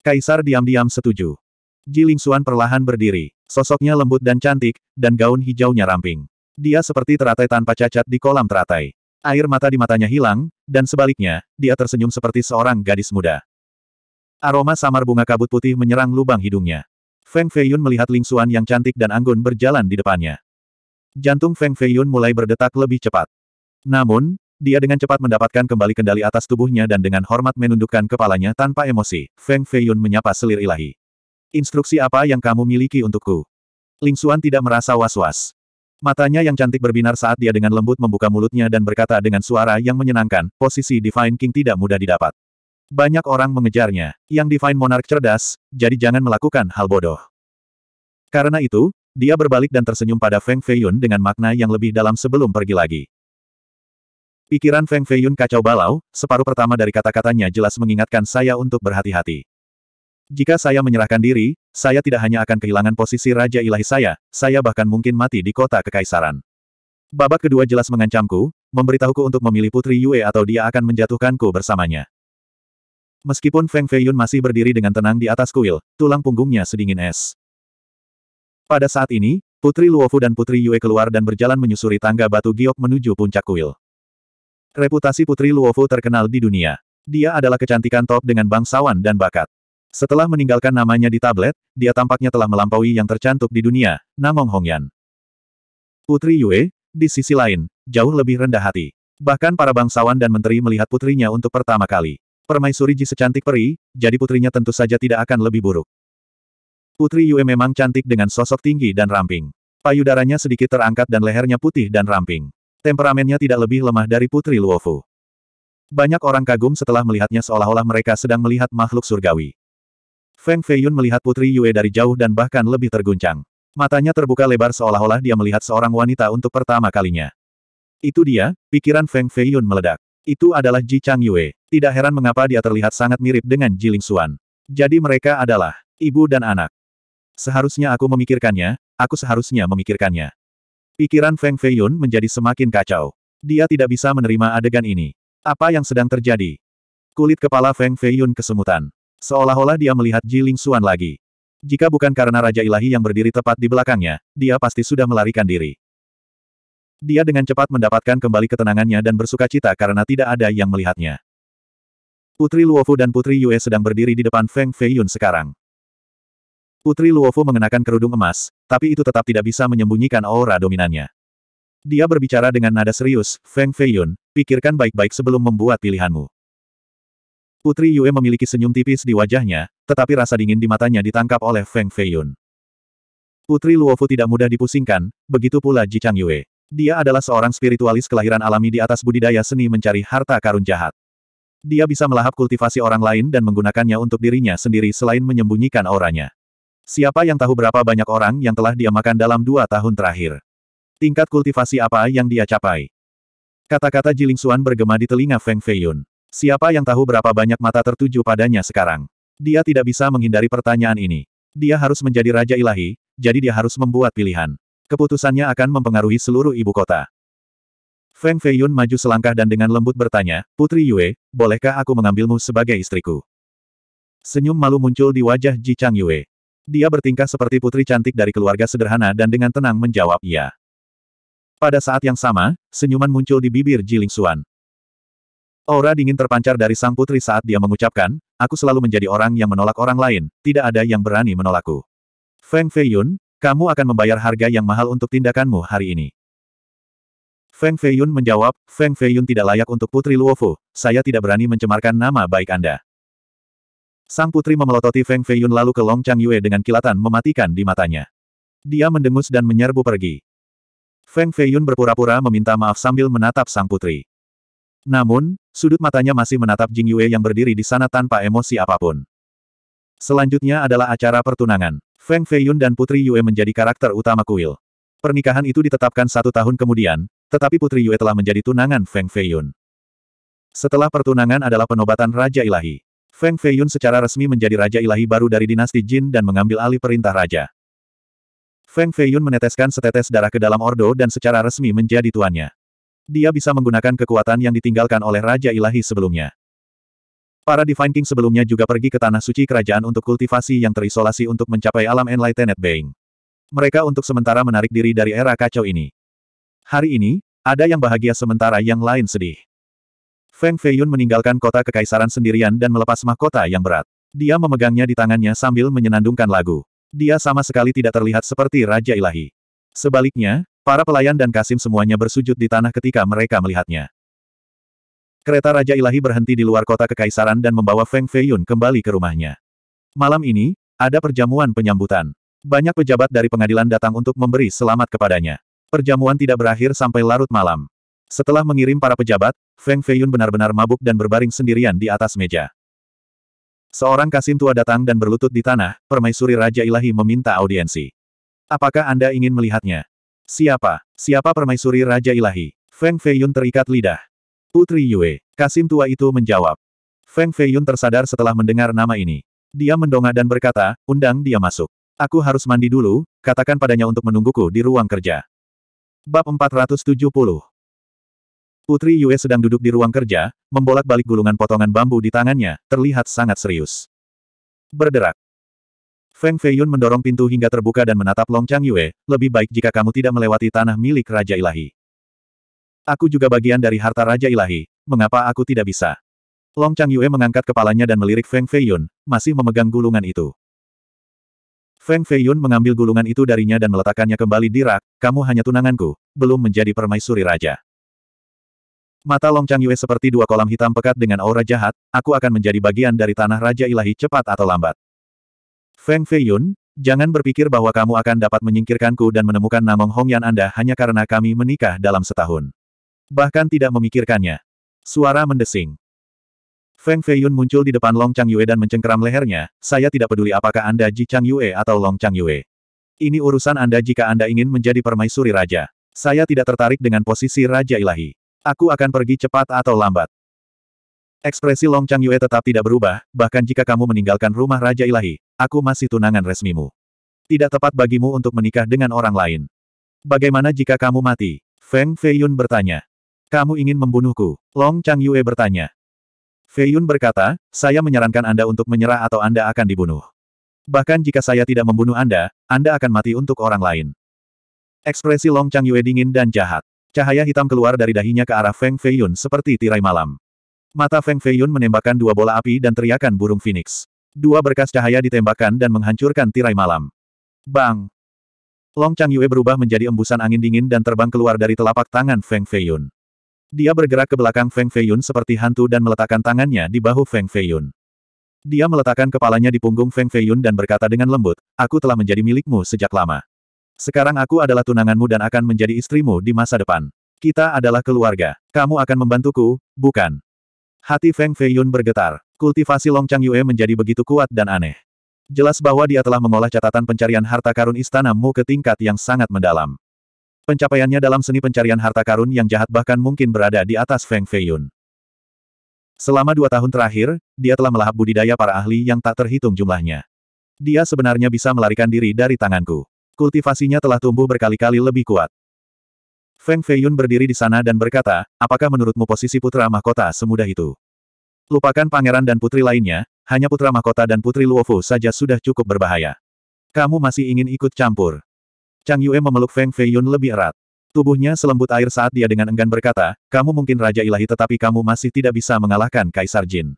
Kaisar diam-diam setuju. Ji Ling Xuan perlahan berdiri. Sosoknya lembut dan cantik, dan gaun hijaunya ramping. Dia seperti teratai tanpa cacat di kolam teratai. Air mata di matanya hilang, dan sebaliknya, dia tersenyum seperti seorang gadis muda. Aroma samar bunga kabut putih menyerang lubang hidungnya. Feng Feiyun melihat Ling Xuan yang cantik dan anggun berjalan di depannya. Jantung Feng Feiyun mulai berdetak lebih cepat. Namun, dia dengan cepat mendapatkan kembali kendali atas tubuhnya dan dengan hormat menundukkan kepalanya tanpa emosi, Feng Feiyun menyapa selir ilahi. Instruksi apa yang kamu miliki untukku? Ling Xuan tidak merasa was-was. Matanya yang cantik berbinar saat dia dengan lembut membuka mulutnya dan berkata dengan suara yang menyenangkan, posisi Divine King tidak mudah didapat. Banyak orang mengejarnya, yang Divine Monarch cerdas, jadi jangan melakukan hal bodoh. Karena itu, dia berbalik dan tersenyum pada Feng Feiyun dengan makna yang lebih dalam sebelum pergi lagi. Pikiran Feng Feiyun kacau balau, separuh pertama dari kata-katanya jelas mengingatkan saya untuk berhati-hati. Jika saya menyerahkan diri, saya tidak hanya akan kehilangan posisi Raja Ilahi saya, saya bahkan mungkin mati di kota Kekaisaran. Babak kedua jelas mengancamku, memberitahuku untuk memilih Putri Yue atau dia akan menjatuhkanku bersamanya. Meskipun Feng Feiyun masih berdiri dengan tenang di atas kuil, tulang punggungnya sedingin es. Pada saat ini, Putri Luofu dan Putri Yue keluar dan berjalan menyusuri tangga batu giok menuju puncak kuil. Reputasi Putri Luofu terkenal di dunia. Dia adalah kecantikan top dengan bangsawan dan bakat. Setelah meninggalkan namanya di tablet, dia tampaknya telah melampaui yang tercantuk di dunia, Namong Hongyan. Putri Yue, di sisi lain, jauh lebih rendah hati. Bahkan para bangsawan dan menteri melihat putrinya untuk pertama kali. Permaisuri Ji secantik peri, jadi putrinya tentu saja tidak akan lebih buruk. Putri Yue memang cantik dengan sosok tinggi dan ramping. Payudaranya sedikit terangkat dan lehernya putih dan ramping. Temperamennya tidak lebih lemah dari Putri Luofu. Banyak orang kagum setelah melihatnya seolah-olah mereka sedang melihat makhluk surgawi. Feng Feiyun melihat Putri Yue dari jauh dan bahkan lebih terguncang. Matanya terbuka lebar seolah-olah dia melihat seorang wanita untuk pertama kalinya. Itu dia, pikiran Feng Feiyun meledak. Itu adalah Ji Chang Yue. Tidak heran mengapa dia terlihat sangat mirip dengan Ji Ling Xuan. Jadi mereka adalah ibu dan anak. Seharusnya aku memikirkannya, aku seharusnya memikirkannya. Pikiran Feng Feiyun menjadi semakin kacau. Dia tidak bisa menerima adegan ini. Apa yang sedang terjadi? Kulit kepala Feng Feiyun kesemutan. Seolah-olah dia melihat Jiling Xuan lagi. Jika bukan karena Raja Ilahi yang berdiri tepat di belakangnya, dia pasti sudah melarikan diri. Dia dengan cepat mendapatkan kembali ketenangannya dan bersuka cita karena tidak ada yang melihatnya. Putri Luofu dan Putri Yue sedang berdiri di depan Feng Feiyun sekarang. Putri Luofu mengenakan kerudung emas, tapi itu tetap tidak bisa menyembunyikan aura dominannya. Dia berbicara dengan nada serius, Feng Feiyun, pikirkan baik-baik sebelum membuat pilihanmu. Putri Yue memiliki senyum tipis di wajahnya, tetapi rasa dingin di matanya ditangkap oleh Feng Feiyun. Putri Luofu tidak mudah dipusingkan, begitu pula Ji Chang Yue. Dia adalah seorang spiritualis kelahiran alami di atas budidaya seni mencari harta karun jahat. Dia bisa melahap kultivasi orang lain dan menggunakannya untuk dirinya sendiri selain menyembunyikan auranya. Siapa yang tahu berapa banyak orang yang telah dia makan dalam dua tahun terakhir? Tingkat kultivasi apa yang dia capai? Kata-kata Jiling Suan bergema di telinga Feng Feiyun. Siapa yang tahu berapa banyak mata tertuju padanya sekarang? Dia tidak bisa menghindari pertanyaan ini. Dia harus menjadi Raja Ilahi, jadi dia harus membuat pilihan. Keputusannya akan mempengaruhi seluruh ibu kota. Feng Feiyun maju selangkah dan dengan lembut bertanya, Putri Yue, bolehkah aku mengambilmu sebagai istriku? Senyum malu muncul di wajah Ji Chang Yue. Dia bertingkah seperti putri cantik dari keluarga sederhana dan dengan tenang menjawab iya. Pada saat yang sama, senyuman muncul di bibir Ji Ling Xuan. Aura dingin terpancar dari sang putri saat dia mengucapkan, aku selalu menjadi orang yang menolak orang lain, tidak ada yang berani menolakku. Feng Feiyun, kamu akan membayar harga yang mahal untuk tindakanmu hari ini. Feng Feiyun menjawab, Feng Feiyun tidak layak untuk Putri Luofu, saya tidak berani mencemarkan nama baik Anda. Sang putri memelototi Feng Feiyun lalu ke Long Chang Yue dengan kilatan mematikan di matanya. Dia mendengus dan menyerbu pergi. Feng Feiyun berpura-pura meminta maaf sambil menatap sang putri. Namun, sudut matanya masih menatap Jing Yue yang berdiri di sana tanpa emosi apapun. Selanjutnya adalah acara pertunangan. Feng Feiyun dan Putri Yue menjadi karakter utama kuil. Pernikahan itu ditetapkan satu tahun kemudian, tetapi Putri Yue telah menjadi tunangan Feng Feiyun. Setelah pertunangan adalah penobatan Raja Ilahi. Feng Feiyun secara resmi menjadi Raja Ilahi baru dari dinasti Jin dan mengambil alih perintah Raja. Feng Feiyun meneteskan setetes darah ke dalam ordo dan secara resmi menjadi tuannya. Dia bisa menggunakan kekuatan yang ditinggalkan oleh Raja Ilahi sebelumnya. Para Divine King sebelumnya juga pergi ke Tanah Suci Kerajaan untuk kultivasi yang terisolasi untuk mencapai alam Enlightened Being. Mereka untuk sementara menarik diri dari era kacau ini. Hari ini, ada yang bahagia sementara yang lain sedih. Feng Feiyun meninggalkan kota kekaisaran sendirian dan melepas mahkota yang berat. Dia memegangnya di tangannya sambil menyenandungkan lagu. Dia sama sekali tidak terlihat seperti Raja Ilahi. Sebaliknya, Para pelayan dan Kasim semuanya bersujud di tanah ketika mereka melihatnya. Kereta Raja Ilahi berhenti di luar kota Kekaisaran dan membawa Feng Feiyun kembali ke rumahnya. Malam ini, ada perjamuan penyambutan. Banyak pejabat dari pengadilan datang untuk memberi selamat kepadanya. Perjamuan tidak berakhir sampai larut malam. Setelah mengirim para pejabat, Feng Feiyun benar-benar mabuk dan berbaring sendirian di atas meja. Seorang kasim tua datang dan berlutut di tanah, permaisuri Raja Ilahi meminta audiensi. Apakah Anda ingin melihatnya? Siapa? Siapa permaisuri Raja Ilahi? Feng Feiyun terikat lidah. Putri Yue, Kasim tua itu menjawab. Feng Feiyun tersadar setelah mendengar nama ini. Dia mendongak dan berkata, undang dia masuk. Aku harus mandi dulu, katakan padanya untuk menungguku di ruang kerja. Bab 470 Putri Yue sedang duduk di ruang kerja, membolak-balik gulungan potongan bambu di tangannya, terlihat sangat serius. Berderak, Feng Feiyun mendorong pintu hingga terbuka dan menatap Long Chang Yue, lebih baik jika kamu tidak melewati tanah milik Raja Ilahi. Aku juga bagian dari harta Raja Ilahi, mengapa aku tidak bisa? Long Chang Yue mengangkat kepalanya dan melirik Feng Feiyun, masih memegang gulungan itu. Feng Feiyun mengambil gulungan itu darinya dan meletakkannya kembali di rak, kamu hanya tunanganku, belum menjadi permaisuri raja. Mata Long Chang Yue seperti dua kolam hitam pekat dengan aura jahat, aku akan menjadi bagian dari tanah Raja Ilahi cepat atau lambat. Feng Feiyun, jangan berpikir bahwa kamu akan dapat menyingkirkanku dan menemukan Namong Hongyan Anda hanya karena kami menikah dalam setahun. Bahkan tidak memikirkannya. Suara mendesing. Feng Feiyun muncul di depan Long Chang Yue dan mencengkeram lehernya, saya tidak peduli apakah Anda Ji Chang Yue atau Long Chang Yue. Ini urusan Anda jika Anda ingin menjadi permaisuri raja. Saya tidak tertarik dengan posisi raja ilahi. Aku akan pergi cepat atau lambat. Ekspresi Long Chang Yue tetap tidak berubah, bahkan jika kamu meninggalkan rumah Raja Ilahi, aku masih tunangan resmimu. Tidak tepat bagimu untuk menikah dengan orang lain. Bagaimana jika kamu mati? Feng Feiyun bertanya. Kamu ingin membunuhku? Long Chang Yue bertanya. Feiyun berkata, saya menyarankan Anda untuk menyerah atau Anda akan dibunuh. Bahkan jika saya tidak membunuh Anda, Anda akan mati untuk orang lain. Ekspresi Long Chang Yue dingin dan jahat. Cahaya hitam keluar dari dahinya ke arah Feng Feiyun seperti tirai malam. Mata Feng Feiyun menembakkan dua bola api dan teriakan burung phoenix. Dua berkas cahaya ditembakkan dan menghancurkan tirai malam. Bang! Long Chang Yue berubah menjadi embusan angin dingin dan terbang keluar dari telapak tangan Feng Feiyun. Dia bergerak ke belakang Feng Feiyun seperti hantu dan meletakkan tangannya di bahu Feng Feiyun. Dia meletakkan kepalanya di punggung Feng Feiyun dan berkata dengan lembut, Aku telah menjadi milikmu sejak lama. Sekarang aku adalah tunanganmu dan akan menjadi istrimu di masa depan. Kita adalah keluarga. Kamu akan membantuku, bukan? Hati Feng Feiyun bergetar. Kultivasi Long Chang Yue menjadi begitu kuat dan aneh. Jelas bahwa dia telah mengolah catatan pencarian harta karun istana Mu ke tingkat yang sangat mendalam. Pencapaiannya dalam seni pencarian harta karun yang jahat bahkan mungkin berada di atas Feng Feiyun. Selama dua tahun terakhir, dia telah melahap budidaya para ahli yang tak terhitung jumlahnya. Dia sebenarnya bisa melarikan diri dari tanganku. Kultivasinya telah tumbuh berkali-kali lebih kuat. Feng Feiyun berdiri di sana dan berkata, apakah menurutmu posisi putra mahkota semudah itu? Lupakan pangeran dan putri lainnya, hanya putra mahkota dan putri Luofu saja sudah cukup berbahaya. Kamu masih ingin ikut campur. Chang Yue memeluk Feng Feiyun lebih erat. Tubuhnya selembut air saat dia dengan enggan berkata, kamu mungkin Raja Ilahi tetapi kamu masih tidak bisa mengalahkan Kaisar Jin.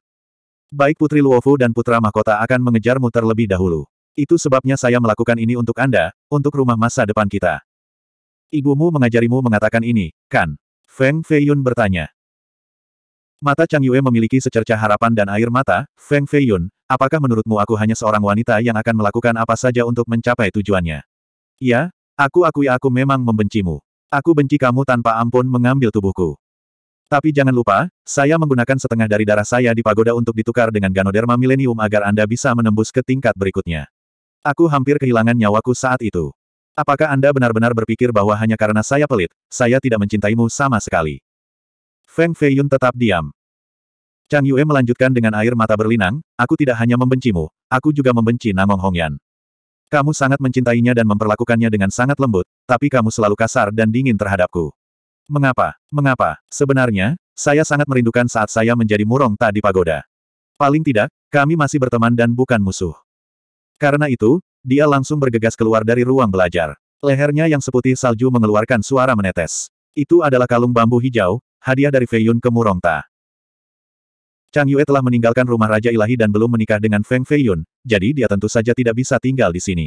Baik Putri Luofu dan Putra Mahkota akan mengejarmu terlebih dahulu. Itu sebabnya saya melakukan ini untuk Anda, untuk rumah masa depan kita. Ibumu mengajarimu mengatakan ini, kan? Feng Feiyun bertanya. Mata Chang Yue memiliki secerca harapan dan air mata, Feng Feiyun, apakah menurutmu aku hanya seorang wanita yang akan melakukan apa saja untuk mencapai tujuannya? Ya, aku akui aku memang membencimu. Aku benci kamu tanpa ampun mengambil tubuhku. Tapi jangan lupa, saya menggunakan setengah dari darah saya di pagoda untuk ditukar dengan Ganoderma Millennium agar Anda bisa menembus ke tingkat berikutnya. Aku hampir kehilangan nyawaku saat itu. Apakah Anda benar-benar berpikir bahwa hanya karena saya pelit, saya tidak mencintaimu sama sekali? Feng Feiyun tetap diam. Chang Yue melanjutkan dengan air mata berlinang, aku tidak hanya membencimu, aku juga membenci Namong Hongyan. Kamu sangat mencintainya dan memperlakukannya dengan sangat lembut, tapi kamu selalu kasar dan dingin terhadapku. Mengapa? Mengapa? Sebenarnya, saya sangat merindukan saat saya menjadi murong tak di pagoda. Paling tidak, kami masih berteman dan bukan musuh. Karena itu, dia langsung bergegas keluar dari ruang belajar. Lehernya yang seputih salju mengeluarkan suara menetes. Itu adalah kalung bambu hijau, hadiah dari Feiyun ke Murongta. Chang Yue telah meninggalkan rumah Raja Ilahi dan belum menikah dengan Feng Feiyun, jadi dia tentu saja tidak bisa tinggal di sini.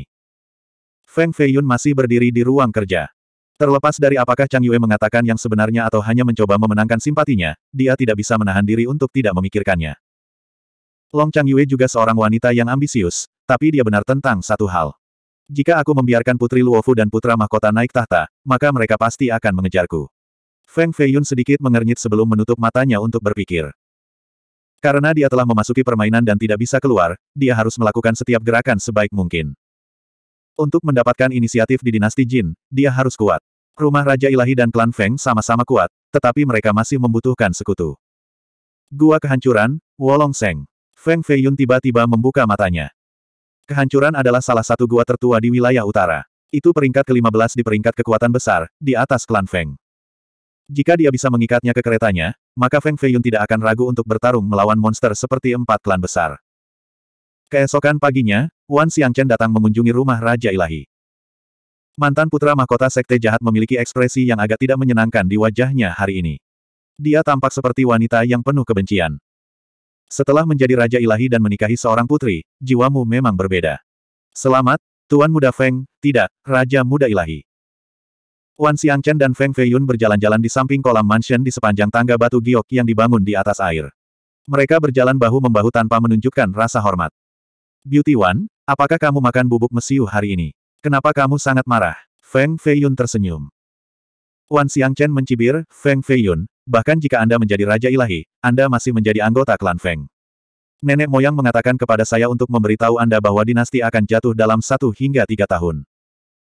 Feng Feiyun masih berdiri di ruang kerja. Terlepas dari apakah Chang Yue mengatakan yang sebenarnya atau hanya mencoba memenangkan simpatinya, dia tidak bisa menahan diri untuk tidak memikirkannya. Long Chang Yue juga seorang wanita yang ambisius, tapi dia benar tentang satu hal. Jika aku membiarkan Putri Luofu dan Putra Mahkota naik tahta, maka mereka pasti akan mengejarku. Feng Feiyun sedikit mengernyit sebelum menutup matanya untuk berpikir. Karena dia telah memasuki permainan dan tidak bisa keluar, dia harus melakukan setiap gerakan sebaik mungkin. Untuk mendapatkan inisiatif di dinasti Jin, dia harus kuat. Rumah Raja Ilahi dan klan Feng sama-sama kuat, tetapi mereka masih membutuhkan sekutu. Gua Kehancuran, Wolong Seng. Feng Feiyun tiba-tiba membuka matanya. Kehancuran adalah salah satu gua tertua di wilayah utara. Itu peringkat ke-15 di peringkat kekuatan besar, di atas klan Feng. Jika dia bisa mengikatnya ke keretanya, maka Feng Feiyun tidak akan ragu untuk bertarung melawan monster seperti empat klan besar. Keesokan paginya, Wan Chen datang mengunjungi rumah Raja Ilahi. Mantan putra mahkota Sekte Jahat memiliki ekspresi yang agak tidak menyenangkan di wajahnya hari ini. Dia tampak seperti wanita yang penuh kebencian. Setelah menjadi Raja Ilahi dan menikahi seorang putri, jiwamu memang berbeda. Selamat, Tuan Muda Feng, tidak, Raja Muda Ilahi. Wan Xiangchen dan Feng Feiyun berjalan-jalan di samping kolam mansion di sepanjang tangga batu giok yang dibangun di atas air. Mereka berjalan bahu-membahu tanpa menunjukkan rasa hormat. Beauty Wan, apakah kamu makan bubuk mesiu hari ini? Kenapa kamu sangat marah? Feng Feiyun tersenyum. Wan Xiangchen mencibir, Feng Feiyun, bahkan jika Anda menjadi Raja Ilahi, Anda masih menjadi anggota klan Feng. Nenek moyang mengatakan kepada saya untuk memberitahu Anda bahwa dinasti akan jatuh dalam satu hingga tiga tahun.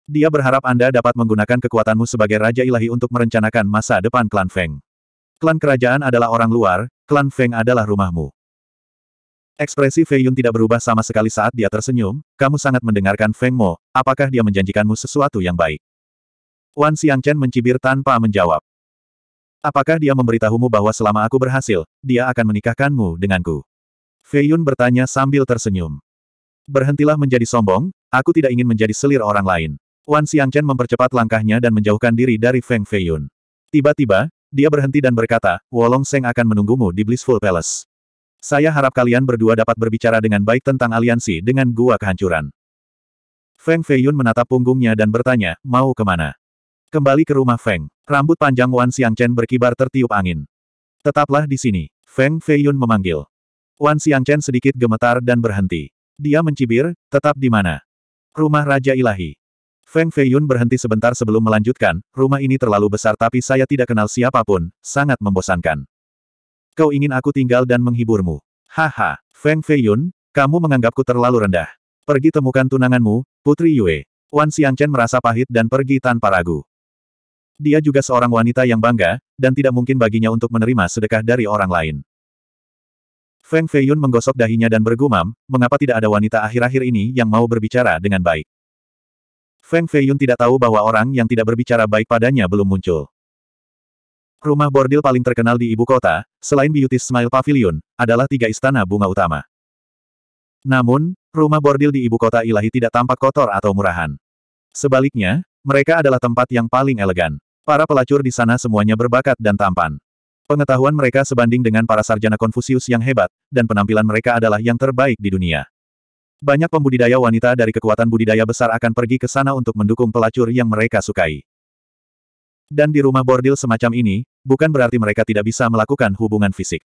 Dia berharap Anda dapat menggunakan kekuatanmu sebagai Raja Ilahi untuk merencanakan masa depan klan Feng. Klan kerajaan adalah orang luar, klan Feng adalah rumahmu. Ekspresi Fei Yun tidak berubah sama sekali saat dia tersenyum, kamu sangat mendengarkan Feng Mo, apakah dia menjanjikanmu sesuatu yang baik? Wan Xiangchen mencibir tanpa menjawab. Apakah dia memberitahumu bahwa selama aku berhasil, dia akan menikahkanmu denganku? Fei Yun bertanya sambil tersenyum. Berhentilah menjadi sombong, aku tidak ingin menjadi selir orang lain. Wan Xiang Chen mempercepat langkahnya dan menjauhkan diri dari Feng Fei Yun. Tiba-tiba, dia berhenti dan berkata, Wolong Seng akan menunggumu di Blissful Palace. Saya harap kalian berdua dapat berbicara dengan baik tentang aliansi dengan Gua Kehancuran. Feng Fei Yun menatap punggungnya dan bertanya, mau kemana? Kembali ke rumah Feng. Rambut panjang Wan Xiangchen berkibar tertiup angin. Tetaplah di sini. Feng Feiyun memanggil. Wan Xiangchen sedikit gemetar dan berhenti. Dia mencibir, tetap di mana? Rumah Raja Ilahi. Feng Feiyun berhenti sebentar sebelum melanjutkan, rumah ini terlalu besar tapi saya tidak kenal siapapun, sangat membosankan. Kau ingin aku tinggal dan menghiburmu. Haha, Feng Feiyun, kamu menganggapku terlalu rendah. Pergi temukan tunanganmu, Putri Yue. Wan Xiangchen merasa pahit dan pergi tanpa ragu. Dia juga seorang wanita yang bangga, dan tidak mungkin baginya untuk menerima sedekah dari orang lain. Feng Feiyun menggosok dahinya dan bergumam, mengapa tidak ada wanita akhir-akhir ini yang mau berbicara dengan baik. Feng Feiyun tidak tahu bahwa orang yang tidak berbicara baik padanya belum muncul. Rumah bordil paling terkenal di ibu kota, selain Beauty Smile Pavilion, adalah tiga istana bunga utama. Namun, rumah bordil di ibu kota ilahi tidak tampak kotor atau murahan. Sebaliknya, mereka adalah tempat yang paling elegan. Para pelacur di sana semuanya berbakat dan tampan. Pengetahuan mereka sebanding dengan para sarjana Konfusius yang hebat, dan penampilan mereka adalah yang terbaik di dunia. Banyak pembudidaya wanita dari kekuatan budidaya besar akan pergi ke sana untuk mendukung pelacur yang mereka sukai. Dan di rumah bordil semacam ini, bukan berarti mereka tidak bisa melakukan hubungan fisik.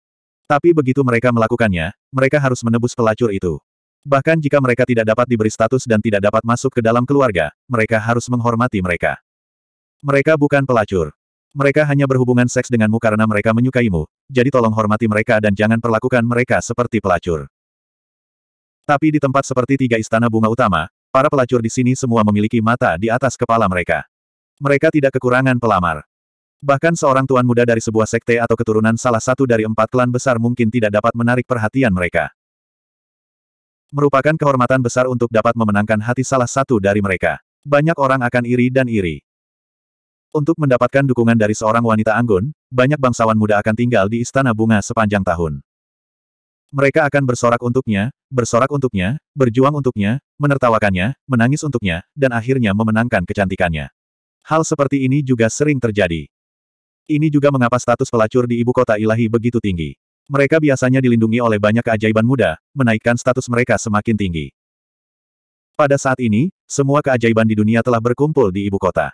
Tapi begitu mereka melakukannya, mereka harus menebus pelacur itu. Bahkan jika mereka tidak dapat diberi status dan tidak dapat masuk ke dalam keluarga, mereka harus menghormati mereka. Mereka bukan pelacur. Mereka hanya berhubungan seks denganmu karena mereka menyukaimu, jadi tolong hormati mereka dan jangan perlakukan mereka seperti pelacur. Tapi di tempat seperti tiga istana bunga utama, para pelacur di sini semua memiliki mata di atas kepala mereka. Mereka tidak kekurangan pelamar. Bahkan seorang tuan muda dari sebuah sekte atau keturunan salah satu dari empat klan besar mungkin tidak dapat menarik perhatian mereka. Merupakan kehormatan besar untuk dapat memenangkan hati salah satu dari mereka. Banyak orang akan iri dan iri. Untuk mendapatkan dukungan dari seorang wanita anggun, banyak bangsawan muda akan tinggal di Istana Bunga sepanjang tahun. Mereka akan bersorak untuknya, bersorak untuknya, berjuang untuknya, menertawakannya, menangis untuknya, dan akhirnya memenangkan kecantikannya. Hal seperti ini juga sering terjadi. Ini juga mengapa status pelacur di ibu kota ilahi begitu tinggi. Mereka biasanya dilindungi oleh banyak keajaiban muda, menaikkan status mereka semakin tinggi. Pada saat ini, semua keajaiban di dunia telah berkumpul di ibu kota.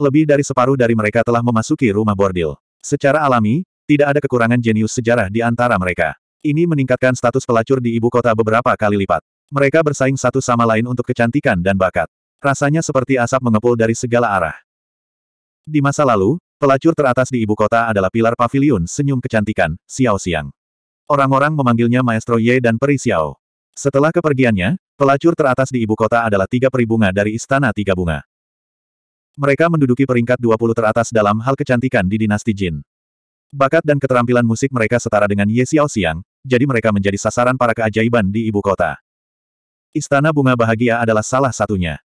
Lebih dari separuh dari mereka telah memasuki rumah bordil. Secara alami, tidak ada kekurangan jenius sejarah di antara mereka. Ini meningkatkan status pelacur di ibu kota beberapa kali lipat. Mereka bersaing satu sama lain untuk kecantikan dan bakat. Rasanya seperti asap mengepul dari segala arah. Di masa lalu, pelacur teratas di ibu kota adalah pilar pavilion senyum kecantikan, Xiao Xiang. Orang-orang memanggilnya Maestro Ye dan Peri Xiao. Setelah kepergiannya, pelacur teratas di ibu kota adalah tiga peribunga dari Istana Tiga Bunga. Mereka menduduki peringkat 20 teratas dalam hal kecantikan di dinasti Jin. Bakat dan keterampilan musik mereka setara dengan Ye Xiaoxiang, jadi mereka menjadi sasaran para keajaiban di ibu kota. Istana Bunga Bahagia adalah salah satunya.